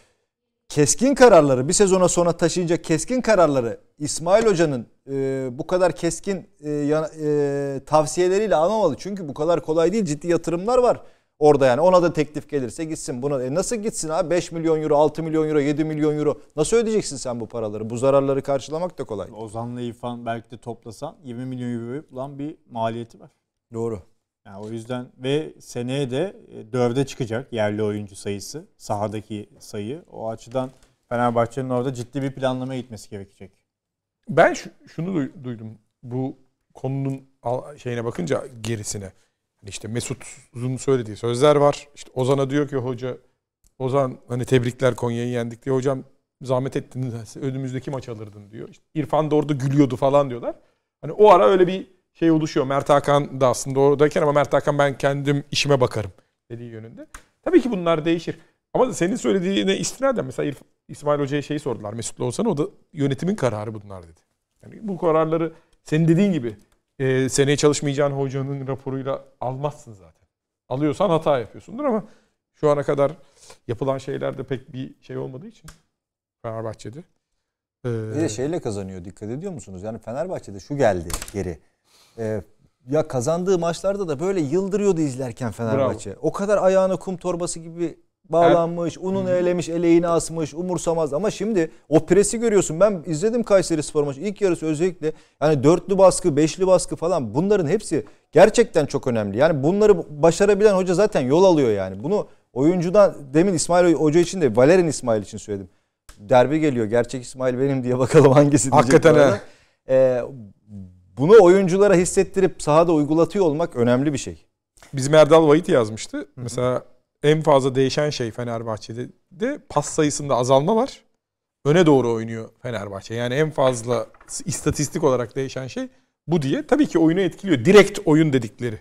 Keskin kararları bir sezona sonra taşıyınca keskin kararları İsmail Hoca'nın e, bu kadar keskin e, ya, e, tavsiyeleriyle anlamalı Çünkü bu kadar kolay değil. Ciddi yatırımlar var orada yani. Ona da teklif gelirse gitsin. Buna e nasıl gitsin abi? 5 milyon euro, 6 milyon euro, 7 milyon euro. Nasıl ödeyeceksin sen bu paraları? Bu zararları karşılamak da kolay. Ozan'la İrfan belki de toplasan 20 milyon euro olan bir maliyeti var. Doğru. Yani o yüzden ve seneye de e, dörde çıkacak yerli oyuncu sayısı, sahadaki sayı. O açıdan Fenerbahçe'nin orada ciddi bir planlama gitmesi gerekecek. Ben şu, şunu duydum. Bu konunun şeyine bakınca gerisine. Hani işte Mesut söylediği sözler var. İşte Ozan'a diyor ki hoca Ozan hani tebrikler Konya'yı yendik diye hocam zahmet ettiniz önümüzdeki maç alırdın diyor. İşte İrfan da orada gülüyordu falan diyorlar. Hani o ara öyle bir şey oluşuyor. Mert Hakan da aslında oradayken ama Mert Hakan ben kendim işime bakarım dediği yönünde. Tabii ki bunlar değişir. Ama senin söylediğine istinaden mesela İsmail Hoca'ya şeyi sordular Mesutlu olsana o da yönetimin kararı bunlar dedi. Yani bu kararları senin dediğin gibi e, seneye çalışmayacağın hocanın raporuyla almazsın zaten. Alıyorsan hata yapıyorsundur ama şu ana kadar yapılan şeylerde pek bir şey olmadığı için Fenerbahçe'de. Ee... Bir de şeyle kazanıyor dikkat ediyor musunuz? Yani Fenerbahçe'de şu geldi geri. Ee, ya kazandığı maçlarda da böyle yıldırıyordu izlerken Fenerbahçe. Bravo. O kadar ayağına kum torbası gibi bağlanmış, unun elemiş, eleğini asmış, umursamaz ama şimdi o presi görüyorsun. Ben izledim Kayseri Spor maçı İlk yarısı özellikle yani dörtlü baskı, beşli baskı falan bunların hepsi gerçekten çok önemli. Yani bunları başarabilen hoca zaten yol alıyor yani. Bunu oyuncudan demin İsmail Hoca için de Valer'in İsmail için söyledim. Derbi geliyor. Gerçek İsmail benim diye bakalım hangisi Hakikaten diyecek. Hakikaten Ee, bunu oyunculara hissettirip sahada uygulatıyor olmak önemli bir şey. Bizim Erdal Vahit yazmıştı. Hı-hı. Mesela en fazla değişen şey Fenerbahçe'de de pas sayısında azalma var. Öne doğru oynuyor Fenerbahçe. Yani en fazla istatistik olarak değişen şey bu diye. Tabii ki oyunu etkiliyor. Direkt oyun dedikleri.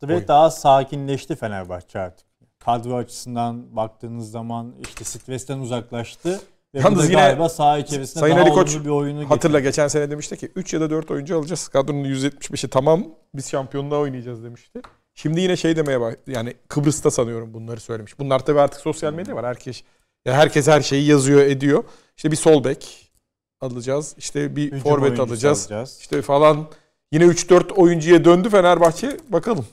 Tabii oyun. daha sakinleşti Fenerbahçe artık. Kadro açısından baktığınız zaman işte Sitves'ten uzaklaştı. Ve Yalnız yine galiba saha içerisinde Sayın daha Ali Koç, bir oyunu hatırla geçen sene demişti ki 3 ya da 4 oyuncu alacağız. Kadronun 175'i tamam biz şampiyonluğa oynayacağız demişti. Şimdi yine şey demeye bak yani Kıbrıs'ta sanıyorum bunları söylemiş. Bunlar tabii artık sosyal medya var. Herkes ya herkes her şeyi yazıyor, ediyor. İşte bir sol bek alacağız. İşte bir forvet alacağız. alacağız. İşte falan yine 3-4 oyuncuya döndü Fenerbahçe. Bakalım.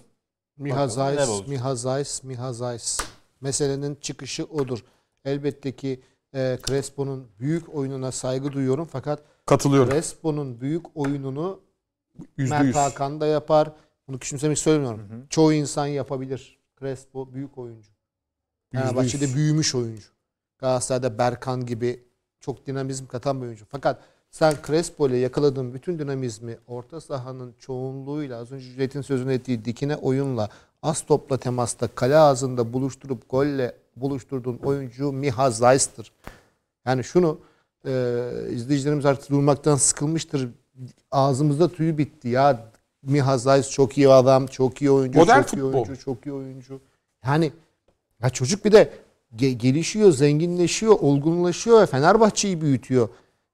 Miha Zayis, Miha Zayis, Miha Zayis. Meselenin çıkışı odur. Elbette ki e, Crespo'nun büyük oyununa saygı duyuyorum fakat Katılıyorum. Crespo'nun büyük oyununu %100. Mert Hakan da yapar. Bunu küçümsemek söylemiyorum. Hı hı. Çoğu insan yapabilir. Crespo büyük oyuncu. Fenerbahçe'de büyümüş oyuncu. Galatasaray'da Berkan gibi çok dinamizm katan bir oyuncu. Fakat sen Crespo ile yakaladığın bütün dinamizmi orta sahanın çoğunluğuyla az önce Cüneyt'in sözünü ettiği dikine oyunla az topla temasta kale ağzında buluşturup golle buluşturduğun oyuncu Miha Zeiss'tir. Yani şunu e, izleyicilerimiz artık durmaktan sıkılmıştır. Ağzımızda tüyü bitti ya Miha Mihazayz çok iyi adam, çok iyi oyuncu, Modern çok futbol. iyi oyuncu, çok iyi oyuncu. Yani ya çocuk bir de ge- gelişiyor, zenginleşiyor, olgunlaşıyor ve Fenerbahçe'yi büyütüyor.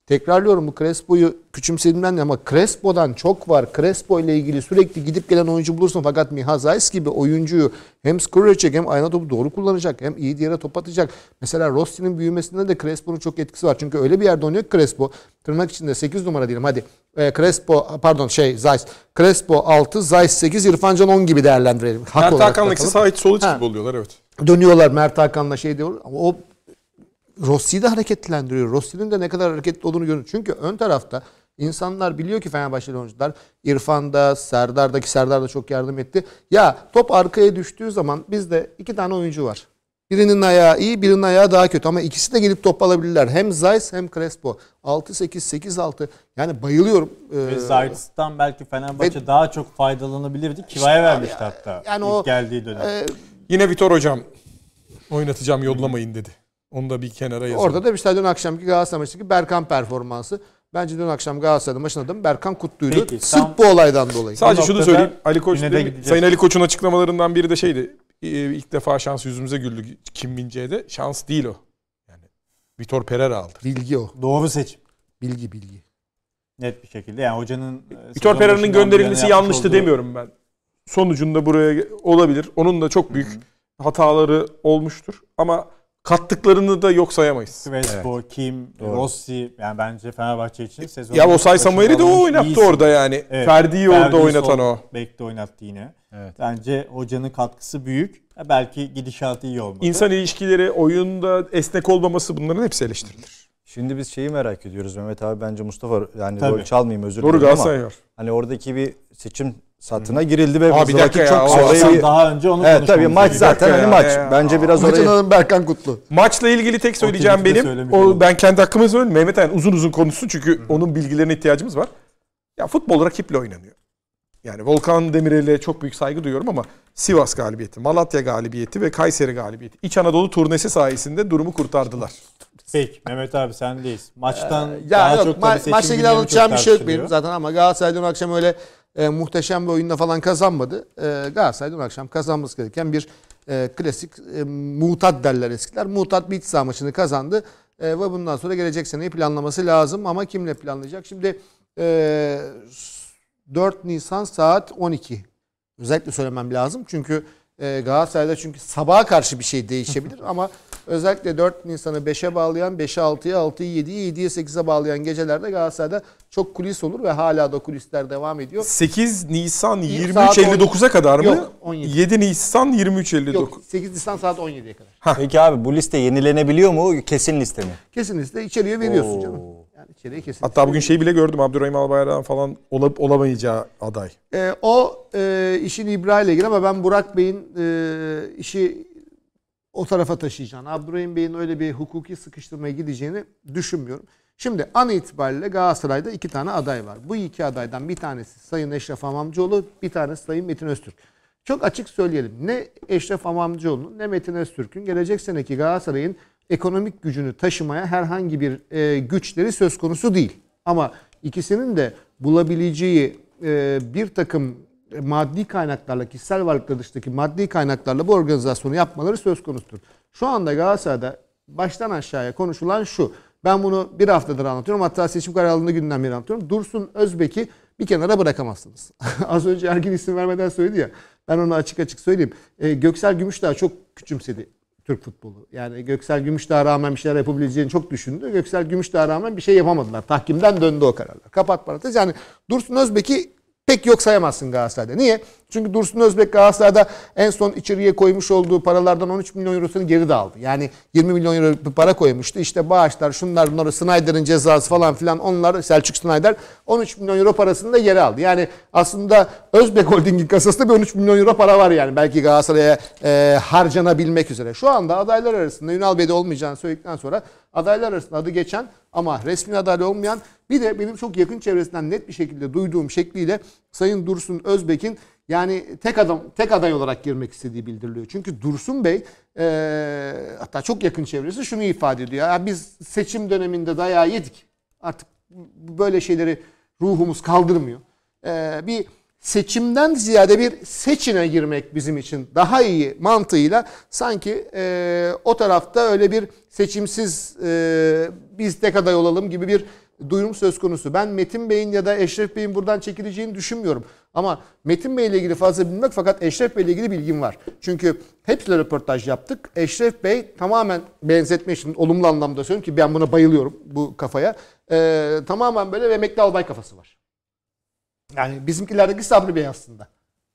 Tekrarlıyorum bu Crespo'yu küçümsedimden ama Crespo'dan çok var. Crespo ile ilgili sürekli gidip gelen oyuncu bulursun fakat Mihazais gibi oyuncuyu hem skorer edecek hem ayna topu doğru kullanacak hem iyi diğere top atacak. Mesela Rossi'nin büyümesinde de Crespo'nun çok etkisi var. Çünkü öyle bir yerde oynuyor ki Crespo tırnak içinde 8 numara diyelim hadi. Ee, Crespo pardon şey Zayis. Crespo 6, Zayis 8, İrfan Can 10 gibi değerlendirelim. Mert Hakan'la ikisi sağ iç sol iç gibi oluyorlar evet. Dönüyorlar Mert Hakan'la şey diyor. O Rossi'yi de hareketlendiriyor. Rossi'nin de ne kadar hareketli olduğunu görüyoruz. Çünkü ön tarafta insanlar biliyor ki Fenerbahçeli oyuncular İrfan'da, Serdar'daki Serdar da çok yardım etti. Ya top arkaya düştüğü zaman bizde iki tane oyuncu var. Birinin ayağı iyi, birinin ayağı daha kötü ama ikisi de gelip top alabilirler. Hem Zayt hem Crespo. 6-8, 8-6. Yani bayılıyorum. Ee, Zayt'tan belki Fenerbahçe ve, daha çok faydalanabilirdi. Kivaya işte vermişti ya, hatta yani ilk o, geldiği dönem. E, Yine Vitor hocam oynatacağım yollamayın dedi. Onu da bir kenara yazalım. Orada da işte dün akşamki Galatasaray maçındaki Berkan performansı. Bence dün akşam Galatasaray maçının adamı Berkan Kutlu'ydu. Peki, Sırf tam... bu olaydan dolayı. Sadece şunu söyleyeyim. Ali Koç de, Sayın Ali Koç'un açıklamalarından biri de şeydi. E, ilk defa şans yüzümüze güldü Kim Mince'ye de. Şans değil o. Yani Vitor Pereira aldı. Bilgi o. Doğru seçim. Bilgi bilgi. Net bir şekilde. Yani hocanın... E, Vitor Pereira'nın gönderilmesi yanlıştı olduğu... demiyorum ben. Sonucunda buraya olabilir. Onun da çok büyük Hı-hı. hataları olmuştur. Ama kattıklarını da yok sayamayız. Crespo, evet. Kim, Doğru. Rossi yani bence Fenerbahçe için e, sezon Ya o Say Samuel'i de o oynattı iyisi. orada yani. Evet. Ferdi'yi Ferdi orada oynatan o. Bekte oynattı yine. Evet. Bence hocanın katkısı büyük. Belki gidişatı iyi olmadı. İnsan ilişkileri, oyunda esnek olmaması bunların hepsi eleştirilir. Şimdi biz şeyi merak ediyoruz Mehmet abi bence Mustafa yani Tabii. rol çalmayayım özür dilerim ama. Doğru Galatasaray Hani oradaki bir seçim satına girildi ve Aa, bir dakika ya, çok o daha önce onu Evet tabii maç zaten hani maç. Ya. Bence biraz Aa, orayı... Maçın Berkan Kutlu. Maçla ilgili tek söyleyeceğim benim. O, ben kendi hakkımı söyleyeyim. Mehmet Ayan uzun uzun konuşsun çünkü Hı. onun bilgilerine ihtiyacımız var. Ya futbol rakiple oynanıyor. Yani Volkan Demirel'e çok büyük saygı duyuyorum ama Sivas galibiyeti, Malatya galibiyeti ve Kayseri galibiyeti. İç Anadolu turnesi sayesinde durumu kurtardılar. Peki Mehmet abi sendeyiz. Maçtan ee, ya daha yok, çok ma- tabii seçim maçla ilgili anlatacağım bir şey yok benim zaten ama Galatasaray dün akşam öyle e, muhteşem bir oyunla falan kazanmadı. E, Galatasaray dün akşam kazanması gereken bir e, klasik e, mutat derler eskiler. Mutat bir saha maçını kazandı. E, ve bundan sonra gelecek seneyi planlaması lazım ama kimle planlayacak? Şimdi e, 4 Nisan saat 12. Özellikle söylemem lazım çünkü e, Galatasaray'da çünkü sabaha karşı bir şey değişebilir ama Özellikle 4 Nisan'ı 5'e bağlayan, 5'e 6'ya, 6'yı 7'ye, 7'ye 8'e bağlayan gecelerde Galatasaray'da çok kulis olur ve hala da kulisler devam ediyor. 8 Nisan 23.59'a kadar mı? Yok 17. 7 Nisan 23.59. Yok 8 Nisan saat 17'ye kadar. Hah. Peki abi bu liste yenilenebiliyor mu? Kesin liste mi? Kesin liste içeriye veriyorsun Oo. canım. Yani içeriye kesin. Hatta bugün şeyi bile gördüm Abdurrahim Albayrak'ın falan olup olamayacağı aday. Ee, o e, işin İbra ile ilgili ama ben Burak Bey'in e, işi o tarafa taşıyacağını, Abdurrahim Bey'in öyle bir hukuki sıkıştırmaya gideceğini düşünmüyorum. Şimdi an itibariyle Galatasaray'da iki tane aday var. Bu iki adaydan bir tanesi Sayın Eşref Amamcıoğlu, bir tanesi Sayın Metin Öztürk. Çok açık söyleyelim. Ne Eşref Amamcıoğlu'nun ne Metin Öztürk'ün gelecek seneki Galatasaray'ın ekonomik gücünü taşımaya herhangi bir e, güçleri söz konusu değil. Ama ikisinin de bulabileceği e, bir takım e, maddi kaynaklarla, kişisel varlıklar dışındaki maddi kaynaklarla bu organizasyonu yapmaları söz konusudur. Şu anda Galatasaray'da baştan aşağıya konuşulan şu. Ben bunu bir haftadır anlatıyorum. Hatta seçim kararlılığında günden beri anlatıyorum. Dursun Özbek'i bir kenara bırakamazsınız. Az önce Ergin isim vermeden söyledi ya. Ben onu açık açık söyleyeyim. E, Göksel Gümüşdağ çok küçümsedi Türk futbolu. Yani Göksel Gümüşdağ rağmen bir şeyler yapabileceğini çok düşündü. Göksel Gümüşdağ rağmen bir şey yapamadılar. Tahkimden döndü o kararlar. Kapat parantez. Yani Dursun Özbek'i pek yok sayamazsın Galatasaray'da. Niye? Çünkü Dursun Özbek Galatasaray'da en son içeriye koymuş olduğu paralardan 13 milyon eurosunu geri de aldı. Yani 20 milyon euro bir para koymuştu. İşte bağışlar şunlar bunları Snyder'ın cezası falan filan onlar Selçuk Snyder 13 milyon euro parasını da geri aldı. Yani aslında Özbek Holding'in kasasında bir 13 milyon euro para var yani belki Galatasaray'a e, harcanabilmek üzere. Şu anda adaylar arasında Ünal Bey'de olmayacağını söyledikten sonra adaylar arasında adı geçen ama resmi aday olmayan bir de benim çok yakın çevresinden net bir şekilde duyduğum şekliyle Sayın Dursun Özbek'in yani tek adam tek aday olarak girmek istediği bildiriliyor. Çünkü Dursun Bey e, hatta çok yakın çevresi şunu ifade ediyor. Ya biz seçim döneminde dayağı yedik. Artık böyle şeyleri ruhumuz kaldırmıyor. E, bir seçimden ziyade bir seçine girmek bizim için daha iyi mantığıyla sanki e, o tarafta öyle bir seçimsiz e, biz tek aday olalım gibi bir duyurum söz konusu. Ben Metin Bey'in ya da Eşref Bey'in buradan çekileceğini düşünmüyorum. Ama Metin Bey ile ilgili fazla bilmek fakat Eşref Bey ile ilgili bilgim var. Çünkü hepsiyle röportaj yaptık. Eşref Bey tamamen benzetme için olumlu anlamda söylüyorum ki ben buna bayılıyorum bu kafaya. Ee, tamamen böyle emekli albay kafası var. Yani bizimkilerdeki Sabri Bey aslında.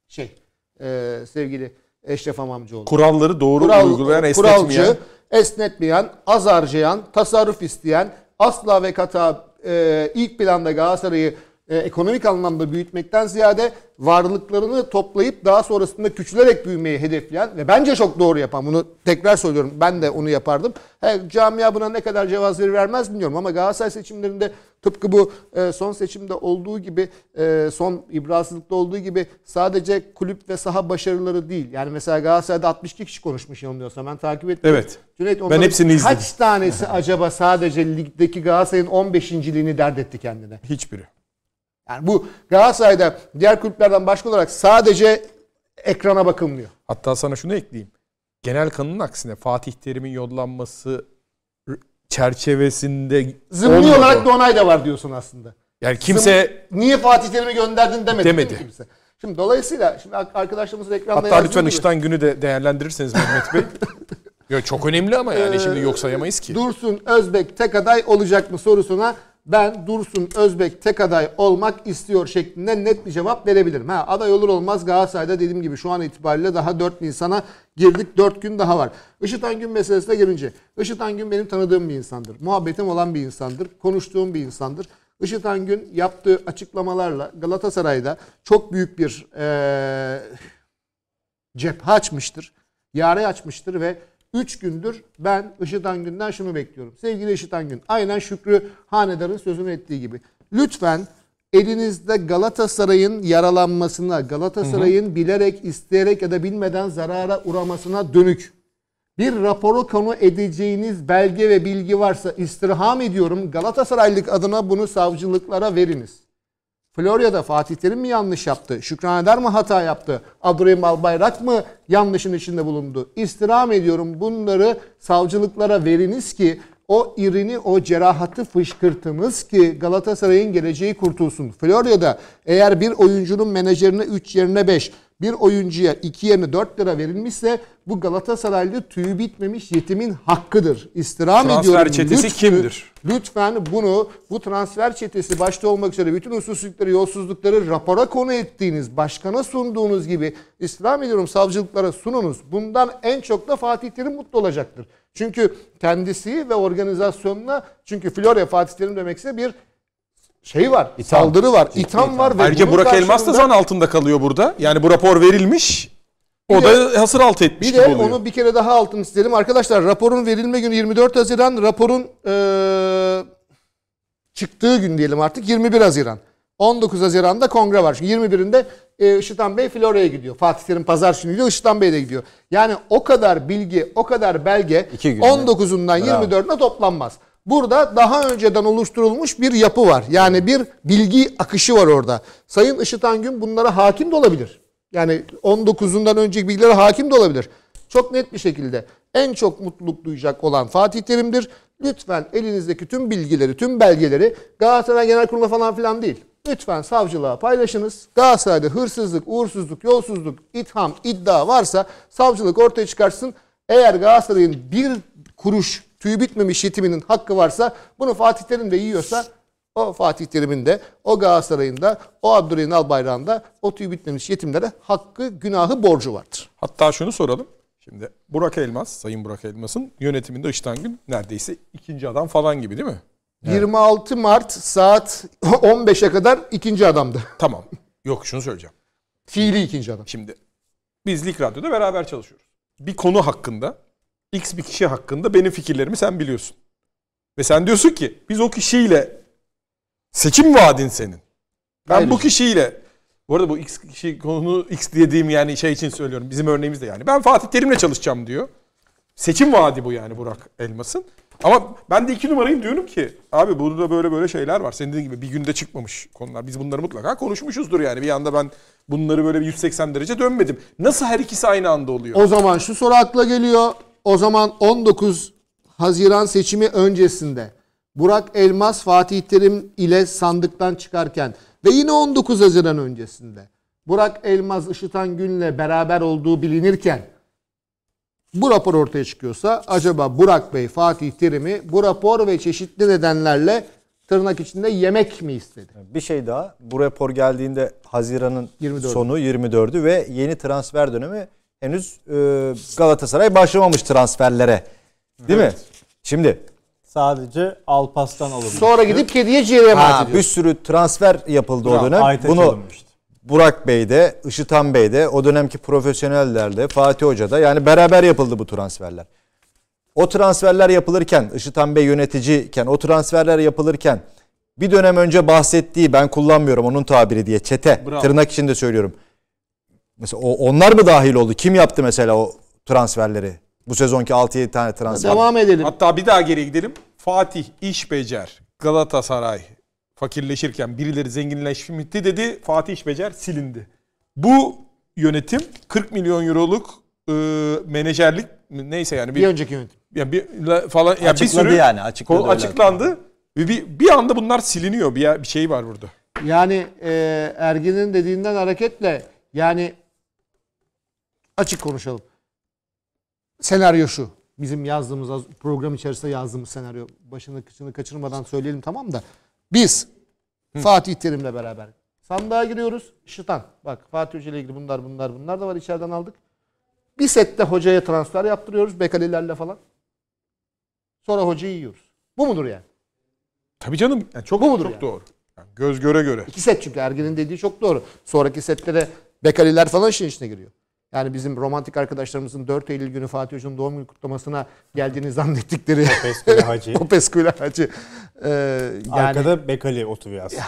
Şey e, sevgili Eşref Amamcıoğlu. Kuralları doğru Kural, e, uygulayan, esnetmeyen. Kuralcı, esnetmeyen, az harcayan, tasarruf isteyen, asla ve kata e, ilk planda Galatasaray'ı e, ekonomik anlamda büyütmekten ziyade varlıklarını toplayıp daha sonrasında küçülerek büyümeyi hedefleyen ve bence çok doğru yapan bunu tekrar söylüyorum ben de onu yapardım. He, camia buna ne kadar cevazları vermez bilmiyorum ama Galatasaray seçimlerinde tıpkı bu e, son seçimde olduğu gibi e, son ibrasızlıkta olduğu gibi sadece kulüp ve saha başarıları değil. Yani mesela Galatasaray'da 62 kişi konuşmuş yanılmıyorsam ben takip ettim. Evet. Cüneyt ben hepsini izledim. Kaç tanesi acaba sadece ligdeki Galatasaray'ın 15. liğini dert etti kendine? Hiçbiri. Yani bu Galatasaray'da diğer kulüplerden başka olarak sadece ekrana bakılmıyor. Hatta sana şunu ekleyeyim. Genel kanının aksine Fatih Terim'in yollanması çerçevesinde zımni olarak da da var diyorsun aslında. Yani kimse Zım, niye Fatih Terim'i gönderdin demedi, demedi. kimse. Şimdi dolayısıyla şimdi arkadaşlarımızın ekranda Hatta lütfen işten günü de değerlendirirseniz Mehmet Bey. Yo, çok önemli ama yani şimdi ee, yok sayamayız ki. Dursun Özbek tek aday olacak mı sorusuna ben Dursun Özbek tek aday olmak istiyor şeklinde net bir cevap verebilirim. Ha, aday olur olmaz Galatasaray'da dediğim gibi şu an itibariyle daha 4 Nisan'a girdik. 4 gün daha var. Işıtan Gün meselesine gelince. Işıtan Gün benim tanıdığım bir insandır. Muhabbetim olan bir insandır. Konuştuğum bir insandır. Işıtan Gün yaptığı açıklamalarla Galatasaray'da çok büyük bir e, cephe açmıştır. Yare açmıştır ve 3 gündür ben Işıtan Gün'den şunu bekliyorum. Sevgili Işıtan Gün, aynen Şükrü Hanedar'ın sözünü ettiği gibi. Lütfen elinizde Galatasaray'ın yaralanmasına, Galatasaray'ın bilerek, isteyerek ya da bilmeden zarara uğramasına dönük bir raporu konu edeceğiniz belge ve bilgi varsa istirham ediyorum. Galatasaraylık adına bunu savcılıklara veriniz. Florya'da Fatih Terim mi yanlış yaptı? Şükran Eder mi hata yaptı? Abdurrahim Albayrak mı yanlışın içinde bulundu? İstirham ediyorum bunları savcılıklara veriniz ki o irini, o cerahatı fışkırtınız ki Galatasaray'ın geleceği kurtulsun. Florya'da eğer bir oyuncunun menajerine 3 yerine 5, bir oyuncuya 2 yerine 4 lira verilmişse bu Galatasaraylı tüyü bitmemiş yetimin hakkıdır. İstirham transfer ediyorum. Transfer çetesi lütfü, kimdir? Lütfen bunu bu transfer çetesi başta olmak üzere bütün usulsüzlükleri, yolsuzlukları rapora konu ettiğiniz, başkana sunduğunuz gibi istirham ediyorum savcılıklara sununuz. Bundan en çok da Fatih Terim mutlu olacaktır. Çünkü kendisi ve organizasyonuna çünkü Florya Fatih Terim demek bir şey var, itham. saldırı var, itham, itham. var. Ve Ayrıca Burak karşılığında... Elmas da zan altında kalıyor burada. Yani bu rapor verilmiş. O bir da hasır alt etmiş bir de oluyor. onu bir kere daha altını istedim Arkadaşlar raporun verilme günü 24 Haziran. Raporun ee, çıktığı gün diyelim artık 21 Haziran. 19 Haziran'da kongre var. Şimdi 21'inde e, Işıtan Bey Florya'ya gidiyor. Fatih Terim Pazar günü gidiyor. Işıtan Bey de gidiyor. Yani o kadar bilgi, o kadar belge 19'undan 24'üne toplanmaz. Burada daha önceden oluşturulmuş bir yapı var. Yani bir bilgi akışı var orada. Sayın Işıtan Gün bunlara hakim de olabilir. Yani 19'undan önceki bilgilere hakim de olabilir. Çok net bir şekilde en çok mutluluk duyacak olan Fatih Terim'dir. Lütfen elinizdeki tüm bilgileri, tüm belgeleri Galatasaray Genel Kurulu'na falan filan değil. Lütfen savcılığa paylaşınız. Galatasaray'da hırsızlık, uğursuzluk, yolsuzluk, itham, iddia varsa savcılık ortaya çıkarsın. Eğer Galatasaray'ın bir kuruş tüyü bitmemiş yetiminin hakkı varsa bunu Fatih Terim de yiyorsa o Fatih Terim'in de, o Galatasaray'ın da, o Abdurrahim Albayrak'ın o tüy bitmemiş yetimlere hakkı, günahı, borcu vardır. Hatta şunu soralım. Şimdi Burak Elmas, Sayın Burak Elmas'ın yönetiminde Iştan Gün neredeyse ikinci adam falan gibi değil mi? Evet. 26 Mart saat 15'e kadar ikinci adamdı. Tamam. Yok şunu söyleyeceğim. Fiili ikinci adam. Şimdi biz Lig Radyo'da beraber çalışıyoruz. Bir konu hakkında X bir kişi hakkında benim fikirlerimi sen biliyorsun. Ve sen diyorsun ki biz o kişiyle seçim vaadin senin. Ben Hayır. bu kişiyle bu arada bu X kişi konu X dediğim yani şey için söylüyorum. Bizim örneğimizde yani. Ben Fatih Terim'le çalışacağım diyor. Seçim vaadi bu yani Burak Elmas'ın. Ama ben de iki numarayım diyorum ki abi burada böyle böyle şeyler var. Senin dediğin gibi bir günde çıkmamış konular. Biz bunları mutlaka konuşmuşuzdur yani. Bir anda ben bunları böyle 180 derece dönmedim. Nasıl her ikisi aynı anda oluyor? O zaman şu soru akla geliyor. O zaman 19 Haziran seçimi öncesinde Burak Elmas Fatih Terim ile sandıktan çıkarken ve yine 19 Haziran öncesinde Burak Elmas Işıtan Gün'le beraber olduğu bilinirken bu rapor ortaya çıkıyorsa acaba Burak Bey Fatih Terim'i bu rapor ve çeşitli nedenlerle tırnak içinde yemek mi istedi? Bir şey daha bu rapor geldiğinde Haziran'ın 24'ü. sonu 24'ü ve yeni transfer dönemi henüz e, Galatasaray başlamamış transferlere. Değil evet. mi? Şimdi sadece Alpas'tan alınmış. Sonra gidip kediye ciğere ha, Bir sürü transfer yapıldı Bırak, o dönem. Bunu alınmıştı. Burak Bey'de, Işıtan de, o dönemki profesyonellerde, Fatih Hoca da, yani beraber yapıldı bu transferler. O transferler yapılırken, Işıtan Bey yöneticiyken, o transferler yapılırken bir dönem önce bahsettiği, ben kullanmıyorum onun tabiri diye çete, Bravo. tırnak içinde söylüyorum Mesela onlar mı dahil oldu? Kim yaptı mesela o transferleri? Bu sezonki 6-7 tane transfer. Devam edelim. Hatta bir daha geri gidelim. Fatih, İşbecer, Galatasaray fakirleşirken birileri zenginleşmişti dedi. Fatih İşbecer silindi. Bu yönetim 40 milyon euroluk e, menajerlik neyse yani bir, bir önceki yönetim. Yani bir falan yani açıkladı bir sürü yani açıkladı. Açıklandı. Ve bir, bir anda bunlar siliniyor. Bir, bir şey var burada. Yani e, Ergin'in dediğinden hareketle yani açık konuşalım. Senaryo şu. Bizim yazdığımız program içerisinde yazdığımız senaryo. Başını kıçını kaçırmadan söyleyelim tamam da. Biz Hı. Fatih Terim'le beraber sandığa giriyoruz. Şıtan. Bak Fatih Hoca ile ilgili bunlar bunlar bunlar da var içeriden aldık. Bir sette hocaya transfer yaptırıyoruz. Bekalilerle falan. Sonra hocayı yiyoruz. Bu mudur yani? Tabii canım. Yani çok Bu mudur çok yani? doğru. Yani göz göre göre. İki set çünkü Ergin'in dediği çok doğru. Sonraki setlere Bekaliler falan işin içine giriyor. Yani bizim romantik arkadaşlarımızın 4 Eylül günü Fatih Hoca'nın doğum günü kutlamasına geldiğini zannettikleri Popeskuyla Hacı. Popeskuyla Hacı. Ee, yani, Arkada Bekali oturuyor aslında.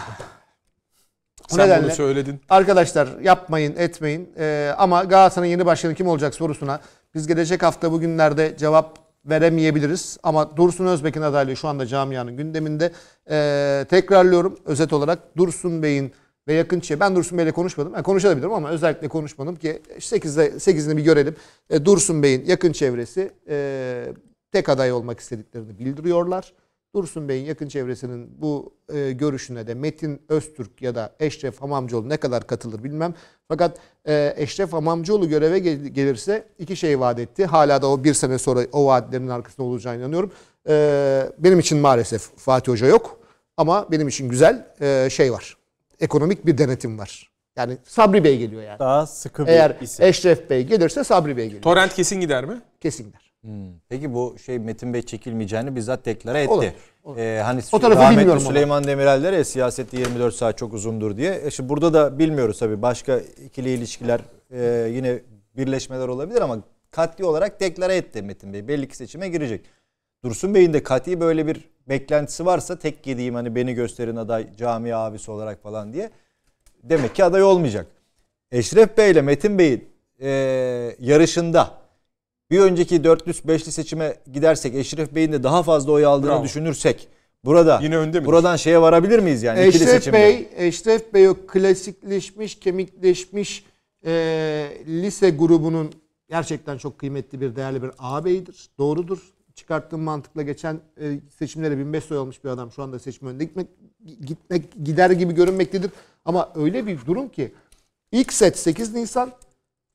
Sen nedenle, bunu söyledin. Arkadaşlar yapmayın, etmeyin. Ee, ama Galatasaray'ın yeni başkanı kim olacak sorusuna biz gelecek hafta bugünlerde cevap veremeyebiliriz. Ama Dursun Özbek'in adaylığı şu anda camianın gündeminde. Ee, tekrarlıyorum özet olarak Dursun Bey'in ve yakın şey. Ben Dursun Bey'le konuşmadım. Yani konuşabilirim ama özellikle konuşmadım ki 8'de 8'ini bir görelim. E, Dursun Bey'in yakın çevresi e, tek aday olmak istediklerini bildiriyorlar. Dursun Bey'in yakın çevresinin bu e, görüşüne de Metin Öztürk ya da Eşref Hamamcıoğlu ne kadar katılır bilmem. Fakat e, Eşref Hamamcıoğlu göreve gel- gelirse iki şey vaat etti. Hala da o bir sene sonra o vaatlerin arkasında olacağına inanıyorum. E, benim için maalesef Fatih Hoca yok ama benim için güzel e, şey var ekonomik bir denetim var. Yani Sabri Bey geliyor yani. Daha sıkı bir Eğer isim. Eşref Bey gelirse Sabri Bey geliyor. Torrent kesin gider mi? Kesin gider. Hmm. Peki bu şey Metin Bey çekilmeyeceğini bizzat deklare etti. Olur, Ee, hani o tarafı rahmetli Süleyman ona. Demirel der ya siyasette 24 saat çok uzundur diye. E şimdi burada da bilmiyoruz tabii başka ikili ilişkiler e, yine birleşmeler olabilir ama katli olarak deklare etti Metin Bey. Belli ki seçime girecek. Dursun Bey'in de katli böyle bir beklentisi varsa tek gideyim hani beni gösterin aday cami abisi olarak falan diye. Demek ki aday olmayacak. Eşref Bey ile Metin Bey'in e, yarışında bir önceki dörtlü beşli seçime gidersek Eşref Bey'in de daha fazla oy aldığını Bravo. düşünürsek burada yine önde mi? Buradan şeye varabilir miyiz yani Eşref ikili seçimde? Bey, Eşref Bey o klasikleşmiş, kemikleşmiş e, lise grubunun gerçekten çok kıymetli bir değerli bir ağabeyidir. Doğrudur çıkarttığım mantıkla geçen e, seçimlere 1500 oy almış bir adam şu anda seçim önünde gitmek, gitmek gider gibi görünmektedir. Ama öyle bir durum ki ilk set 8 Nisan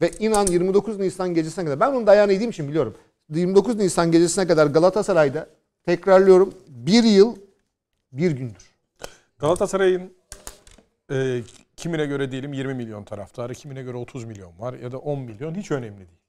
ve inan 29 Nisan gecesine kadar ben bunu dayağını yediğim için biliyorum. 29 Nisan gecesine kadar Galatasaray'da tekrarlıyorum bir yıl bir gündür. Galatasaray'ın e, kimine göre diyelim 20 milyon taraftarı, kimine göre 30 milyon var ya da 10 milyon hiç önemli değil.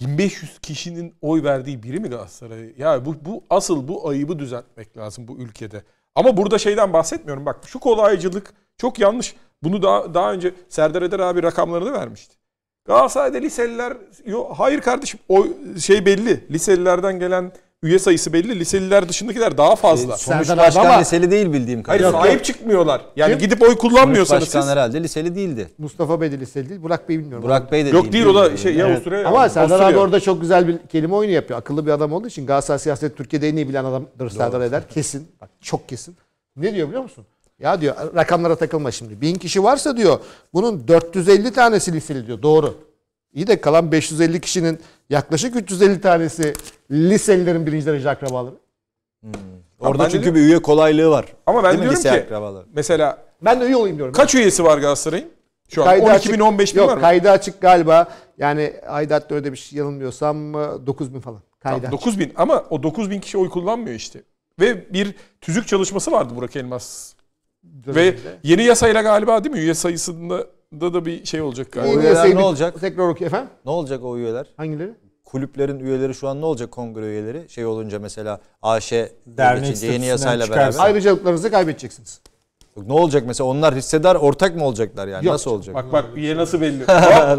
1500 kişinin oy verdiği biri mi Galatasaray? Ya bu, bu asıl bu ayıbı düzeltmek lazım bu ülkede. Ama burada şeyden bahsetmiyorum. Bak şu kolaycılık çok yanlış. Bunu daha, daha önce Serdar Eder abi rakamlarını vermişti. Galatasaray'da liseliler, yo, hayır kardeşim o şey belli. Liselilerden gelen üye sayısı belli. Liseliler dışındakiler daha fazla. E, Serdar Başkan ama, liseli değil bildiğim kadarıyla. Hayır sahip çıkmıyorlar. Yani Kim? gidip oy kullanmıyorsanız Sonuç Başkan herhalde liseli değildi. Mustafa Bey de liseli değil. Burak Bey bilmiyorum. Burak Bey de Yok değil, değil o da şey ya evet. Ama Serdar abi orada çok güzel bir kelime oyunu yapıyor. Akıllı bir adam olduğu için Galatasaray siyaset Türkiye'de en iyi bilen adamdır Doğru. Serdar Eder. Kesin. Bak çok kesin. Ne diyor biliyor musun? Ya diyor rakamlara takılma şimdi. Bin kişi varsa diyor bunun 450 tanesi liseli diyor. Doğru. İyi de kalan 550 kişinin yaklaşık 350 tanesi liselilerin birinci derece akrabaları. Hmm. Orada çünkü diyorum, bir üye kolaylığı var. Ama ben Değil diyorum ki akrabaları? mesela ben de üye olayım diyorum. Kaç üyesi var Galatasaray'ın? Şu an 12 açık, bin 15 bin yok, var mı? Kaydı açık galiba. Yani Aydat'ta öyle bir yanılmıyorsam 9 e, bin falan. Kaydı tamam, 9 bin ama o 9 bin kişi oy kullanmıyor işte. Ve bir tüzük çalışması vardı Burak Elmas. Döneminde. Ve yeni yasayla galiba değil mi? Üye sayısında da da bir şey olacak galiba. O üyeler ne olacak? Tekrar okuyayım efendim. Ne olacak o üyeler? Hangileri? Kulüplerin üyeleri şu an ne olacak kongre üyeleri? Şey olunca mesela AŞ dernek yeni yasayla çıkarsa. beraber. Ayrıcalıklarınızı kaybedeceksiniz. Ne olacak mesela onlar hissedar ortak mı olacaklar yani Yok. nasıl olacak? Bak bak üye nasıl belli?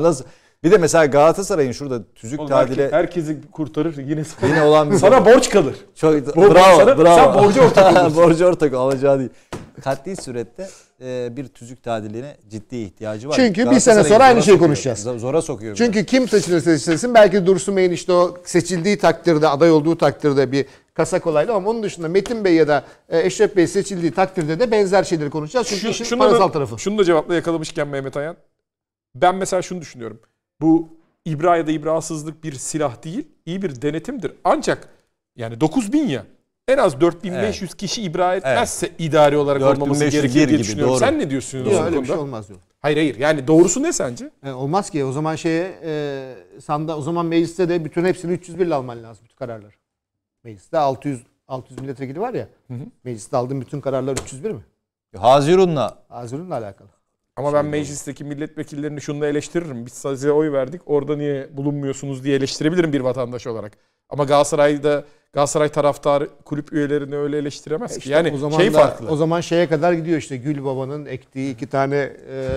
nasıl? Bir de mesela Galatasaray'ın şurada tüzük Oğlum, tadile... herkesi kurtarır yine sana, yine olan bir sana borç kalır. Çok, Bo bravo, sana, bravo. Sen borcu ortak olursun. borcu ortak alacağı değil. Katli surette e, bir tüzük tadiline ciddi ihtiyacı var. Çünkü bir sene sonra aynı şeyi konuşacağız. Zora sokuyor. Çünkü biraz. kim seçilirse seçilsin belki Dursun Bey'in işte o seçildiği takdirde aday olduğu takdirde bir kasa kolaydı ama onun dışında Metin Bey ya da e, Eşref Bey seçildiği takdirde de benzer şeyleri konuşacağız. Çünkü Şu, işin parasal da, tarafı. Şunu da cevapla yakalamışken Mehmet Ayan. Ben mesela şunu düşünüyorum. Bu ibra ya da ibrasızlık bir silah değil, iyi bir denetimdir. Ancak yani 9000 ya en az 4500 evet. kişi ibra etmezse evet. idari olarak olmaması gerekir diye düşünüyorum. Doğru. Sen ne diyorsun? Yok, öyle konuda? bir şey olmaz diyor. Hayır hayır yani doğrusu ne sence? E, olmaz ki o zaman şeye e, sanda o zaman mecliste de bütün hepsini 301 ile alman lazım bütün kararlar. Mecliste 600 600 milletvekili var ya. Hı hı. Mecliste aldığın bütün kararlar 301 mi? E, Hazirun'la. Hazirun'la alakalı. Ama ben meclisteki milletvekillerini şununla eleştiririm. Biz size oy verdik orada niye bulunmuyorsunuz diye eleştirebilirim bir vatandaş olarak. Ama Galatasaray'da Galatasaray taraftarı kulüp üyelerini öyle eleştiremez e işte ki. Yani o şey zaman şey da, farklı. O zaman şeye kadar gidiyor işte Gül Baba'nın ektiği iki tane e,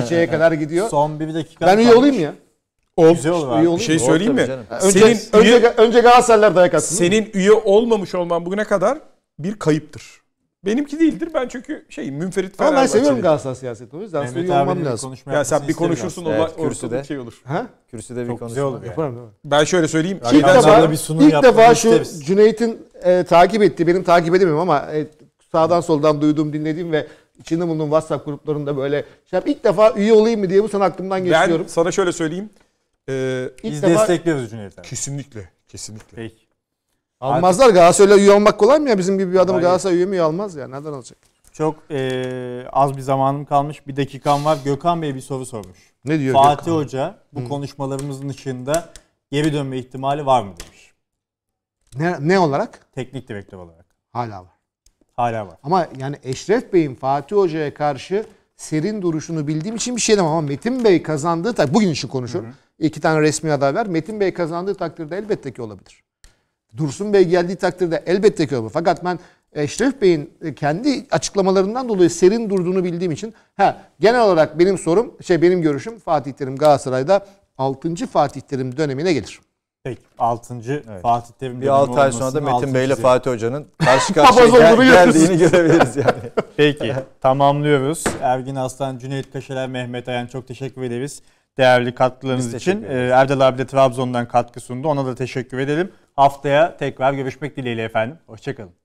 çiçeğe kadar gidiyor. Son bir dakika. Ben üye olayım ya. Ol. Güzel olur abi. şey söyleyeyim mi? Canım. Önce, senin önce, önce Galatasaraylılar dayak atsın. Senin üye olmamış olman bugüne kadar bir kayıptır. Benimki değildir. Ben çünkü şey münferit Ama ben seviyorum Galatasaray siyaseti. O yüzden Mehmet söylüyor olmam lazım. Ya sen bir konuşursun evet, Evet, kürsüde. şey olur. Ha? Kürsüde bir Çok konuşma. güzel olur yani. Yaparım değil mi? Ben şöyle söyleyeyim. İlk defa, bir sunum ilk yapmanı defa şu isteriz. Cüneyt'in e, takip ettiği, benim takip edemiyorum ama e, sağdan soldan duyduğum, dinlediğim ve içinde bulunduğum WhatsApp gruplarında böyle şey yap- ilk defa üye olayım mı diye bu son aklımdan ben sana şöyle söyleyeyim. Ee, ilk Biz defa destekliyoruz Cüneyt kesinlikle. Kesinlikle. Peki. Almazlar Galatasaray'la üye olmak kolay mı ya? Bizim gibi bir adamı Galatasaray üye mi almaz ya? Nereden alacak? Çok e, az bir zamanım kalmış. Bir dakikam var. Gökhan Bey bir soru sormuş. Ne diyor Fatih Gökhan? Hoca bu Hı. konuşmalarımızın içinde geri dönme ihtimali var mı demiş. Ne, ne olarak? Teknik direktör olarak. Hala var. Hala var. Ama yani Eşref Bey'in Fatih Hoca'ya karşı serin duruşunu bildiğim için bir şey demem ama Metin Bey kazandığı takdirde, bugün için konuşuyorum. Hı hı. İki tane resmi aday var. Metin Bey kazandığı takdirde elbette ki olabilir. Dursun Bey geldiği takdirde elbette ki olur. Fakat ben Eşref Bey'in e, kendi açıklamalarından dolayı serin durduğunu bildiğim için ha genel olarak benim sorum şey benim görüşüm Fatih Terim Galatasaray'da 6. Fatih Terim dönemine gelir. Peki 6. Evet. Fatih Terim bir 6 ay sonra da Metin Bey ile Fatih Hoca'nın karşı karşıya gel, geldiğini görebiliriz yani. Peki tamamlıyoruz. Ergin Aslan, Cüneyt Kaşeler, Mehmet Ayan çok teşekkür ederiz. Değerli katkılarınız için. Ee, Erdal abi de Trabzon'dan katkı sundu. Ona da teşekkür edelim. Haftaya tekrar görüşmek dileğiyle efendim. Hoşçakalın.